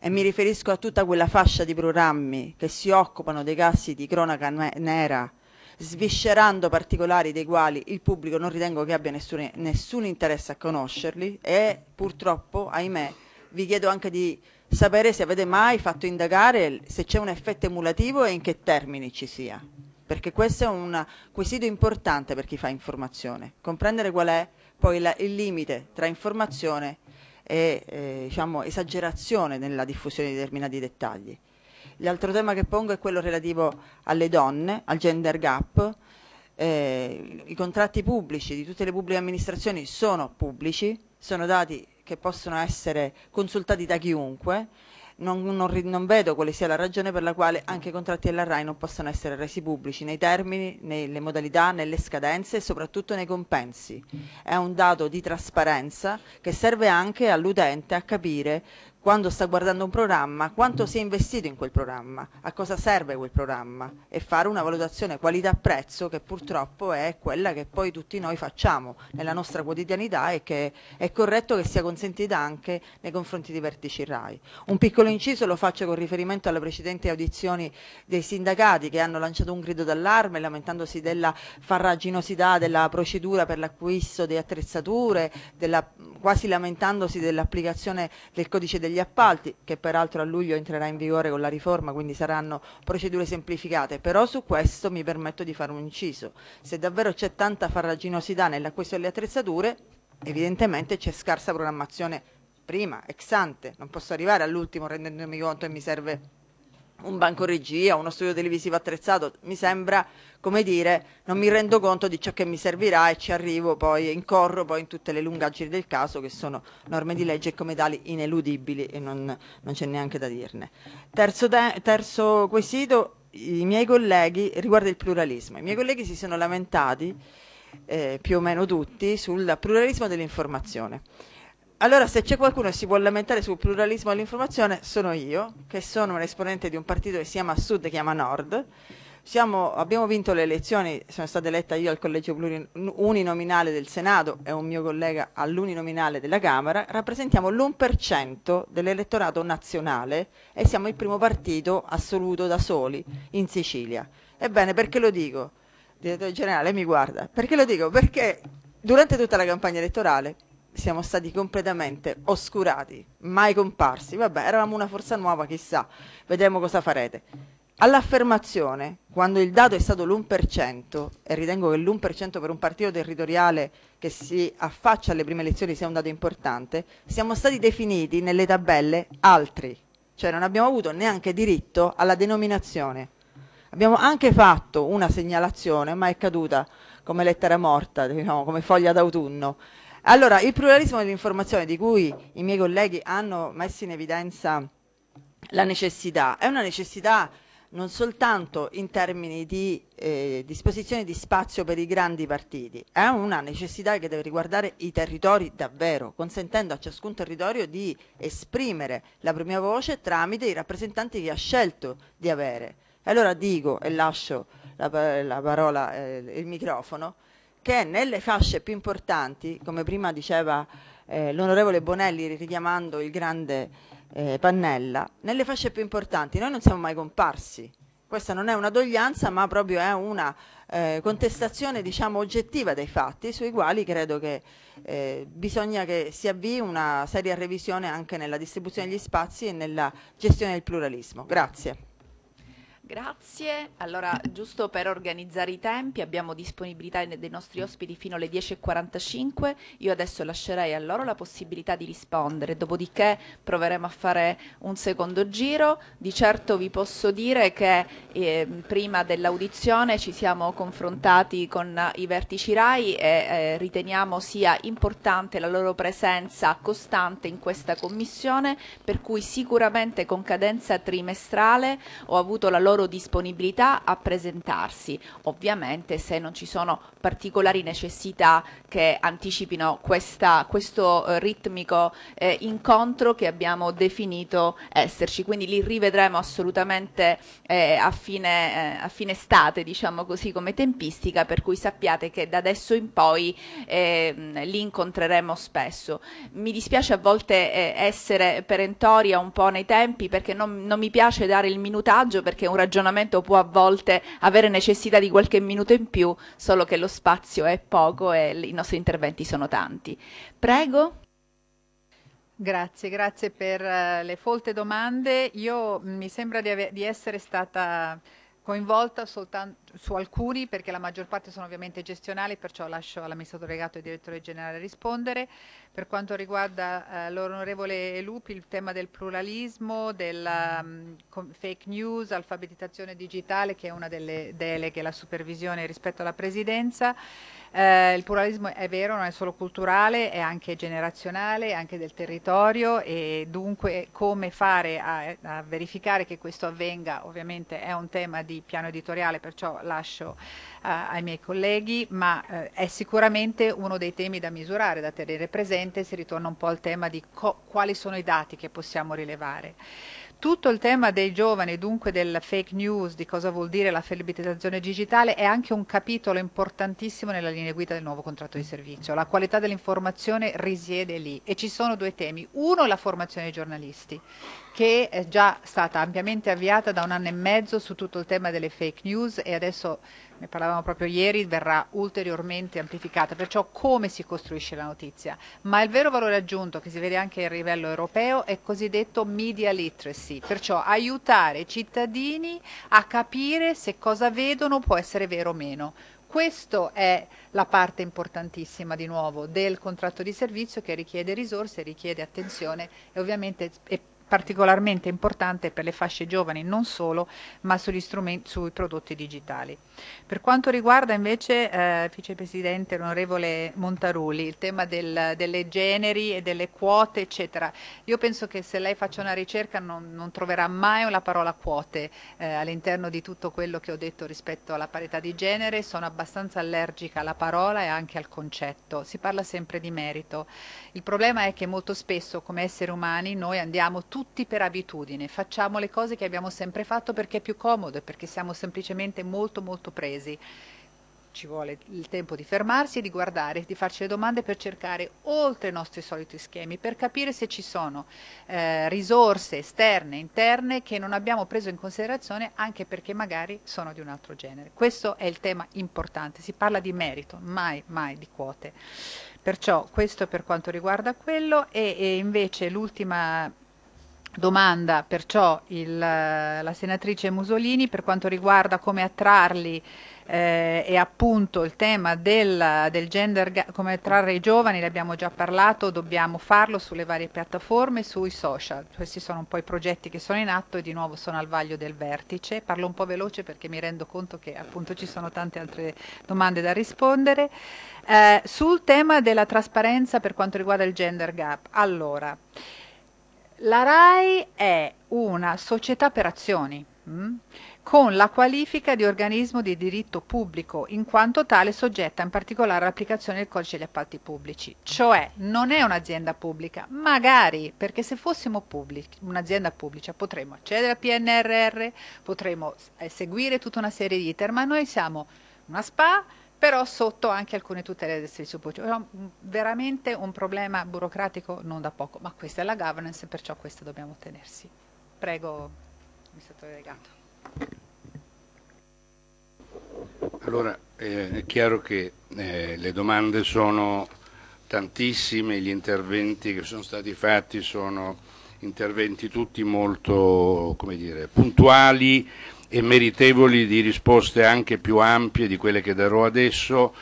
e mi riferisco a tutta quella fascia di programmi che si occupano dei casi di cronaca nera sviscerando particolari dei quali il pubblico non ritengo che abbia nessun, nessun interesse a conoscerli e purtroppo, ahimè, vi chiedo anche di sapere se avete mai fatto indagare se c'è un effetto emulativo e in che termini ci sia, perché questo è un quesito importante per chi fa informazione, comprendere qual è poi la, il limite tra informazione e eh, diciamo, esagerazione nella diffusione di determinati dettagli. L'altro tema che pongo è quello relativo alle donne, al gender gap. Eh, I contratti pubblici di tutte le pubbliche amministrazioni sono pubblici, sono dati che possono essere consultati da chiunque. Non, non, non, vedo quale sia la ragione per la quale anche i contratti della RAI non possano essere resi pubblici nei termini, nelle modalità, nelle scadenze e soprattutto nei compensi. È un dato di trasparenza che serve anche all'utente a capire quando sta guardando un programma, quanto si è investito in quel programma, a cosa serve quel programma e fare una valutazione qualità-prezzo che purtroppo è quella che poi tutti noi facciamo nella nostra quotidianità e che è corretto che sia consentita anche nei confronti di vertici RAI. Un piccolo inciso lo faccio con riferimento alle precedenti audizioni dei sindacati che hanno lanciato un grido d'allarme lamentandosi della farraginosità della procedura per l'acquisto di attrezzature, della, quasi lamentandosi dell'applicazione del codice del degli appalti, che peraltro a luglio entrerà in vigore con la riforma, quindi saranno procedure semplificate, però su questo mi permetto di fare un inciso. Se davvero c'è tanta farraginosità nell'acquisto delle attrezzature, evidentemente c'è scarsa programmazione prima, ex ante, non posso arrivare all'ultimo rendendomi conto che mi serve un banco regia, uno studio televisivo attrezzato, mi sembra, come dire, non mi rendo conto di ciò che mi servirà e ci arrivo poi, incorro poi in tutte le lungaggini del caso che sono norme di legge e come tali ineludibili e non, non c'è neanche da dirne. Terzo, terzo quesito, i miei colleghi, riguarda il pluralismo, i miei colleghi si sono lamentati, eh, più o meno tutti, sul pluralismo dell'informazione. Allora, se c'è qualcuno che si vuole lamentare sul pluralismo dell'informazione, sono io, che sono un esponente di un partito che si chiama Sud, e si chiama Nord. Siamo, abbiamo vinto le elezioni, sono stata eletta io al collegio uninominale del Senato e un mio collega all'uninominale della Camera, rappresentiamo l'1% dell'elettorato nazionale e siamo il primo partito assoluto da soli in Sicilia. Ebbene, perché lo dico? direttore generale mi guarda. Perché lo dico? Perché durante tutta la campagna elettorale siamo stati completamente oscurati, mai comparsi. Vabbè, eravamo una forza nuova, chissà, vedremo cosa farete. All'affermazione, quando il dato è stato l'1%, e ritengo che l'1% per un partito territoriale che si affaccia alle prime elezioni sia un dato importante, siamo stati definiti nelle tabelle altri, cioè non abbiamo avuto neanche diritto alla denominazione. Abbiamo anche fatto una segnalazione, ma è caduta come lettera morta, diciamo, come foglia d'autunno, allora, il pluralismo dell'informazione di cui i miei colleghi hanno messo in evidenza la necessità, è una necessità non soltanto in termini di eh, disposizione di spazio per i grandi partiti, è una necessità che deve riguardare i territori davvero, consentendo a ciascun territorio di esprimere la propria voce tramite i rappresentanti che ha scelto di avere. allora dico e lascio la, la parola, eh, il microfono, che nelle fasce più importanti, come prima diceva eh, l'onorevole Bonelli richiamando il grande eh, Pannella, nelle fasce più importanti noi non siamo mai comparsi. Questa non è una doglianza, ma proprio è una eh, contestazione diciamo, oggettiva dei fatti sui quali credo che eh, bisogna che si avvii una seria revisione anche nella distribuzione degli spazi e nella gestione del pluralismo. Grazie. Grazie. Allora, giusto per organizzare i tempi, abbiamo disponibilità dei nostri ospiti fino alle 10.45. Io adesso lascerei a loro la possibilità di rispondere, dopodiché proveremo a fare un secondo giro. Di certo vi posso dire che eh, prima dell'audizione ci siamo confrontati con i vertici RAI e eh, riteniamo sia importante la loro presenza costante in questa commissione, per cui sicuramente con cadenza trimestrale ho avuto la loro loro disponibilità a presentarsi, ovviamente se non ci sono particolari necessità che anticipino questa, questo eh, ritmico eh, incontro che abbiamo definito esserci, quindi li rivedremo assolutamente eh, a, fine, eh, a, fine, estate, diciamo così come tempistica, per cui sappiate che da adesso in poi ehm, li incontreremo spesso. Mi dispiace a volte eh, essere perentoria un po' nei tempi perché non, non mi piace dare il minutaggio perché è un ragionamento ragionamento può a volte avere necessità di qualche minuto in più, solo che lo spazio è poco e i nostri interventi sono tanti. Prego. Grazie, grazie per eh, le folte domande. Io mm, mi sembra di, di essere stata coinvolta soltanto su alcuni perché la maggior parte sono ovviamente gestionali, perciò lascio all'amministratore legato e al direttore generale rispondere. Per quanto riguarda eh, l'onorevole Lupi, il tema del pluralismo, della um, mm, fake news, alfabetizzazione digitale che è una delle deleghe, la supervisione rispetto alla presidenza. Eh, il pluralismo è vero, non è solo culturale, è anche generazionale, è anche del territorio e dunque come fare a, a verificare che questo avvenga ovviamente è un tema di piano editoriale, perciò lascio eh, ai miei colleghi, ma eh, è sicuramente uno dei temi da misurare, da tenere presente, si ritorna un po' al tema di quali sono i dati che possiamo rilevare. Tutto il tema dei giovani, dunque del fake news, di cosa vuol dire la alfabetizzazione digitale, è anche un capitolo importantissimo nella linea guida del nuovo contratto di servizio. La qualità dell'informazione risiede lì e ci sono due temi. Uno, è la formazione dei giornalisti, che è già stata ampiamente avviata da un anno e mezzo su tutto il tema delle fake news e adesso ne parlavamo proprio ieri, verrà ulteriormente amplificata, perciò come si costruisce la notizia. Ma il vero valore aggiunto che si vede anche a livello europeo è cosiddetto media literacy, perciò aiutare i cittadini a capire se cosa vedono può essere vero o meno. Questa è la parte importantissima di nuovo del contratto di servizio che richiede risorse, richiede attenzione e ovviamente è particolarmente importante per le fasce giovani non solo, ma sui prodotti digitali. Per quanto riguarda invece, eh, Vicepresidente, l'onorevole Montaruli, il tema del, delle generi e delle quote, eccetera, io penso che se lei faccia una ricerca non, non troverà mai la parola quote eh, all'interno di tutto quello che ho detto rispetto alla parità di genere, sono abbastanza allergica alla parola e anche al concetto, si parla sempre di merito. Il problema è che molto spesso come esseri umani noi andiamo tutti tutti per abitudine, facciamo le cose che abbiamo sempre fatto perché è più comodo e perché siamo semplicemente molto molto presi. Ci vuole il tempo di fermarsi e di guardare, di farci le domande per cercare oltre i nostri soliti schemi, per capire se ci sono eh, risorse esterne, interne che non abbiamo preso in considerazione anche perché magari sono di un altro genere. Questo è il tema importante, si parla di merito, mai, mai di quote. Perciò questo per quanto riguarda quello e, e invece l'ultima Domanda perciò il, eh, la senatrice Musolini per quanto riguarda come attrarli eh, e appunto il tema del, del gender, come attrarre i giovani, ne abbiamo già parlato, dobbiamo farlo sulle varie piattaforme, sui social. Questi sono un po' i progetti che sono in atto e di nuovo sono al vaglio del vertice. Parlo un po' veloce perché mi rendo conto che appunto ci sono tante altre domande da rispondere. Eh, sul tema della trasparenza per quanto riguarda il gender gap, allora... La RAI è una società per azioni mm, con la qualifica di organismo di diritto pubblico, in quanto tale soggetta in particolare all'applicazione del codice degli appalti pubblici, cioè non è un'azienda pubblica, magari perché se fossimo pubblici, un'azienda pubblica potremmo accedere al PNRR, potremmo eh, seguire tutta una serie di iter, ma noi siamo una SPA però sotto anche alcune tutele del servizio pubblico. È veramente un problema burocratico non da poco, ma questa è la governance, perciò questa dobbiamo tenersi. Prego, amministratore delegato. Allora, eh, è chiaro che eh, le domande sono tantissime, gli interventi che sono stati fatti sono interventi tutti molto dire, puntuali e meritevoli di risposte anche più ampie di quelle che darò adesso.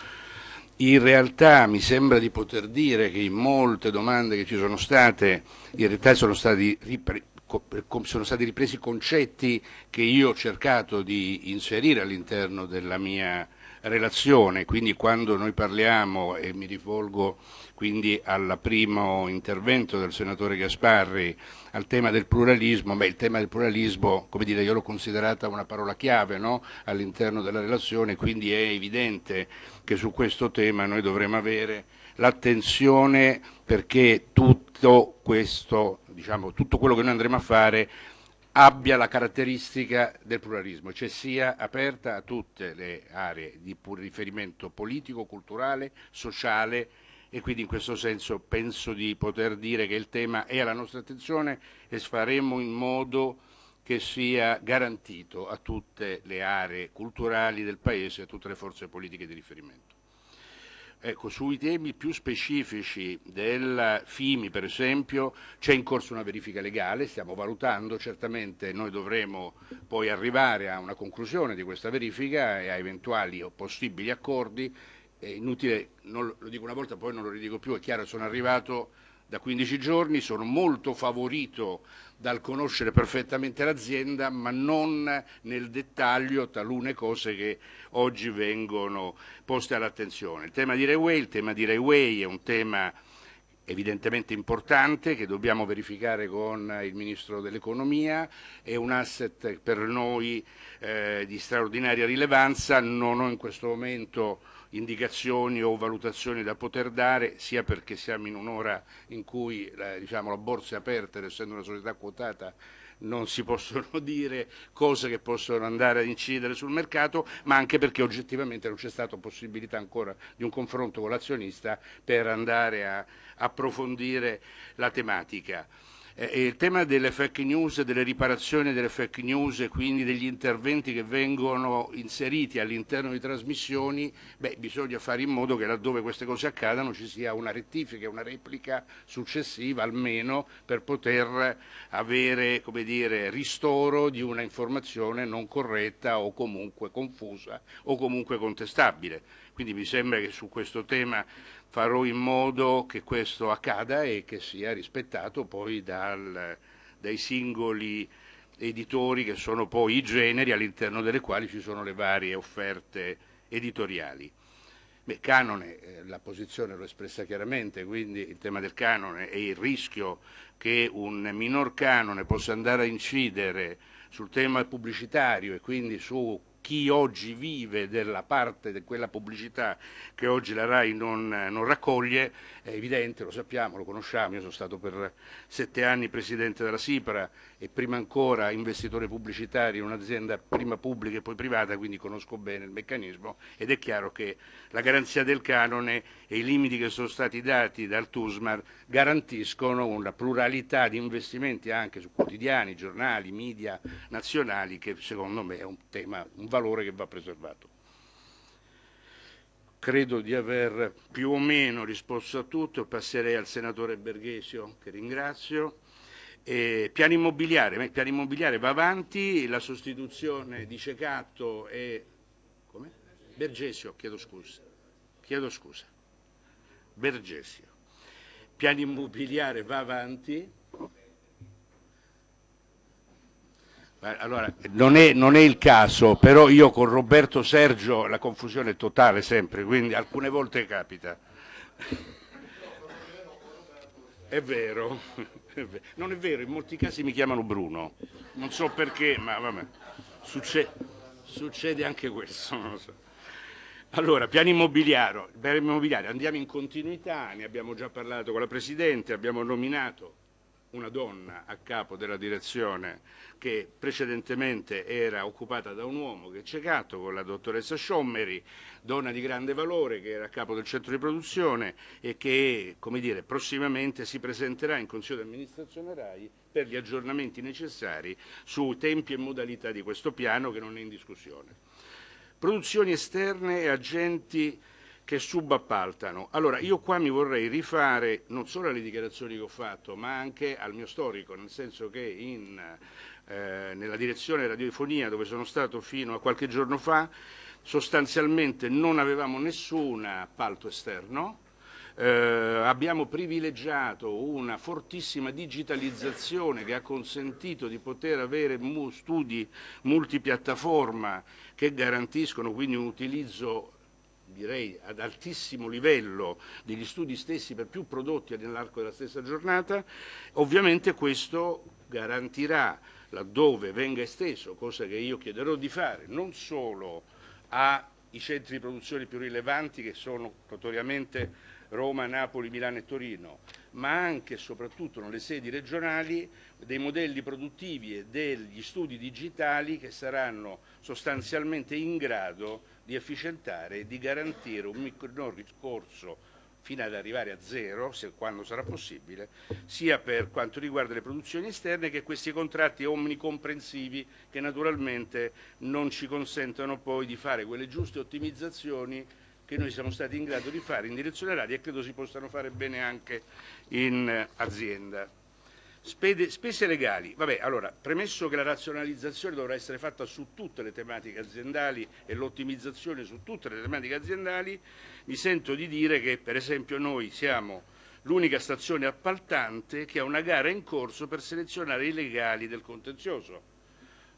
In realtà mi sembra di poter dire che in molte domande che ci sono state, in realtà sono stati, ripre- sono stati ripresi concetti che io ho cercato di inserire all'interno della mia relazione, quindi quando noi parliamo, e mi rivolgo quindi al primo intervento del senatore Gasparri al tema del pluralismo, beh, il tema del pluralismo, come dire, io l'ho considerata una parola chiave no? all'interno della relazione, quindi è evidente che su questo tema noi dovremo avere l'attenzione perché tutto, questo, diciamo, tutto quello che noi andremo a fare abbia la caratteristica del pluralismo, cioè sia aperta a tutte le aree di riferimento politico, culturale, sociale e quindi in questo senso penso di poter dire che il tema è alla nostra attenzione e faremo in modo che sia garantito a tutte le aree culturali del Paese e a tutte le forze politiche di riferimento. Ecco, sui temi più specifici del FIMI, per esempio, c'è in corso una verifica legale, stiamo valutando, certamente noi dovremo poi arrivare a una conclusione di questa verifica e a eventuali o possibili accordi è inutile, non, lo dico una volta, poi non lo ridico più, è chiaro, sono arrivato da 15 giorni, sono molto favorito dal conoscere perfettamente l'azienda, ma non nel dettaglio talune cose che oggi vengono poste all'attenzione. Il tema di Railway, il tema di Railway è un tema evidentemente importante che dobbiamo verificare con il Ministro dell'Economia, è un asset per noi eh, di straordinaria rilevanza, non ho in questo momento indicazioni o valutazioni da poter dare, sia perché siamo in un'ora in cui eh, diciamo, la borsa è aperta, essendo una società quotata, non si possono [laughs] dire cose che possono andare ad incidere sul mercato, ma anche perché oggettivamente non c'è stata possibilità ancora di un confronto con l'azionista per andare a approfondire la tematica. Eh, eh, il tema delle fake news, delle riparazioni delle fake news e quindi degli interventi che vengono inseriti all'interno di trasmissioni, beh, bisogna fare in modo che laddove queste cose accadano ci sia una rettifica, una replica successiva almeno per poter avere dire, ristoro di una informazione non corretta o comunque confusa o comunque contestabile. Quindi mi sembra che su questo tema farò in modo che questo accada e che sia rispettato poi dal, dai singoli editori che sono poi i generi all'interno delle quali ci sono le varie offerte editoriali. Beh, canone, eh, la posizione l'ho espressa chiaramente, quindi il tema del canone e il rischio che un minor canone possa andare a incidere sul tema pubblicitario e quindi su chi oggi vive della parte di quella pubblicità che oggi la RAI non, non raccoglie, è evidente, lo sappiamo, lo conosciamo, io sono stato per sette anni presidente della SIPRA, e prima ancora investitore pubblicitario in un'azienda prima pubblica e poi privata, quindi conosco bene il meccanismo ed è chiaro che la garanzia del canone e i limiti che sono stati dati dal TUSMAR garantiscono una pluralità di investimenti anche su quotidiani, giornali, media nazionali che secondo me è un tema, un valore che va preservato credo di aver più o meno risposto a tutto. Passerei al senatore Berghesio, che ringrazio. Eh, piano immobiliare, piano immobiliare va avanti, la sostituzione di Cecatto e come? Bergesio, chiedo scusa, chiedo scusa, Bergesio. Piano immobiliare va avanti. Allora, non è, non è il caso, però io con Roberto Sergio la confusione è totale sempre, quindi alcune volte capita. È vero. Non è vero, in molti casi mi chiamano Bruno. Non so perché, ma vabbè. Succede, succede anche questo, non lo so. Allora, piano immobiliare, andiamo in continuità, ne abbiamo già parlato con la Presidente, abbiamo nominato una donna a capo della direzione che precedentemente era occupata da un uomo che è ciecato con la dottoressa Sciommeri, donna di grande valore che era a capo del centro di produzione e che come dire, prossimamente si presenterà in Consiglio di amministrazione RAI per gli aggiornamenti necessari su tempi e modalità di questo piano che non è in discussione. Produzioni esterne e agenti che subappaltano. Allora, io qua mi vorrei rifare non solo alle dichiarazioni che ho fatto, ma anche al mio storico, nel senso che in, eh, nella direzione radiofonia, dove sono stato fino a qualche giorno fa, sostanzialmente non avevamo nessun appalto esterno, eh, abbiamo privilegiato una fortissima digitalizzazione che ha consentito di poter avere mu studi multipiattaforma che garantiscono quindi un utilizzo direi ad altissimo livello degli studi stessi per più prodotti nell'arco della stessa giornata, ovviamente questo garantirà laddove venga esteso, cosa che io chiederò di fare, non solo ai centri di produzione più rilevanti che sono notoriamente Roma, Napoli, Milano e Torino, ma anche e soprattutto nelle sedi regionali dei modelli produttivi e degli studi digitali che saranno sostanzialmente in grado di efficientare e di garantire un minor ricorso fino ad arrivare a zero, se, quando sarà possibile, sia per quanto riguarda le produzioni esterne che questi contratti omnicomprensivi che naturalmente non ci consentono poi di fare quelle giuste ottimizzazioni che noi siamo stati in grado di fare in direzione oraria e credo si possano fare bene anche in eh, azienda. Spede, spese legali. Vabbè, allora, premesso che la razionalizzazione dovrà essere fatta su tutte le tematiche aziendali e l'ottimizzazione su tutte le tematiche aziendali, mi sento di dire che, per esempio, noi siamo l'unica stazione appaltante che ha una gara in corso per selezionare i legali del contenzioso.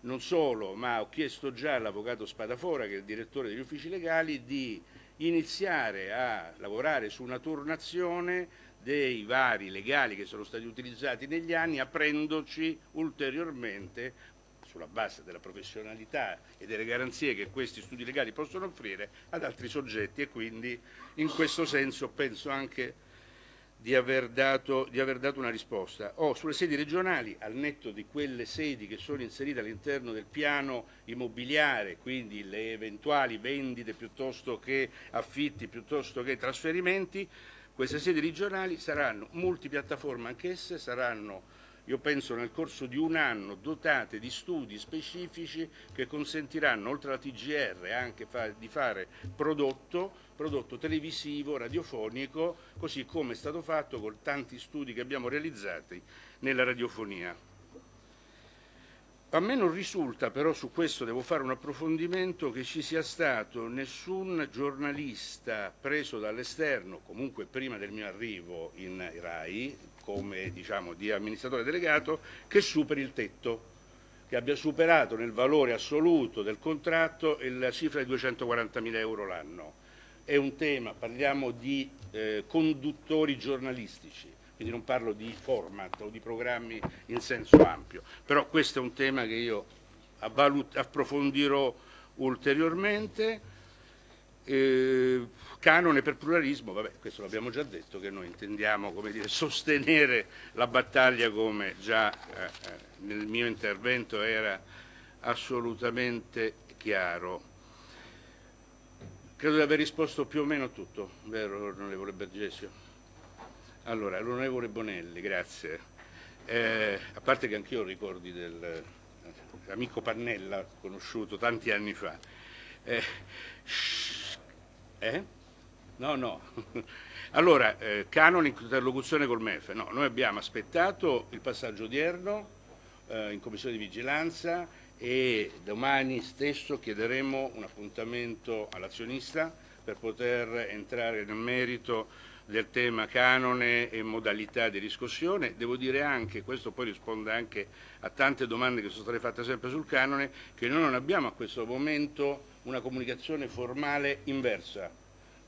Non solo, ma ho chiesto già all'avvocato Spadafora, che è il direttore degli uffici legali, di iniziare a lavorare su una turnazione dei vari legali che sono stati utilizzati negli anni, aprendoci ulteriormente sulla base della professionalità e delle garanzie che questi studi legali possono offrire ad altri soggetti e quindi in questo senso penso anche di aver, dato, di aver dato, una risposta. O oh, sulle sedi regionali, al netto di quelle sedi che sono inserite all'interno del piano immobiliare, quindi le eventuali vendite piuttosto che affitti, piuttosto che trasferimenti, queste sedi regionali saranno multipiattaforma anch'esse, saranno io penso nel corso di un anno dotate di studi specifici che consentiranno oltre alla TGR anche fa, di fare prodotto, prodotto televisivo, radiofonico, così come è stato fatto con tanti studi che abbiamo realizzati nella radiofonia. A me non risulta però, su questo devo fare un approfondimento, che ci sia stato nessun giornalista preso dall'esterno, comunque prima del mio arrivo in RAI, come diciamo, di amministratore delegato, che superi il tetto, che abbia superato nel valore assoluto del contratto la cifra di 240.000 euro l'anno. È un tema, parliamo di eh, conduttori giornalistici quindi non parlo di format o di programmi in senso ampio, però questo è un tema che io approfondirò ulteriormente. Eh, canone per pluralismo, vabbè, questo l'abbiamo già detto, che noi intendiamo dire, sostenere la battaglia come già eh, eh, nel mio intervento era assolutamente chiaro. Credo di aver risposto più o meno a tutto, vero onorevole Bergesio? Allora, l'onorevole Bonelli, grazie. Eh, a parte che anch'io ho ricordi dell'amico eh, Pannella, conosciuto tanti anni fa. Eh, eh? No, no. [laughs] Allora, eh, canone in interlocuzione col MEF. No, noi abbiamo aspettato il passaggio odierno eh, in commissione di vigilanza e domani stesso chiederemo un appuntamento all'azionista per poter entrare nel merito del tema canone e modalità di riscossione, devo dire anche, questo poi risponde anche a tante domande che sono state fatte sempre sul canone, che noi non abbiamo a questo momento una comunicazione formale inversa,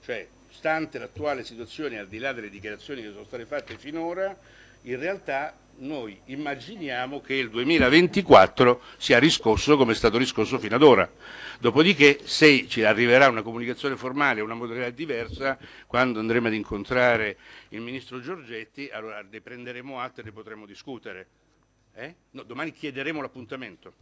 cioè stante l'attuale situazione al di là delle dichiarazioni che sono state fatte finora, in realtà noi immaginiamo che il 2024 sia riscosso come è stato riscosso fino ad ora. Dopodiché, se ci arriverà una comunicazione formale, una modalità diversa, quando andremo ad incontrare il Ministro Giorgetti, allora ne prenderemo atto e ne potremo discutere. Eh? No, domani chiederemo l'appuntamento.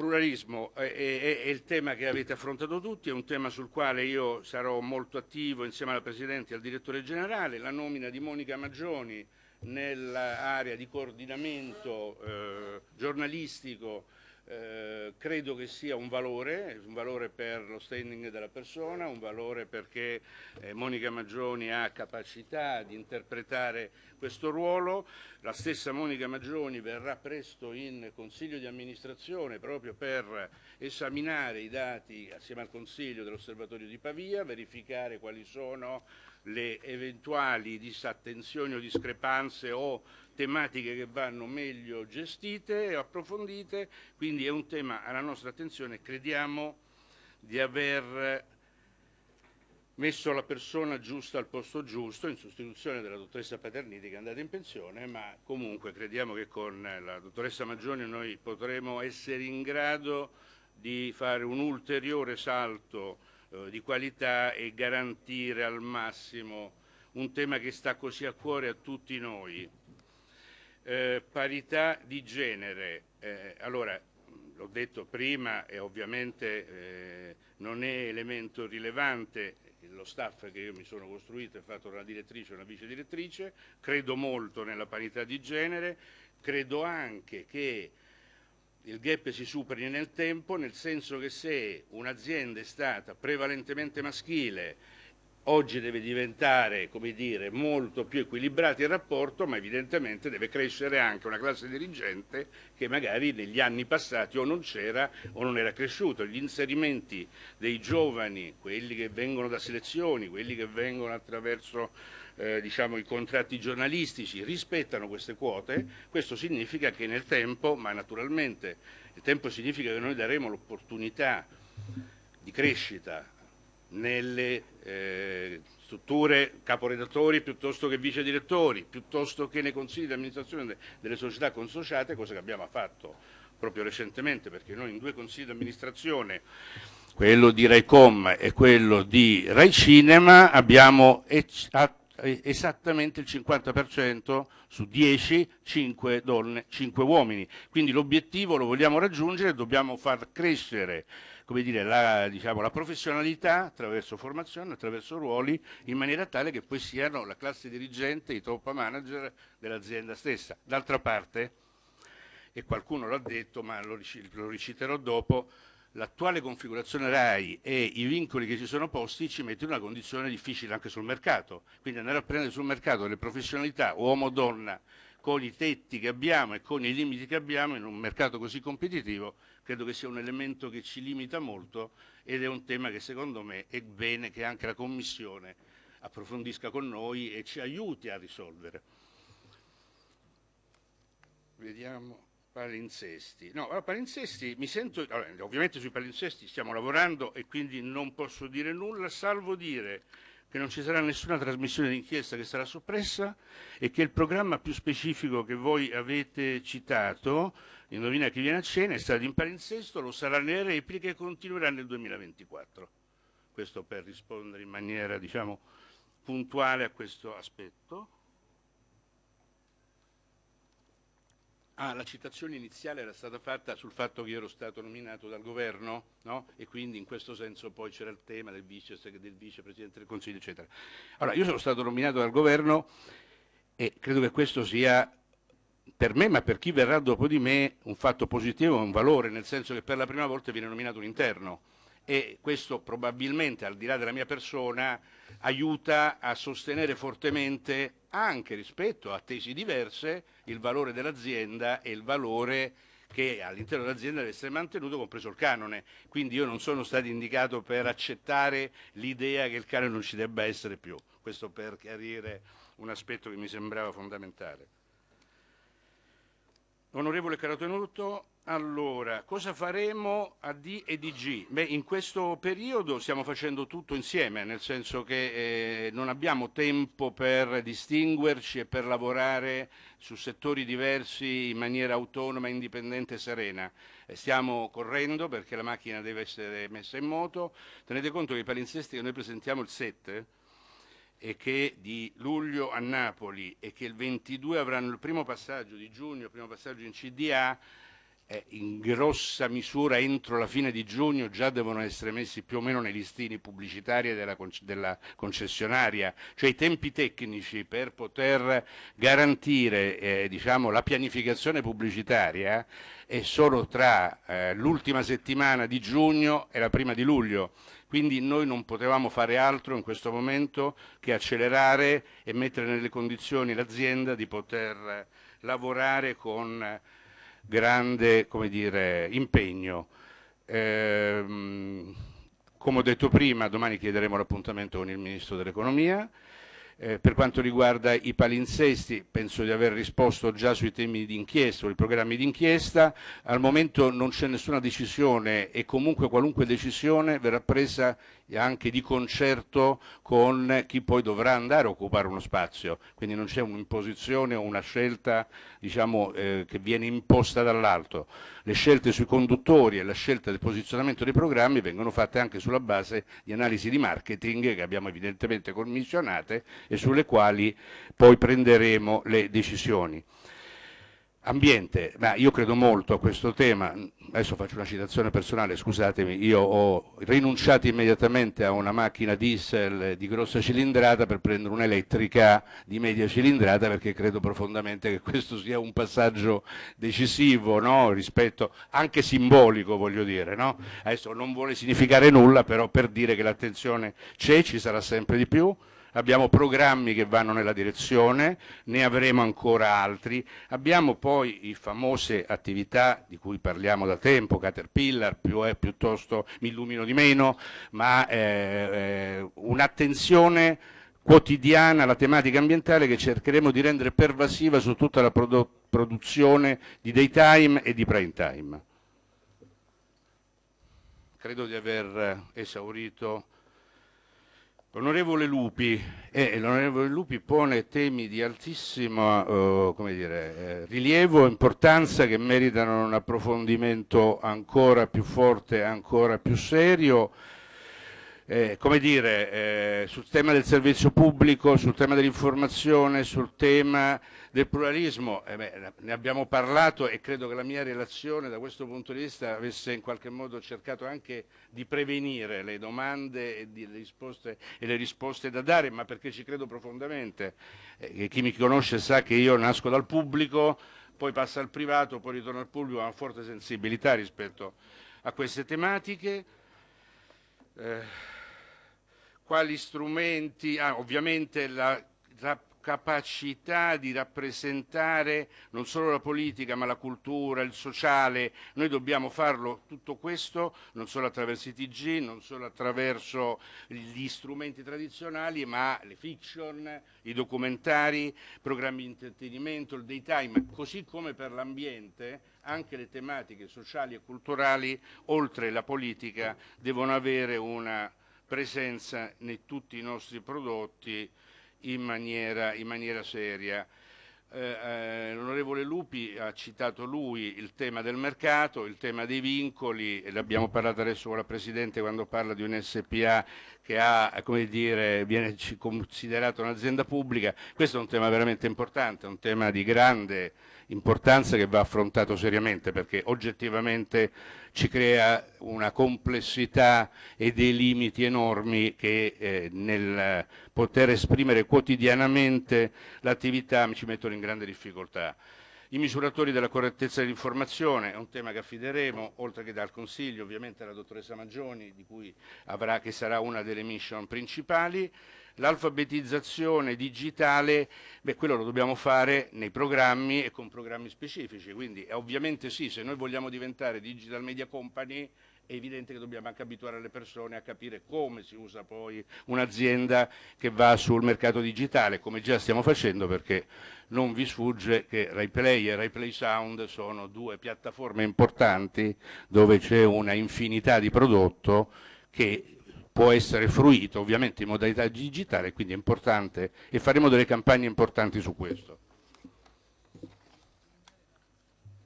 Pluralismo è, è, è, il tema che avete affrontato tutti, è un tema sul quale io sarò molto attivo insieme alla Presidente e al Direttore Generale. La nomina di Monica Maggioni nell'area di coordinamento eh, giornalistico eh, credo che sia un valore, un valore per lo standing della persona, un valore perché eh, Monica Maggioni ha capacità di interpretare questo ruolo, la stessa Monica Maggioni verrà presto in Consiglio di amministrazione proprio per esaminare i dati assieme al Consiglio dell'Osservatorio di Pavia, verificare quali sono le eventuali disattenzioni o discrepanze o tematiche che vanno meglio gestite e approfondite, quindi è un tema alla nostra attenzione crediamo di aver messo la persona giusta al posto giusto in sostituzione della dottoressa Paterniti che è andata in pensione, ma comunque crediamo che con la dottoressa Maggioni noi potremo essere in grado di fare un ulteriore salto eh, di qualità e garantire al massimo un tema che sta così a cuore a tutti noi. Eh, parità di genere. Eh, allora, l'ho detto prima e ovviamente eh, non è elemento rilevante lo staff che io mi sono costruito è fatto una direttrice e una vice direttrice, credo molto nella parità di genere, credo anche che il gap si superi nel tempo, nel senso che se un'azienda è stata prevalentemente maschile, oggi deve diventare, come dire, molto più equilibrato il rapporto, ma evidentemente deve crescere anche una classe dirigente che magari negli anni passati o non c'era o non era cresciuto. Gli inserimenti dei giovani, quelli che vengono da selezioni, quelli che vengono attraverso eh, diciamo, i contratti giornalistici rispettano queste quote, questo significa che nel tempo, ma naturalmente il tempo significa che noi daremo l'opportunità di crescita nelle eh, strutture caporedattori piuttosto che vice direttori, piuttosto che nei consigli di amministrazione delle società consociate, cosa che abbiamo fatto proprio recentemente, perché noi in due consigli di amministrazione quello di Raicom e quello di Rai Cinema abbiamo eh, esattamente il 50% su 10, 5 donne, 5 uomini. Quindi l'obiettivo lo vogliamo raggiungere, dobbiamo far crescere dire, la, diciamo, la, professionalità attraverso formazione, attraverso ruoli, in maniera tale che poi siano la classe dirigente, i top manager dell'azienda stessa. D'altra parte, e qualcuno l'ha detto, ma lo, lo riciterò dopo, l'attuale configurazione RAI e i vincoli che ci sono posti ci mettono in una condizione difficile anche sul mercato, quindi andare a prendere sul mercato le professionalità uomo-donna con i tetti che abbiamo e con i limiti che abbiamo in un mercato così competitivo credo che sia un elemento che ci limita molto ed è un tema che secondo me è bene che anche la Commissione approfondisca con noi e ci aiuti a risolvere. Vediamo. Palinsesti. No, allora, palinsesti mi sento, allora, ovviamente sui palinsesti stiamo lavorando e quindi non posso dire nulla, salvo dire che non ci sarà nessuna trasmissione d'inchiesta che sarà soppressa e che il programma più specifico che voi avete citato, Indovina chi viene a cena, è stato in palinsesto, lo sarà nelle repliche e continuerà nel 2024. Questo per rispondere in maniera, diciamo, puntuale a questo aspetto. Ah, la citazione iniziale era stata fatta sul fatto che io ero stato nominato dal governo, no? E quindi in questo senso poi c'era il tema del, vice, del vicepresidente del Consiglio, eccetera. Allora, io sono stato nominato dal governo e credo che questo sia per me, ma per chi verrà dopo di me, un fatto positivo, un valore, nel senso che per la prima volta viene nominato un interno e questo probabilmente, al di là della mia persona, aiuta a sostenere fortemente anche rispetto a tesi diverse il valore dell'azienda e il valore che all'interno dell'azienda deve essere mantenuto, compreso il canone. Quindi io non sono stato indicato per accettare l'idea che il canone non ci debba essere più. Questo per chiarire un aspetto che mi sembrava fondamentale. Onorevole Caratenuto, allora, cosa faremo a D e DG? Beh, in questo periodo stiamo facendo tutto insieme, nel senso che eh, non abbiamo tempo per distinguerci e per lavorare su settori diversi in maniera autonoma, indipendente e serena. Eh, stiamo correndo perché la macchina deve essere messa in moto. Tenete conto che i palinsesti che noi presentiamo il 7 e che di luglio a Napoli e che il 22 avranno il primo passaggio di giugno, il primo passaggio in CDA, eh, in grossa misura entro la fine di giugno già devono essere messi più o meno nei listini pubblicitari della, conce della concessionaria, cioè i tempi tecnici per poter garantire eh, diciamo, la pianificazione pubblicitaria è solo tra eh, l'ultima settimana di giugno e la prima di luglio quindi noi non potevamo fare altro in questo momento che accelerare e mettere nelle condizioni l'azienda di poter lavorare con grande come dire, impegno. Eh, come ho detto prima, domani chiederemo l'appuntamento con il Ministro dell'Economia. Eh, per quanto riguarda i palinsesti, penso di aver risposto già sui temi di inchiesta, sui programmi di inchiesta. Al momento non c'è nessuna decisione e comunque qualunque decisione verrà presa e anche di concerto con chi poi dovrà andare a occupare uno spazio, quindi non c'è un'imposizione o una scelta diciamo, eh, che viene imposta dall'alto. Le scelte sui conduttori e la scelta del posizionamento dei programmi vengono fatte anche sulla base di analisi di marketing che abbiamo evidentemente commissionate e sulle quali poi prenderemo le decisioni. Ambiente, ma io credo molto a questo tema, adesso faccio una citazione personale, scusatemi, io ho rinunciato immediatamente a una macchina diesel di grossa cilindrata per prendere un'elettrica di media cilindrata perché credo profondamente che questo sia un passaggio decisivo no? rispetto, anche simbolico voglio dire, no? adesso non vuole significare nulla però per dire che l'attenzione c'è, ci sarà sempre di più, abbiamo programmi che vanno nella direzione, ne avremo ancora altri, abbiamo poi le famose attività di cui parliamo da tempo, Caterpillar più è piuttosto mi illumino di meno, ma eh, eh, un'attenzione quotidiana alla tematica ambientale che cercheremo di rendere pervasiva su tutta la produ produzione di daytime e di prime time. Credo di aver eh, esaurito L'onorevole Lupi, eh, Lupi, pone temi di altissimo eh, dire, eh, rilievo e importanza che meritano un approfondimento ancora più forte, ancora più serio. Eh, come dire, eh, sul tema del servizio pubblico, sul tema dell'informazione, sul tema del pluralismo, eh beh, ne abbiamo parlato e credo che la mia relazione da questo punto di vista avesse in qualche modo cercato anche di prevenire le domande e, di, le, risposte, e le risposte da dare, ma perché ci credo profondamente. Eh, chi mi conosce sa che io nasco dal pubblico, poi passa al privato, poi ritorno al pubblico, ho una forte sensibilità rispetto a queste tematiche. Eh, quali strumenti? Ah, ovviamente la, la capacità di rappresentare non solo la politica ma la cultura, il sociale. Noi dobbiamo farlo tutto questo non solo attraverso i TG, non solo attraverso gli strumenti tradizionali ma le fiction, i documentari, programmi di intrattenimento, il daytime, così come per l'ambiente anche le tematiche sociali e culturali oltre la politica devono avere una presenza in tutti i nostri prodotti in maniera, in maniera seria. Eh, eh, L'onorevole Lupi ha citato lui il tema del mercato, il tema dei vincoli, e l'abbiamo parlato adesso con la Presidente quando parla di un SPA che ha, dire, viene considerato un'azienda pubblica. Questo è un tema veramente importante, un tema di grande importanza che va affrontato seriamente perché oggettivamente ci crea una complessità e dei limiti enormi che eh, nel poter esprimere quotidianamente l'attività ci mettono in grande difficoltà. I misuratori della correttezza dell'informazione è un tema che affideremo, oltre che dal Consiglio, ovviamente alla dottoressa Maggioni, di cui avrà, che sarà una delle mission principali. L'alfabetizzazione digitale, beh, quello lo dobbiamo fare nei programmi e con programmi specifici, quindi ovviamente sì, se noi vogliamo diventare digital media company è evidente che dobbiamo anche abituare le persone a capire come si usa poi un'azienda che va sul mercato digitale, come già stiamo facendo perché non vi sfugge che RaiPlay e RaiPlay Sound sono due piattaforme importanti dove c'è una infinità di prodotto che può essere fruito ovviamente in modalità digitale, quindi è importante e faremo delle campagne importanti su questo.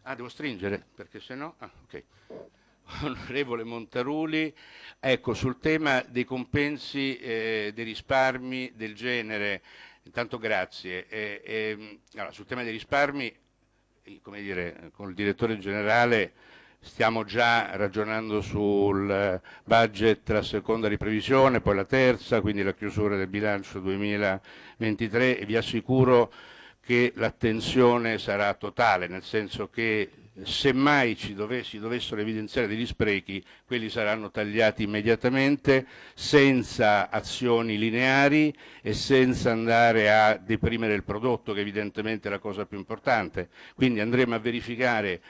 Ah, devo stringere perché se no... Ah, okay. Onorevole Montaruli, ecco sul tema dei compensi, eh, dei risparmi del genere, intanto grazie. Eh, eh, allora, sul tema dei risparmi, come dire, con il direttore generale stiamo già ragionando sul budget, la seconda riprevisione, poi la terza, quindi la chiusura del bilancio 2023 e vi assicuro che l'attenzione sarà totale, nel senso che semmai ci dovessi, dovessero evidenziare degli sprechi, quelli saranno tagliati immediatamente senza azioni lineari e senza andare a deprimere il prodotto, che evidentemente è la cosa più importante. Quindi andremo a verificare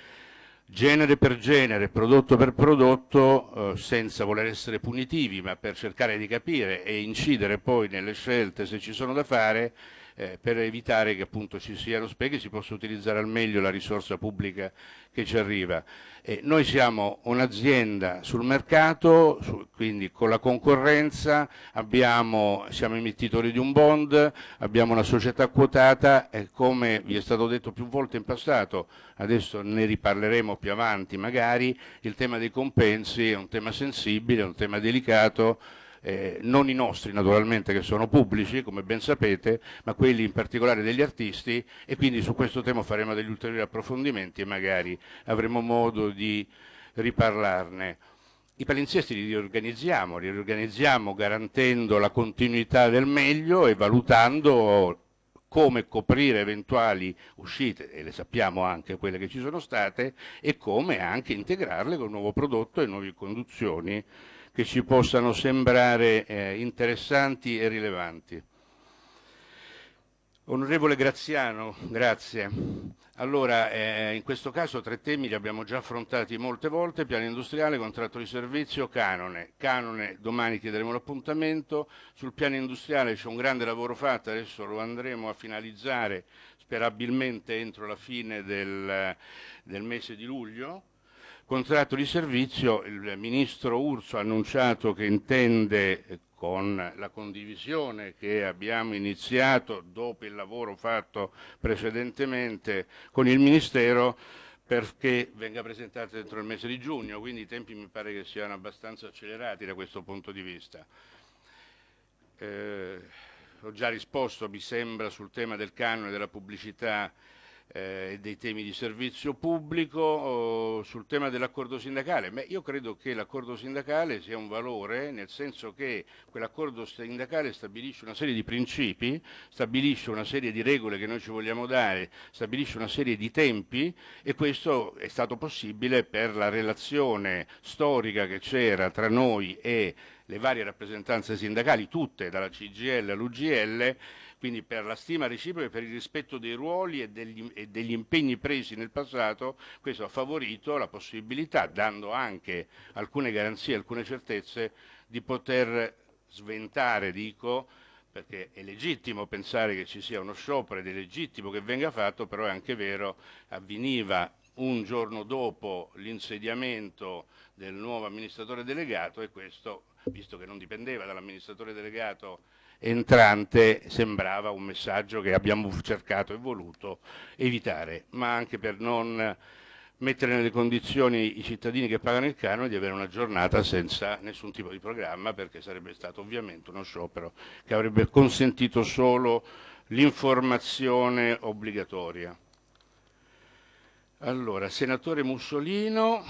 genere per genere, prodotto per prodotto, eh, senza voler essere punitivi, ma per cercare di capire e incidere poi nelle scelte se ci sono da fare, eh, per evitare che appunto ci siano sprechi e si possa utilizzare al meglio la risorsa pubblica che ci arriva. Eh, noi siamo un'azienda sul mercato, su, quindi con la concorrenza, abbiamo, siamo emettitori di un bond, abbiamo una società quotata e come vi è stato detto più volte in passato, adesso ne riparleremo più avanti magari, il tema dei compensi è un tema sensibile, è un tema delicato, eh, non i nostri naturalmente che sono pubblici, come ben sapete, ma quelli in particolare degli artisti e quindi su questo tema faremo degli ulteriori approfondimenti e magari avremo modo di riparlarne. I palinzesti li riorganizziamo, li riorganizziamo garantendo la continuità del meglio e valutando come coprire eventuali uscite, e le sappiamo anche quelle che ci sono state, e come anche integrarle con un nuovo prodotto e nuove conduzioni che ci possano sembrare eh, interessanti e rilevanti. Onorevole Graziano, grazie. Allora, eh, in questo caso tre temi li abbiamo già affrontati molte volte, piano industriale, contratto di servizio, canone. Canone, domani chiederemo l'appuntamento. Sul piano industriale c'è un grande lavoro fatto, adesso lo andremo a finalizzare sperabilmente entro la fine del, del mese di luglio contratto di servizio, il ministro Urso ha annunciato che intende, eh, con la condivisione che abbiamo iniziato dopo il lavoro fatto precedentemente con il Ministero, perché venga presentata dentro il mese di giugno, quindi i tempi mi pare che siano abbastanza accelerati da questo punto di vista. Eh, ho già risposto, mi sembra, sul tema del canone della pubblicità eh, dei temi di servizio pubblico, oh, sul tema dell'accordo sindacale. Beh, io credo che l'accordo sindacale sia un valore, nel senso che quell'accordo sindacale stabilisce una serie di principi, stabilisce una serie di regole che noi ci vogliamo dare, stabilisce una serie di tempi e questo è stato possibile per la relazione storica che c'era tra noi e le varie rappresentanze sindacali, tutte dalla CGL all'UGL quindi per la stima reciproca e per il rispetto dei ruoli e degli, e degli, impegni presi nel passato, questo ha favorito la possibilità, dando anche alcune garanzie, alcune certezze, di poter sventare, dico, perché è legittimo pensare che ci sia uno sciopero ed è legittimo che venga fatto, però è anche vero, avveniva un giorno dopo l'insediamento del nuovo amministratore delegato e questo, visto che non dipendeva dall'amministratore delegato entrante sembrava un messaggio che abbiamo cercato e voluto evitare, ma anche per non mettere nelle condizioni i cittadini che pagano il canone di avere una giornata senza nessun tipo di programma perché sarebbe stato ovviamente uno sciopero che avrebbe consentito solo l'informazione obbligatoria. Allora, senatore Mussolino,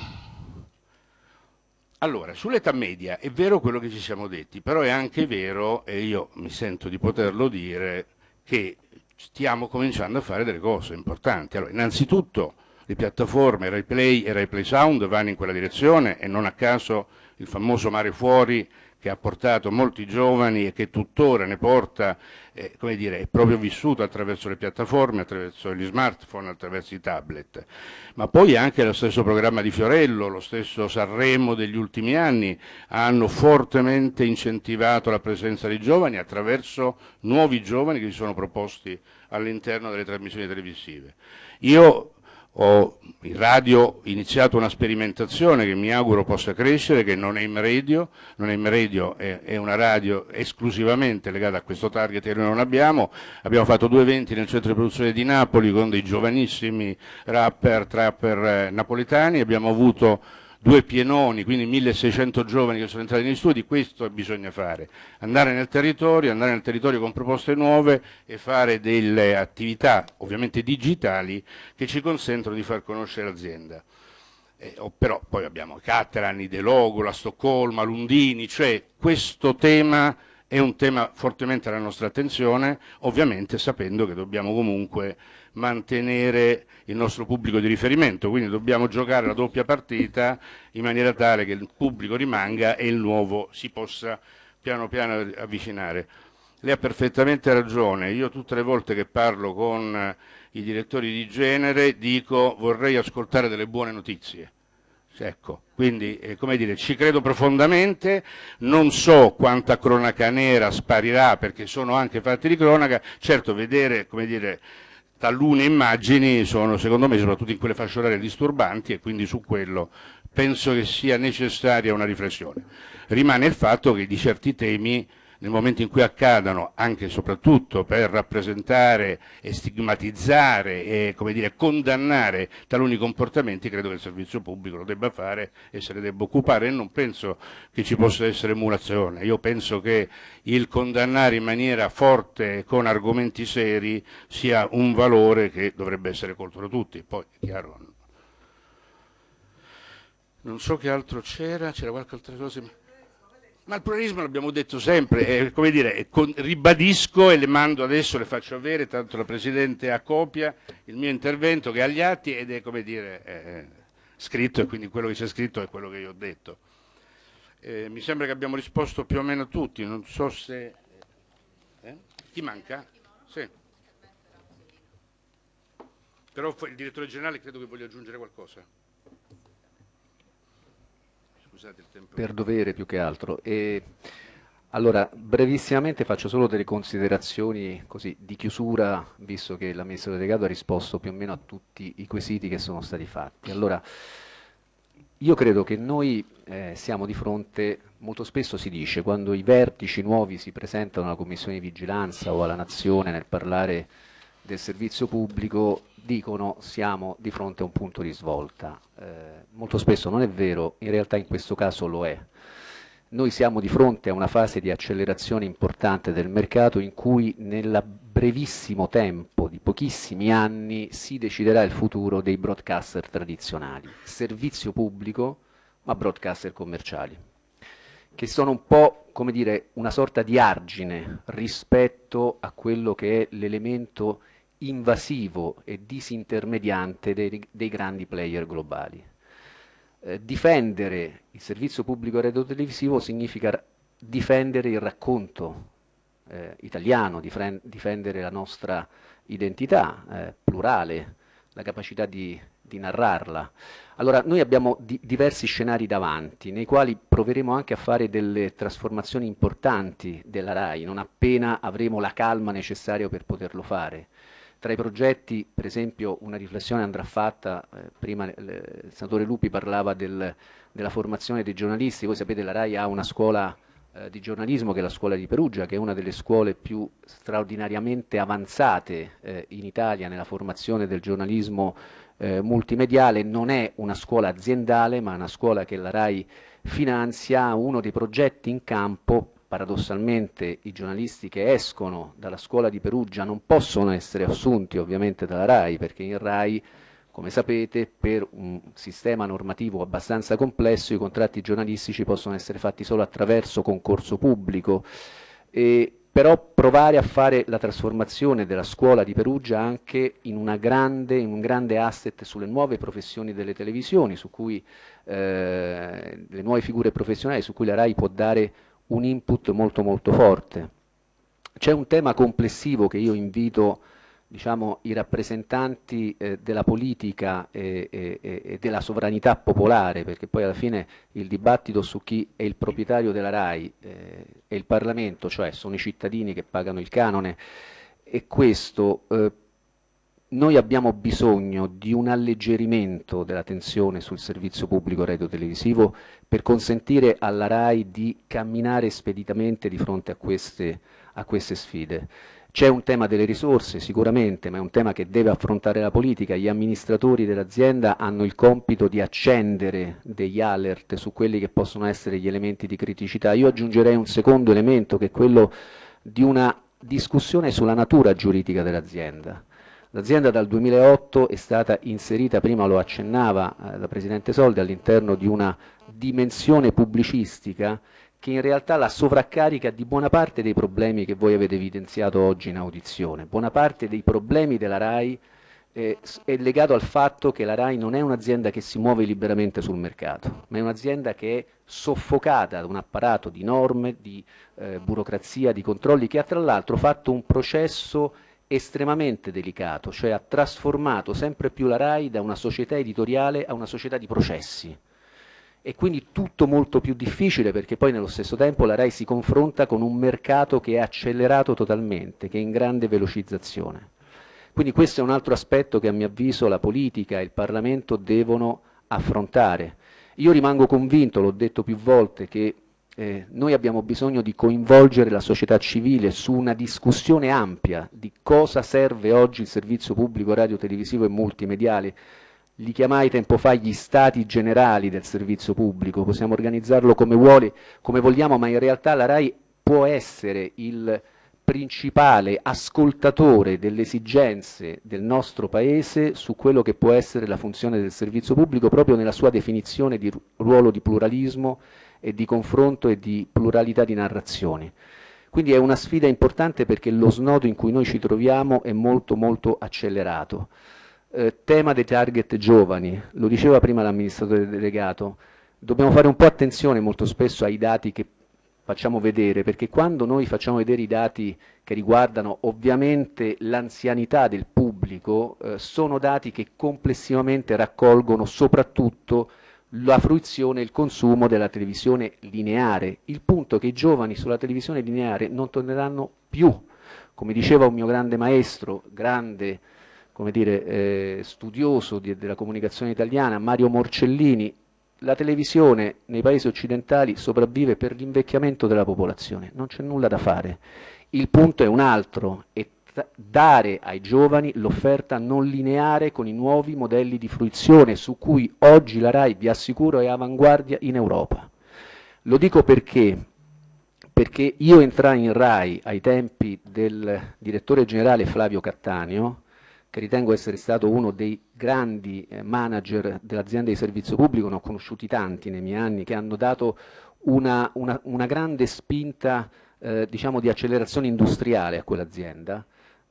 allora, sull'età media è vero quello che ci siamo detti, però è anche vero, e io mi sento di poterlo dire, che stiamo cominciando a fare delle cose importanti. Allora, innanzitutto le piattaforme RaiPlay e RaiPlay Sound vanno in quella direzione e non a caso il famoso mare fuori che ha portato molti giovani e che tuttora ne porta, eh, come dire, è proprio vissuto attraverso le piattaforme, attraverso gli smartphone, attraverso i tablet. Ma poi anche lo stesso programma di Fiorello, lo stesso Sanremo degli ultimi anni hanno fortemente incentivato la presenza dei giovani attraverso nuovi giovani che si sono proposti all'interno delle trasmissioni televisive. Io ho in radio iniziato una sperimentazione che mi auguro possa crescere, che non è in radio, non è, in radio è, è, una radio esclusivamente legata a questo target che noi non abbiamo, abbiamo fatto due eventi nel centro di produzione di Napoli con dei giovanissimi rapper, trapper eh, napoletani, abbiamo avuto due pienoni, quindi 1600 giovani che sono entrati negli studi, questo bisogna fare, andare nel territorio, andare nel territorio con proposte nuove e fare delle attività ovviamente digitali che ci consentono di far conoscere l'azienda. Eh, però poi abbiamo Cateran, Idelogo, la Stoccolma, Lundini, cioè questo tema è un tema fortemente alla nostra attenzione, ovviamente sapendo che dobbiamo comunque mantenere il nostro pubblico di riferimento, quindi dobbiamo giocare la doppia partita in maniera tale che il pubblico rimanga e il nuovo si possa piano piano avvicinare. Lei ha perfettamente ragione, io tutte le volte che parlo con eh, i direttori di genere dico vorrei ascoltare delle buone notizie. Ecco, quindi eh, come dire, ci credo profondamente, non so quanta cronaca nera sparirà perché sono anche fatti di cronaca, certo vedere come dire, talune immagini sono secondo me soprattutto in quelle fasce orarie disturbanti e quindi su quello penso che sia necessaria una riflessione. Rimane il fatto che di certi temi nel momento in cui accadano, anche e soprattutto per rappresentare e stigmatizzare e dire, condannare taluni comportamenti, credo che il servizio pubblico lo debba fare e se ne debba occupare e non penso che ci possa essere emulazione. Io penso che il condannare in maniera forte e con argomenti seri sia un valore che dovrebbe essere colto da tutti. Poi, chiaro, non so che altro c'era, c'era qualche altra cosa... Ma il pluralismo l'abbiamo detto sempre, eh, come dire, con, ribadisco e le mando adesso, le faccio avere, tanto la Presidente ha copia, il mio intervento che ha gli atti ed è come dire eh, scritto e quindi quello che c'è scritto è quello che io ho detto. Eh, mi sembra che abbiamo risposto più o meno a tutti, non so se... Eh? Chi manca? Sì. Però il direttore generale credo che voglia aggiungere qualcosa per dovere più che altro. E, allora, brevissimamente faccio solo delle considerazioni così, di chiusura, visto che l'amministratore delegato ha risposto più o meno a tutti i quesiti che sono stati fatti. Allora, io credo che noi eh, siamo di fronte, molto spesso si dice, quando i vertici nuovi si presentano alla Commissione di Vigilanza o alla Nazione nel parlare del servizio pubblico dicono siamo di fronte a un punto di svolta. Eh, molto spesso non è vero, in realtà in questo caso lo è. Noi siamo di fronte a una fase di accelerazione importante del mercato in cui nel brevissimo tempo di pochissimi anni si deciderà il futuro dei broadcaster tradizionali, servizio pubblico ma broadcaster commerciali, che sono un po' come dire una sorta di argine rispetto a quello che è l'elemento invasivo e disintermediante dei, dei grandi player globali. Eh, difendere il servizio pubblico radiotelevisivo significa difendere il racconto eh, italiano, difendere la nostra identità eh, plurale, la capacità di, di narrarla. Allora, noi abbiamo di diversi scenari davanti, nei quali proveremo anche a fare delle trasformazioni importanti della RAI, non appena avremo la calma necessaria per poterlo fare. Tra i progetti, per esempio, una riflessione andrà fatta, eh, prima il, senatore Lupi parlava del, della formazione dei giornalisti, voi sapete la RAI ha una scuola eh, di giornalismo che è la scuola di Perugia, che è una delle scuole più straordinariamente avanzate eh, in Italia nella formazione del giornalismo eh, multimediale, non è una scuola aziendale ma una scuola che la RAI finanzia, uno dei progetti in campo paradossalmente i giornalisti che escono dalla scuola di Perugia non possono essere assunti ovviamente dalla RAI perché in RAI come sapete per un sistema normativo abbastanza complesso i contratti giornalistici possono essere fatti solo attraverso concorso pubblico e però provare a fare la trasformazione della scuola di Perugia anche in, grande, in un grande asset sulle nuove professioni delle televisioni, su cui, eh, le nuove figure professionali su cui la RAI può dare un input molto molto forte. C'è un tema complessivo che io invito diciamo, i rappresentanti eh, della politica e, e, e, della sovranità popolare, perché poi alla fine il dibattito su chi è il proprietario della RAI eh, è il Parlamento, cioè sono i cittadini che pagano il canone, e questo eh, noi abbiamo bisogno di un alleggerimento della tensione sul servizio pubblico radiotelevisivo per consentire alla RAI di camminare speditamente di fronte a queste, a queste sfide. C'è un tema delle risorse sicuramente, ma è un tema che deve affrontare la politica. Gli amministratori dell'azienda hanno il compito di accendere degli alert su quelli che possono essere gli elementi di criticità. Io aggiungerei un secondo elemento che è quello di una discussione sulla natura giuridica dell'azienda. L'azienda dal 2008 è stata inserita, prima lo accennava eh, la Presidente Soldi, all'interno di una dimensione pubblicistica che in realtà la sovraccarica di buona parte dei problemi che voi avete evidenziato oggi in audizione. Buona parte dei problemi della RAI eh, è legato al fatto che la RAI non è un'azienda che si muove liberamente sul mercato, ma è un'azienda che è soffocata da un apparato di norme, di eh, burocrazia, di controlli, che ha tra l'altro fatto un processo estremamente delicato, cioè ha trasformato sempre più la RAI da una società editoriale a una società di processi e quindi tutto molto più difficile perché poi nello stesso tempo la RAI si confronta con un mercato che è accelerato totalmente, che è in grande velocizzazione. Quindi questo è un altro aspetto che a mio avviso la politica e il Parlamento devono affrontare. Io rimango convinto, l'ho detto più volte, che eh, noi abbiamo bisogno di coinvolgere la società civile su una discussione ampia di cosa serve oggi il servizio pubblico radio, televisivo e multimediale. Li chiamai tempo fa gli stati generali del servizio pubblico, possiamo organizzarlo come, vuole, come vogliamo, ma in realtà la RAI può essere il principale ascoltatore delle esigenze del nostro Paese su quello che può essere la funzione del servizio pubblico proprio nella sua definizione di ruolo di pluralismo e di confronto e di pluralità di narrazioni. Quindi è una sfida importante perché lo snodo in cui noi ci troviamo è molto molto accelerato. Eh, tema dei target giovani, lo diceva prima l'amministratore delegato, dobbiamo fare un po' attenzione molto spesso ai dati che facciamo vedere, perché quando noi facciamo vedere i dati che riguardano ovviamente l'anzianità del pubblico, eh, sono dati che complessivamente raccolgono soprattutto la fruizione e il consumo della televisione lineare. Il punto è che i giovani sulla televisione lineare non torneranno più. Come diceva un mio grande maestro, grande come dire, eh, studioso di, della comunicazione italiana, Mario Morcellini, la televisione nei paesi occidentali sopravvive per l'invecchiamento della popolazione, non c'è nulla da fare. Il punto è un altro e dare ai giovani l'offerta non lineare con i nuovi modelli di fruizione su cui oggi la RAI, vi assicuro, è avanguardia in Europa. Lo dico perché, perché io entrai in RAI ai tempi del direttore generale Flavio Cattaneo, che ritengo essere stato uno dei grandi eh, manager dell'azienda di servizio pubblico, ne ho conosciuti tanti nei miei anni, che hanno dato una, una, una grande spinta eh, diciamo di accelerazione industriale a quell'azienda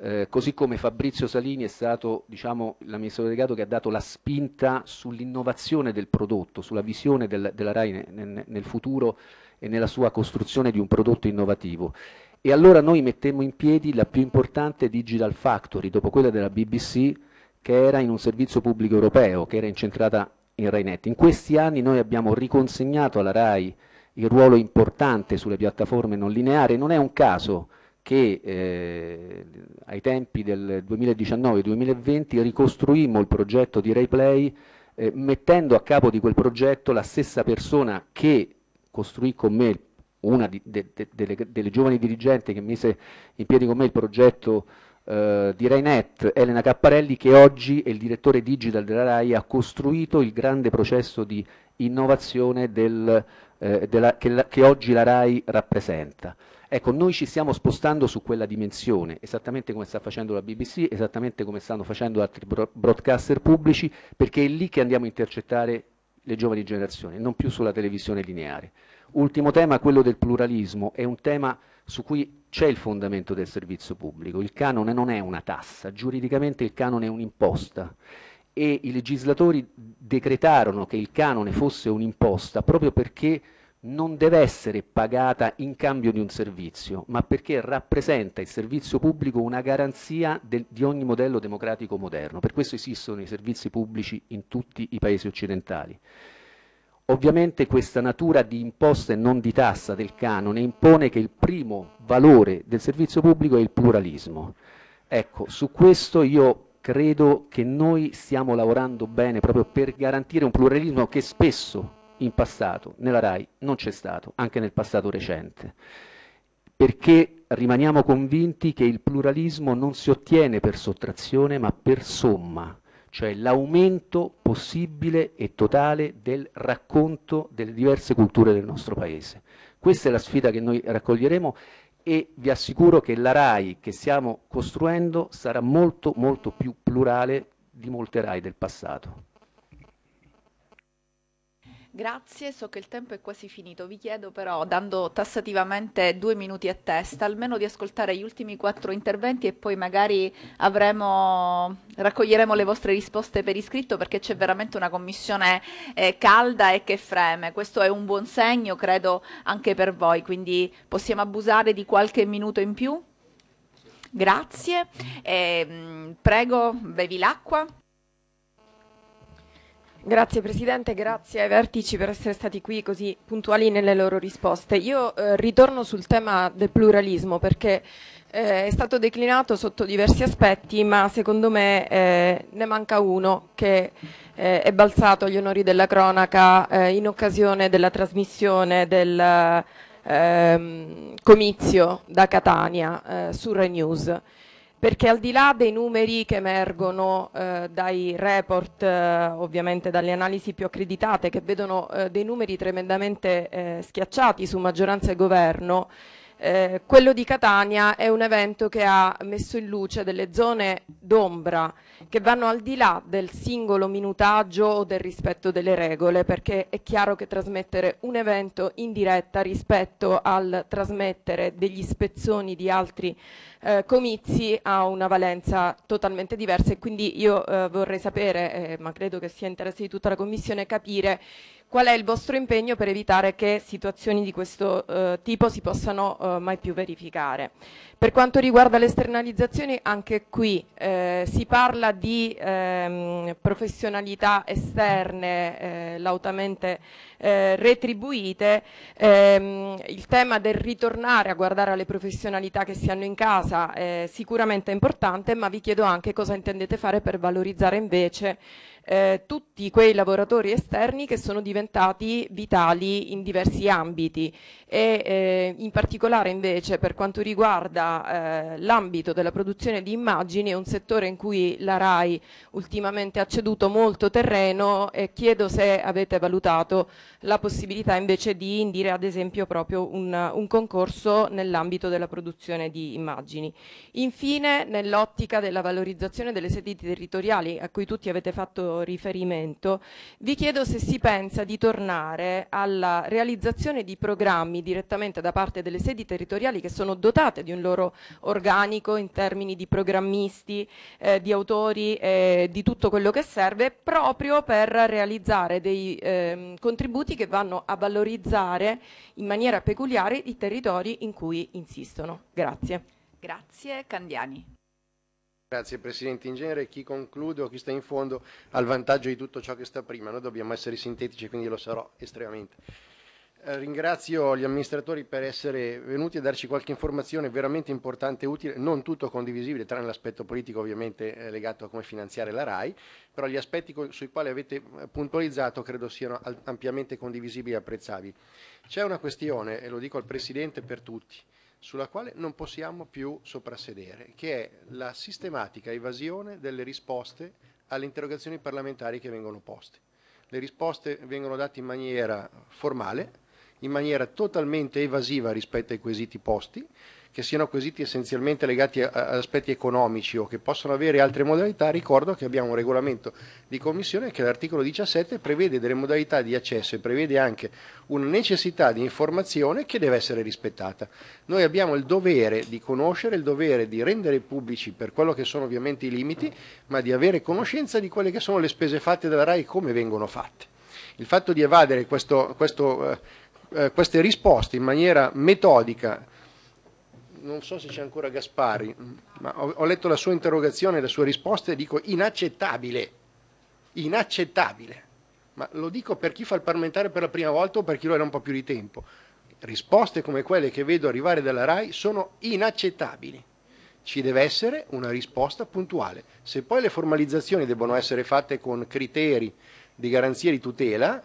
eh, così come Fabrizio Salini è stato diciamo, l'amministratore delegato che ha dato la spinta sull'innovazione del prodotto, sulla visione del, della RAI nel, nel, futuro e nella sua costruzione di un prodotto innovativo. E allora noi mettemmo in piedi la più importante Digital Factory, dopo quella della BBC, che era in un servizio pubblico europeo, che era incentrata in RaiNet. In questi anni noi abbiamo riconsegnato alla RAI il ruolo importante sulle piattaforme non lineari, non è un caso che eh, ai tempi del 2019-2020 ricostruimmo il progetto di RayPlay eh, mettendo a capo di quel progetto la stessa persona che costruì con me, una di, de, de, delle, delle, giovani dirigenti che mise in piedi con me il progetto eh, di RaiNet, Elena Capparelli, che oggi è il direttore digital della RAI, ha costruito il grande processo di innovazione del, eh, della, che, la, che oggi la RAI rappresenta. Ecco, noi ci stiamo spostando su quella dimensione, esattamente come sta facendo la BBC, esattamente come stanno facendo altri broadcaster pubblici, perché è lì che andiamo a intercettare le giovani generazioni, non più sulla televisione lineare. Ultimo tema, quello del pluralismo, è un tema su cui c'è il fondamento del servizio pubblico. Il canone non è una tassa, giuridicamente il canone è un'imposta e i legislatori decretarono che il canone fosse un'imposta proprio perché non deve essere pagata in cambio di un servizio, ma perché rappresenta il servizio pubblico una garanzia del, di ogni modello democratico moderno. Per questo esistono i servizi pubblici in tutti i paesi occidentali. Ovviamente questa natura di imposta e non di tassa del canone impone che il primo valore del servizio pubblico è il pluralismo. Ecco, su questo io credo che noi stiamo lavorando bene proprio per garantire un pluralismo che spesso in passato, nella RAI non c'è stato, anche nel passato recente, perché rimaniamo convinti che il pluralismo non si ottiene per sottrazione ma per somma, cioè l'aumento possibile e totale del racconto delle diverse culture del nostro Paese. Questa è la sfida che noi raccoglieremo e vi assicuro che la RAI che stiamo costruendo sarà molto molto più plurale di molte RAI del passato. Grazie, so che il tempo è quasi finito, vi chiedo però, dando tassativamente due minuti a testa, almeno di ascoltare gli ultimi quattro interventi e poi magari avremo, raccoglieremo le vostre risposte per iscritto perché c'è veramente una commissione eh, calda e che freme. Questo è un buon segno, credo, anche per voi, quindi possiamo abusare di qualche minuto in più? Grazie, eh, prego, bevi l'acqua. Grazie Presidente, grazie ai vertici per essere stati qui così puntuali nelle loro risposte. Io eh, ritorno sul tema del pluralismo perché eh, è stato declinato sotto diversi aspetti ma secondo me eh, ne manca uno che eh, è balzato agli onori della cronaca eh, in occasione della trasmissione del ehm, comizio da Catania eh, su Rai News perché al di là dei numeri che emergono eh, dai report, eh, ovviamente dalle analisi più accreditate, che vedono eh, dei numeri tremendamente eh, schiacciati su maggioranza e governo, eh, quello di Catania è un evento che ha messo in luce delle zone d'ombra che vanno al di là del singolo minutaggio o del rispetto delle regole, perché è chiaro che trasmettere un evento in diretta rispetto al trasmettere degli spezzoni di altri eh, comizi ha una valenza totalmente diversa e quindi io eh, vorrei sapere, eh, ma credo che sia interesse di tutta la Commissione, capire qual è il vostro impegno per evitare che situazioni di questo eh, tipo si possano eh, mai più verificare. Per quanto riguarda le esternalizzazioni, anche qui eh, si parla di ehm, professionalità esterne eh, lautamente eh, retribuite, ehm, il tema del ritornare a guardare alle professionalità che si hanno in casa è sicuramente importante, ma vi chiedo anche cosa intendete fare per valorizzare invece eh, tutti quei lavoratori esterni che sono diventati vitali in diversi ambiti e eh, in particolare invece per quanto riguarda eh, l'ambito della produzione di immagini è un settore in cui la RAI ultimamente ha ceduto molto terreno e chiedo se avete valutato la possibilità invece di indire ad esempio proprio un, un concorso nell'ambito della produzione di immagini. Infine, nell'ottica della valorizzazione delle sedi territoriali a cui tutti avete fatto riferimento, vi chiedo se si pensa di tornare alla realizzazione di programmi direttamente da parte delle sedi territoriali che sono dotate di un loro organico in termini di programmisti, eh, di autori, eh, di tutto quello che serve proprio per realizzare dei eh, contributi interventi che vanno a valorizzare in maniera peculiare i territori in cui insistono. Grazie. Grazie Candiani. Grazie Presidente. In genere chi conclude o chi sta in fondo ha il vantaggio di tutto ciò che sta prima. Noi dobbiamo essere sintetici, quindi lo sarò estremamente. Eh, ringrazio gli amministratori per essere venuti a darci qualche informazione veramente importante e utile, non tutto condivisibile, tranne l'aspetto politico ovviamente eh, legato a come finanziare la RAI, però gli aspetti sui quali avete eh, puntualizzato credo siano ampiamente condivisibili e apprezzabili. C'è una questione, e lo dico al Presidente per tutti, sulla quale non possiamo più soprassedere, che è la sistematica evasione delle risposte alle interrogazioni parlamentari che vengono poste. Le risposte vengono date in maniera formale, in maniera totalmente evasiva rispetto ai quesiti posti, che siano quesiti essenzialmente legati ad aspetti economici o che possano avere altre modalità, ricordo che abbiamo un regolamento di commissione che l'articolo 17 prevede delle modalità di accesso e prevede anche una necessità di informazione che deve essere rispettata. Noi abbiamo il dovere di conoscere, il dovere di rendere pubblici per quello che sono ovviamente i limiti, ma di avere conoscenza di quelle che sono le spese fatte dalla RAI e come vengono fatte. Il fatto di evadere questo, questo eh, eh, queste risposte in maniera metodica. Non so se c'è ancora Gaspari, ma ho, ho letto la sua interrogazione e la sua risposta e dico inaccettabile, inaccettabile. Ma lo dico per chi fa il parlamentare per la prima volta o per chi lo era un po' più di tempo. Risposte come quelle che vedo arrivare dalla RAI sono inaccettabili ci deve essere una risposta puntuale. Se poi le formalizzazioni debbono essere fatte con criteri di garanzia di tutela,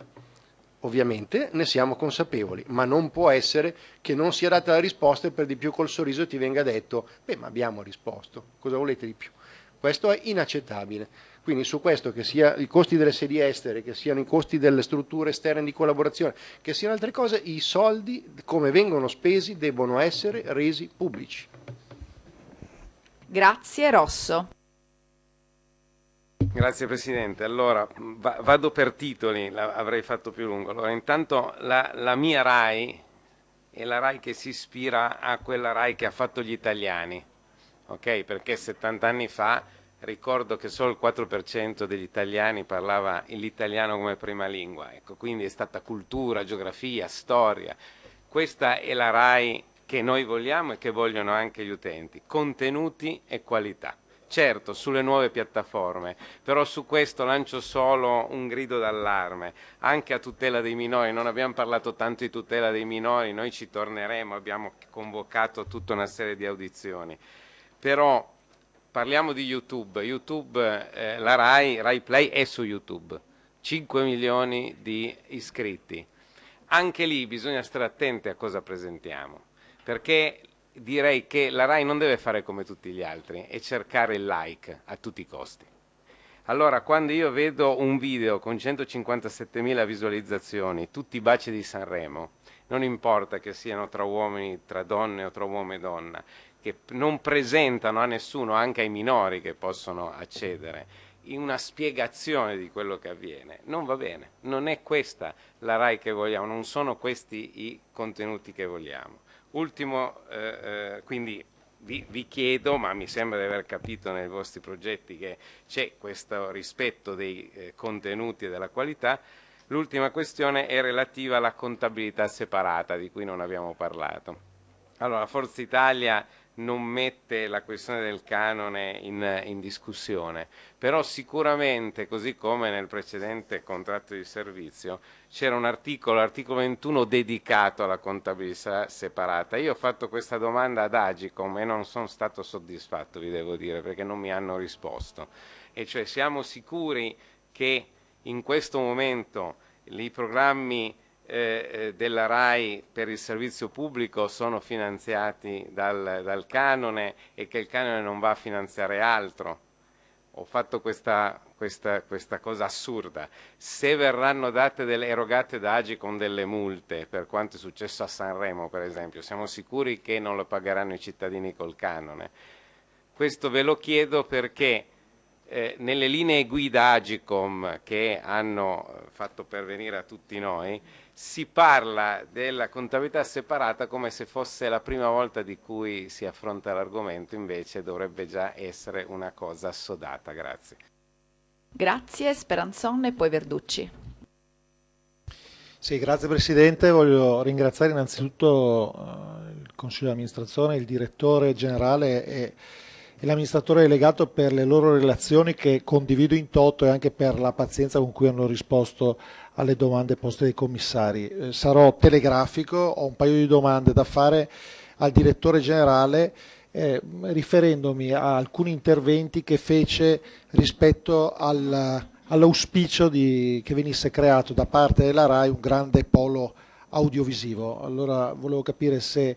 Ovviamente ne siamo consapevoli, ma non può essere che non sia data la risposta e per di più col sorriso ti venga detto, beh ma abbiamo risposto, cosa volete di più? Questo è inaccettabile. Quindi su questo, che sia i costi delle sedi estere, che siano i costi delle strutture esterne di collaborazione, che siano altre cose, i soldi, come vengono spesi, debbono essere resi pubblici. Grazie Rosso. Grazie Presidente. Allora, va, vado per titoli, avrei fatto più lungo. Allora, intanto la, la mia RAI è la RAI che si ispira a quella RAI che ha fatto gli italiani, okay? perché 70 anni fa ricordo che solo il 4% degli italiani parlava l'italiano come prima lingua, ecco, quindi è stata cultura, geografia, storia. Questa è la RAI che noi vogliamo e che vogliono anche gli utenti, contenuti e qualità certo sulle nuove piattaforme, però su questo lancio solo un grido d'allarme, anche a tutela dei minori, non abbiamo parlato tanto di tutela dei minori, noi ci torneremo, abbiamo convocato tutta una serie di audizioni, però parliamo di YouTube, YouTube eh, la RAI, RAI Play è su YouTube, 5 milioni di iscritti, anche lì bisogna stare attenti a cosa presentiamo perché direi che la RAI non deve fare come tutti gli altri e cercare il like a tutti i costi. Allora, quando io vedo un video con 157.000 visualizzazioni, tutti i baci di Sanremo, non importa che siano tra uomini, tra donne o tra uomo e donna, che non presentano a nessuno, anche ai minori che possono accedere, una spiegazione di quello che avviene. Non va bene, non è questa la RAI che vogliamo, non sono questi i contenuti che vogliamo. Ultimo, eh, eh, quindi vi, vi, chiedo, ma mi sembra di aver capito nei vostri progetti che c'è questo rispetto dei eh, contenuti e della qualità, l'ultima questione è relativa alla contabilità separata di cui non abbiamo parlato. Allora, Forza Italia non mette la questione del canone in, in, discussione, però sicuramente, così come nel precedente contratto di servizio, c'era un articolo, l'articolo 21, dedicato alla contabilità separata. Io ho fatto questa domanda ad Agicom e non sono stato soddisfatto, vi devo dire, perché non mi hanno risposto. E cioè siamo sicuri che in questo momento i programmi eh, eh, della RAI per il servizio pubblico sono finanziati dal, dal, canone e che il canone non va a finanziare altro. Ho fatto questa, questa, questa cosa assurda. Se verranno delle, erogate da Agi con delle multe, per quanto è successo a Sanremo per esempio, siamo sicuri che non lo pagheranno i cittadini col canone. Questo ve lo chiedo perché... Eh, nelle linee guida Agicom che hanno eh, fatto pervenire a tutti noi, si parla della contabilità separata come se fosse la prima volta di cui si affronta l'argomento, invece dovrebbe già essere una cosa assodata. Grazie. Grazie Speranzon e poi Verducci. Sì, grazie Presidente. Voglio ringraziare innanzitutto eh, il Consiglio di amministrazione, il direttore generale e l'amministratore delegato per le loro relazioni che condivido in toto e anche per la pazienza con cui hanno risposto alle domande poste dai commissari. Eh, sarò telegrafico, ho un paio di domande da fare al direttore generale eh, riferendomi a alcuni interventi che fece rispetto al, all'auspicio che venisse creato da parte della RAI un grande polo audiovisivo. Allora volevo capire se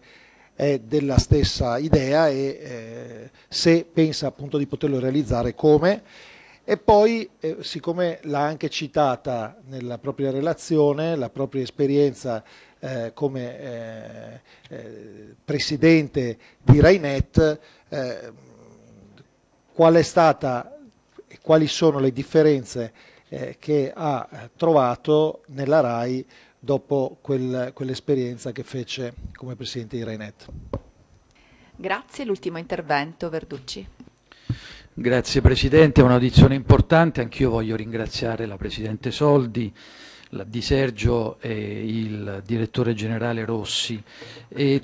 è della stessa idea e eh, se pensa appunto di poterlo realizzare come e poi, eh, siccome l'ha anche citata nella propria relazione, la propria esperienza eh, come eh, eh presidente di Rainet, eh, qual è stata e quali sono le differenze eh, che ha trovato nella RAI dopo quel, quell'esperienza che fece come presidente di Rainet. Grazie, l'ultimo intervento Verducci. Grazie Presidente, è un'audizione importante, anch'io voglio ringraziare la Presidente Soldi, la Di Sergio e il Direttore Generale Rossi.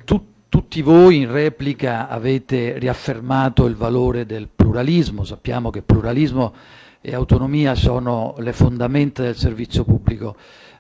Tu, tutti voi in replica avete riaffermato il valore del pluralismo, sappiamo che pluralismo e autonomia sono le fondamenta del servizio pubblico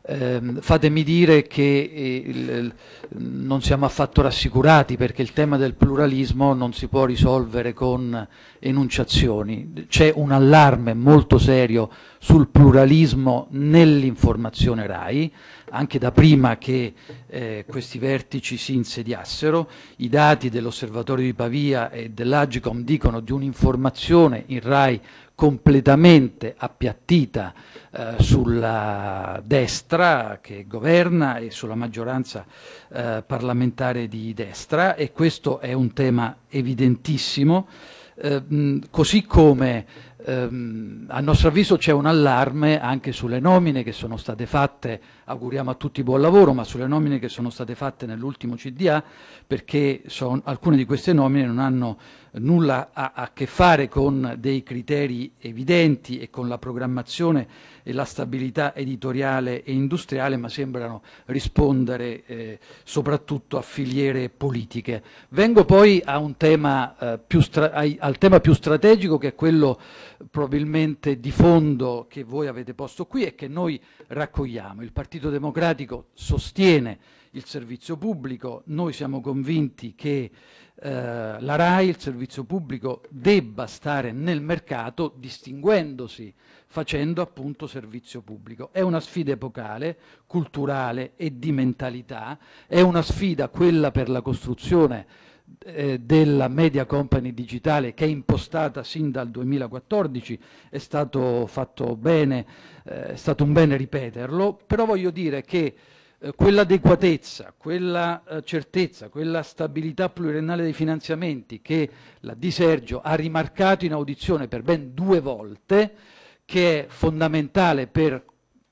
Ehm, fatemi dire che eh, il, non siamo affatto rassicurati perché il tema del pluralismo non si può risolvere con enunciazioni. C'è un allarme molto serio sul pluralismo nell'informazione RAI, anche da prima che eh, questi vertici si insediassero. I dati dell'Osservatorio di Pavia e dell'Agicom dicono di un'informazione in RAI completamente appiattita eh, sulla destra che governa e sulla maggioranza eh, parlamentare di destra e questo è un tema evidentissimo, eh, mh, così come ehm, a nostro avviso c'è un allarme anche sulle nomine che sono state fatte, auguriamo a tutti buon lavoro, ma sulle nomine che sono state fatte nell'ultimo CDA, perché son, alcune di queste nomine non hanno nulla a, a che fare con dei criteri evidenti e con la programmazione e la stabilità editoriale e industriale, ma sembrano rispondere eh, soprattutto a filiere politiche. Vengo poi tema, eh, ai, al tema più strategico che è quello probabilmente di fondo che voi avete posto qui e che noi raccogliamo. Il Partito Democratico sostiene il servizio pubblico, noi siamo convinti che eh, la RAI, il servizio pubblico, debba stare nel mercato distinguendosi facendo appunto servizio pubblico. È una sfida epocale, culturale e di mentalità, è una sfida quella per la costruzione eh, della media company digitale che è impostata sin dal 2014, è stato fatto bene, eh, è stato un bene ripeterlo, però voglio dire che eh, quell'adeguatezza, quella, quella certezza, quella stabilità pluriennale dei finanziamenti che la Di Sergio ha rimarcato in audizione per ben due volte, che è fondamentale per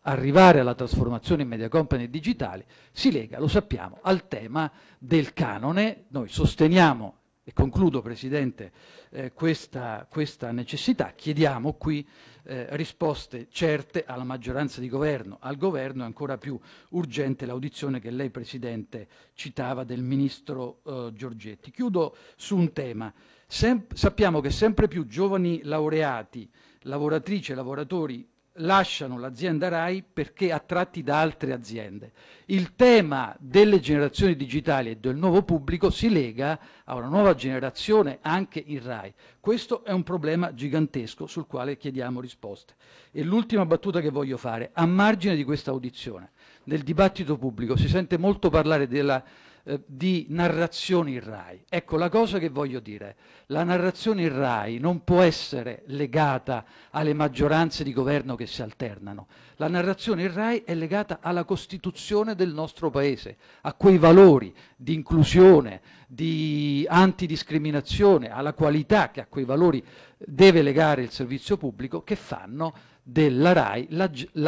arrivare alla trasformazione in media company digitali, si lega, lo sappiamo, al tema del canone. Noi sosteniamo, e concludo Presidente, eh, questa, questa, necessità, chiediamo qui eh, risposte certe alla maggioranza di governo, al governo è ancora più urgente l'audizione che lei Presidente citava del Ministro eh, Giorgetti. Chiudo su un tema, Sem sappiamo che sempre più giovani laureati lavoratrici e lavoratori lasciano l'azienda RAI perché attratti da altre aziende. Il tema delle generazioni digitali e del nuovo pubblico si lega a una nuova generazione anche in RAI. Questo è un problema gigantesco sul quale chiediamo risposte. E l'ultima battuta che voglio fare, a margine di questa audizione, nel dibattito pubblico si sente molto parlare della eh, di narrazioni RAI. Ecco, la cosa che voglio dire, la narrazione RAI non può essere legata alle maggioranze di governo che si alternano. La narrazione RAI è legata alla Costituzione del nostro Paese, a quei valori di inclusione, di antidiscriminazione, alla qualità che a quei valori deve legare il servizio pubblico che fanno della RAI l'azienda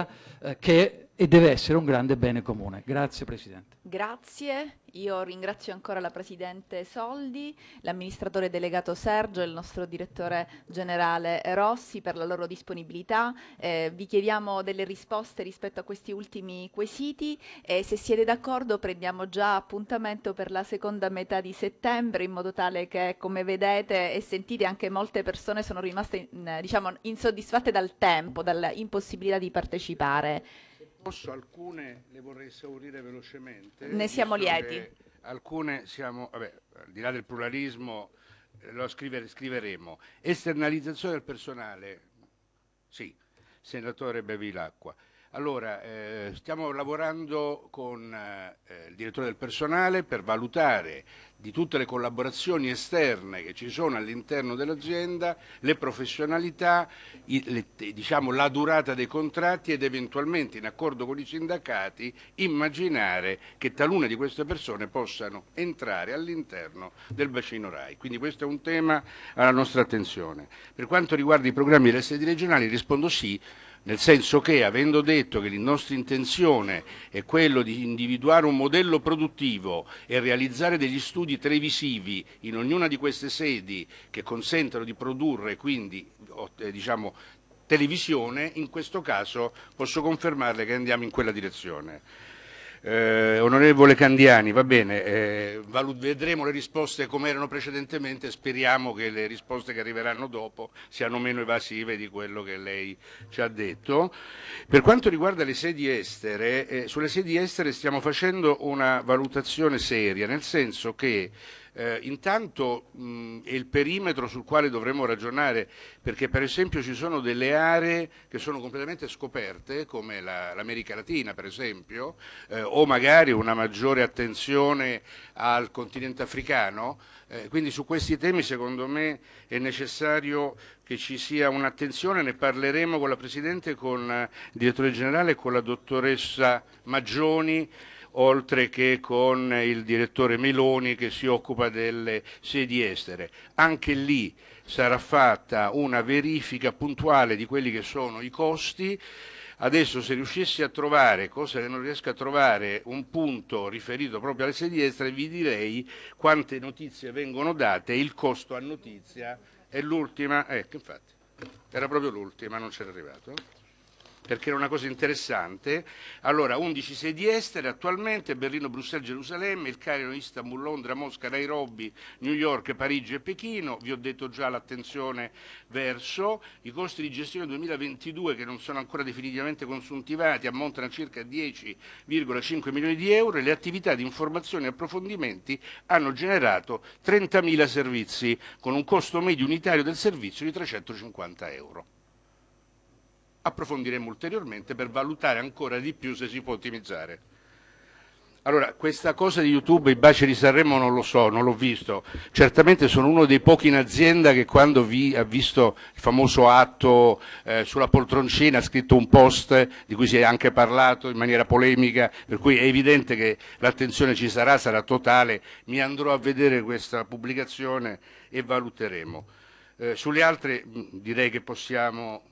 la, la, eh, che e deve essere un grande bene comune. Grazie Presidente. Grazie, io ringrazio ancora la Presidente Soldi, l'amministratore delegato Sergio e il nostro direttore generale Rossi per la loro disponibilità. Eh, vi chiediamo delle risposte rispetto a questi ultimi quesiti e se siete d'accordo prendiamo già appuntamento per la seconda metà di settembre in modo tale che come vedete e sentite anche molte persone sono rimaste diciamo, insoddisfatte dal tempo, dall'impossibilità di partecipare. Posso alcune le vorrei esaurire velocemente. Ne siamo lieti. Alcune siamo, vabbè, al di là del pluralismo, eh, lo scrivere, scriveremo. Esternalizzazione del personale. Sì, senatore Bevi l'acqua. Allora, eh, stiamo lavorando con eh, il direttore del personale per valutare di tutte le collaborazioni esterne che ci sono all'interno dell'azienda, le professionalità, i, le, diciamo, la durata dei contratti ed eventualmente in accordo con i sindacati immaginare che talune di queste persone possano entrare all'interno del bacino RAI. Quindi questo è un tema alla nostra attenzione. Per quanto riguarda i programmi delle sedi regionali rispondo sì nel senso che avendo detto che la nostra intenzione è quello di individuare un modello produttivo e realizzare degli studi televisivi in ognuna di queste sedi che consentano di produrre quindi eh, diciamo, televisione, in questo caso posso confermarle che andiamo in quella direzione. Eh, onorevole Candiani, va bene, eh, vedremo le risposte come erano precedentemente, speriamo che le risposte che arriveranno dopo siano meno evasive di quello che lei ci ha detto. Per quanto riguarda le sedi estere, eh, sulle sedi estere stiamo facendo una valutazione seria, nel senso che eh, intanto mh, è il perimetro sul quale dovremmo ragionare, perché per esempio ci sono delle aree che sono completamente scoperte, come la, l'America Latina per esempio, eh, o magari una maggiore attenzione al continente africano, eh, quindi su questi temi secondo me è necessario che ci sia un'attenzione, ne parleremo con la Presidente, con il Direttore Generale e con la dottoressa Maggioni oltre che con il direttore Meloni che si occupa delle sedi estere. Anche lì sarà fatta una verifica puntuale di quelli che sono i costi. Adesso se riuscissi a trovare, cosa che non riesco a trovare, un punto riferito proprio alle sedi estere, vi direi quante notizie vengono date, il costo a notizia è l'ultima, ecco infatti, era proprio l'ultima, non c'era arrivato perché era una cosa interessante. Allora, 11 sedi estere attualmente, Berlino, Bruxelles, Gerusalemme, il Cairo, Istanbul, Londra, Mosca, Nairobi, New York, Parigi e Pechino. Vi ho detto già l'attenzione verso i costi di gestione 2022 che non sono ancora definitivamente consuntivati, ammontano a circa 10,5 milioni di euro e le attività di informazione e approfondimenti hanno generato 30.000 servizi con un costo medio unitario del servizio di 350 euro approfondiremo ulteriormente per valutare ancora di più se si può ottimizzare. Allora, questa cosa di YouTube, i baci di Sanremo non lo so, non l'ho visto. Certamente sono uno dei pochi in azienda che quando vi ha visto il famoso atto eh, sulla poltroncina ha scritto un post di cui si è anche parlato in maniera polemica, per cui è evidente che l'attenzione ci sarà, sarà totale. Mi andrò a vedere questa pubblicazione e valuteremo. Eh, sulle altre mh, direi che possiamo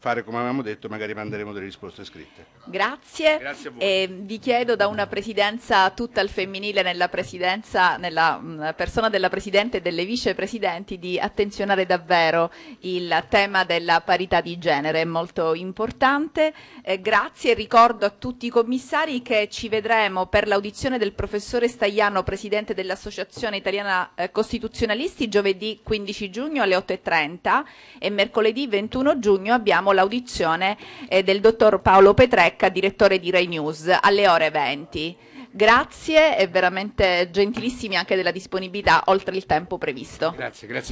fare come avevamo detto, magari manderemo delle risposte scritte. Grazie. Grazie e eh, vi chiedo da una presidenza tutta al femminile nella, nella mm, persona della Presidente e delle vicepresidenti di attenzionare davvero il tema della parità di genere, è molto importante. Eh, grazie, ricordo a tutti i commissari che ci vedremo per l'audizione del professore Stagliano, Presidente dell'Associazione Italiana eh, Costituzionalisti, giovedì 15 giugno alle 8.30 e mercoledì 21 giugno abbiamo abbiamo l'audizione eh, del dottor Paolo Petrecca, direttore di Rai News, alle ore 20. Grazie e veramente gentilissimi anche della disponibilità oltre il tempo previsto. Grazie, grazie.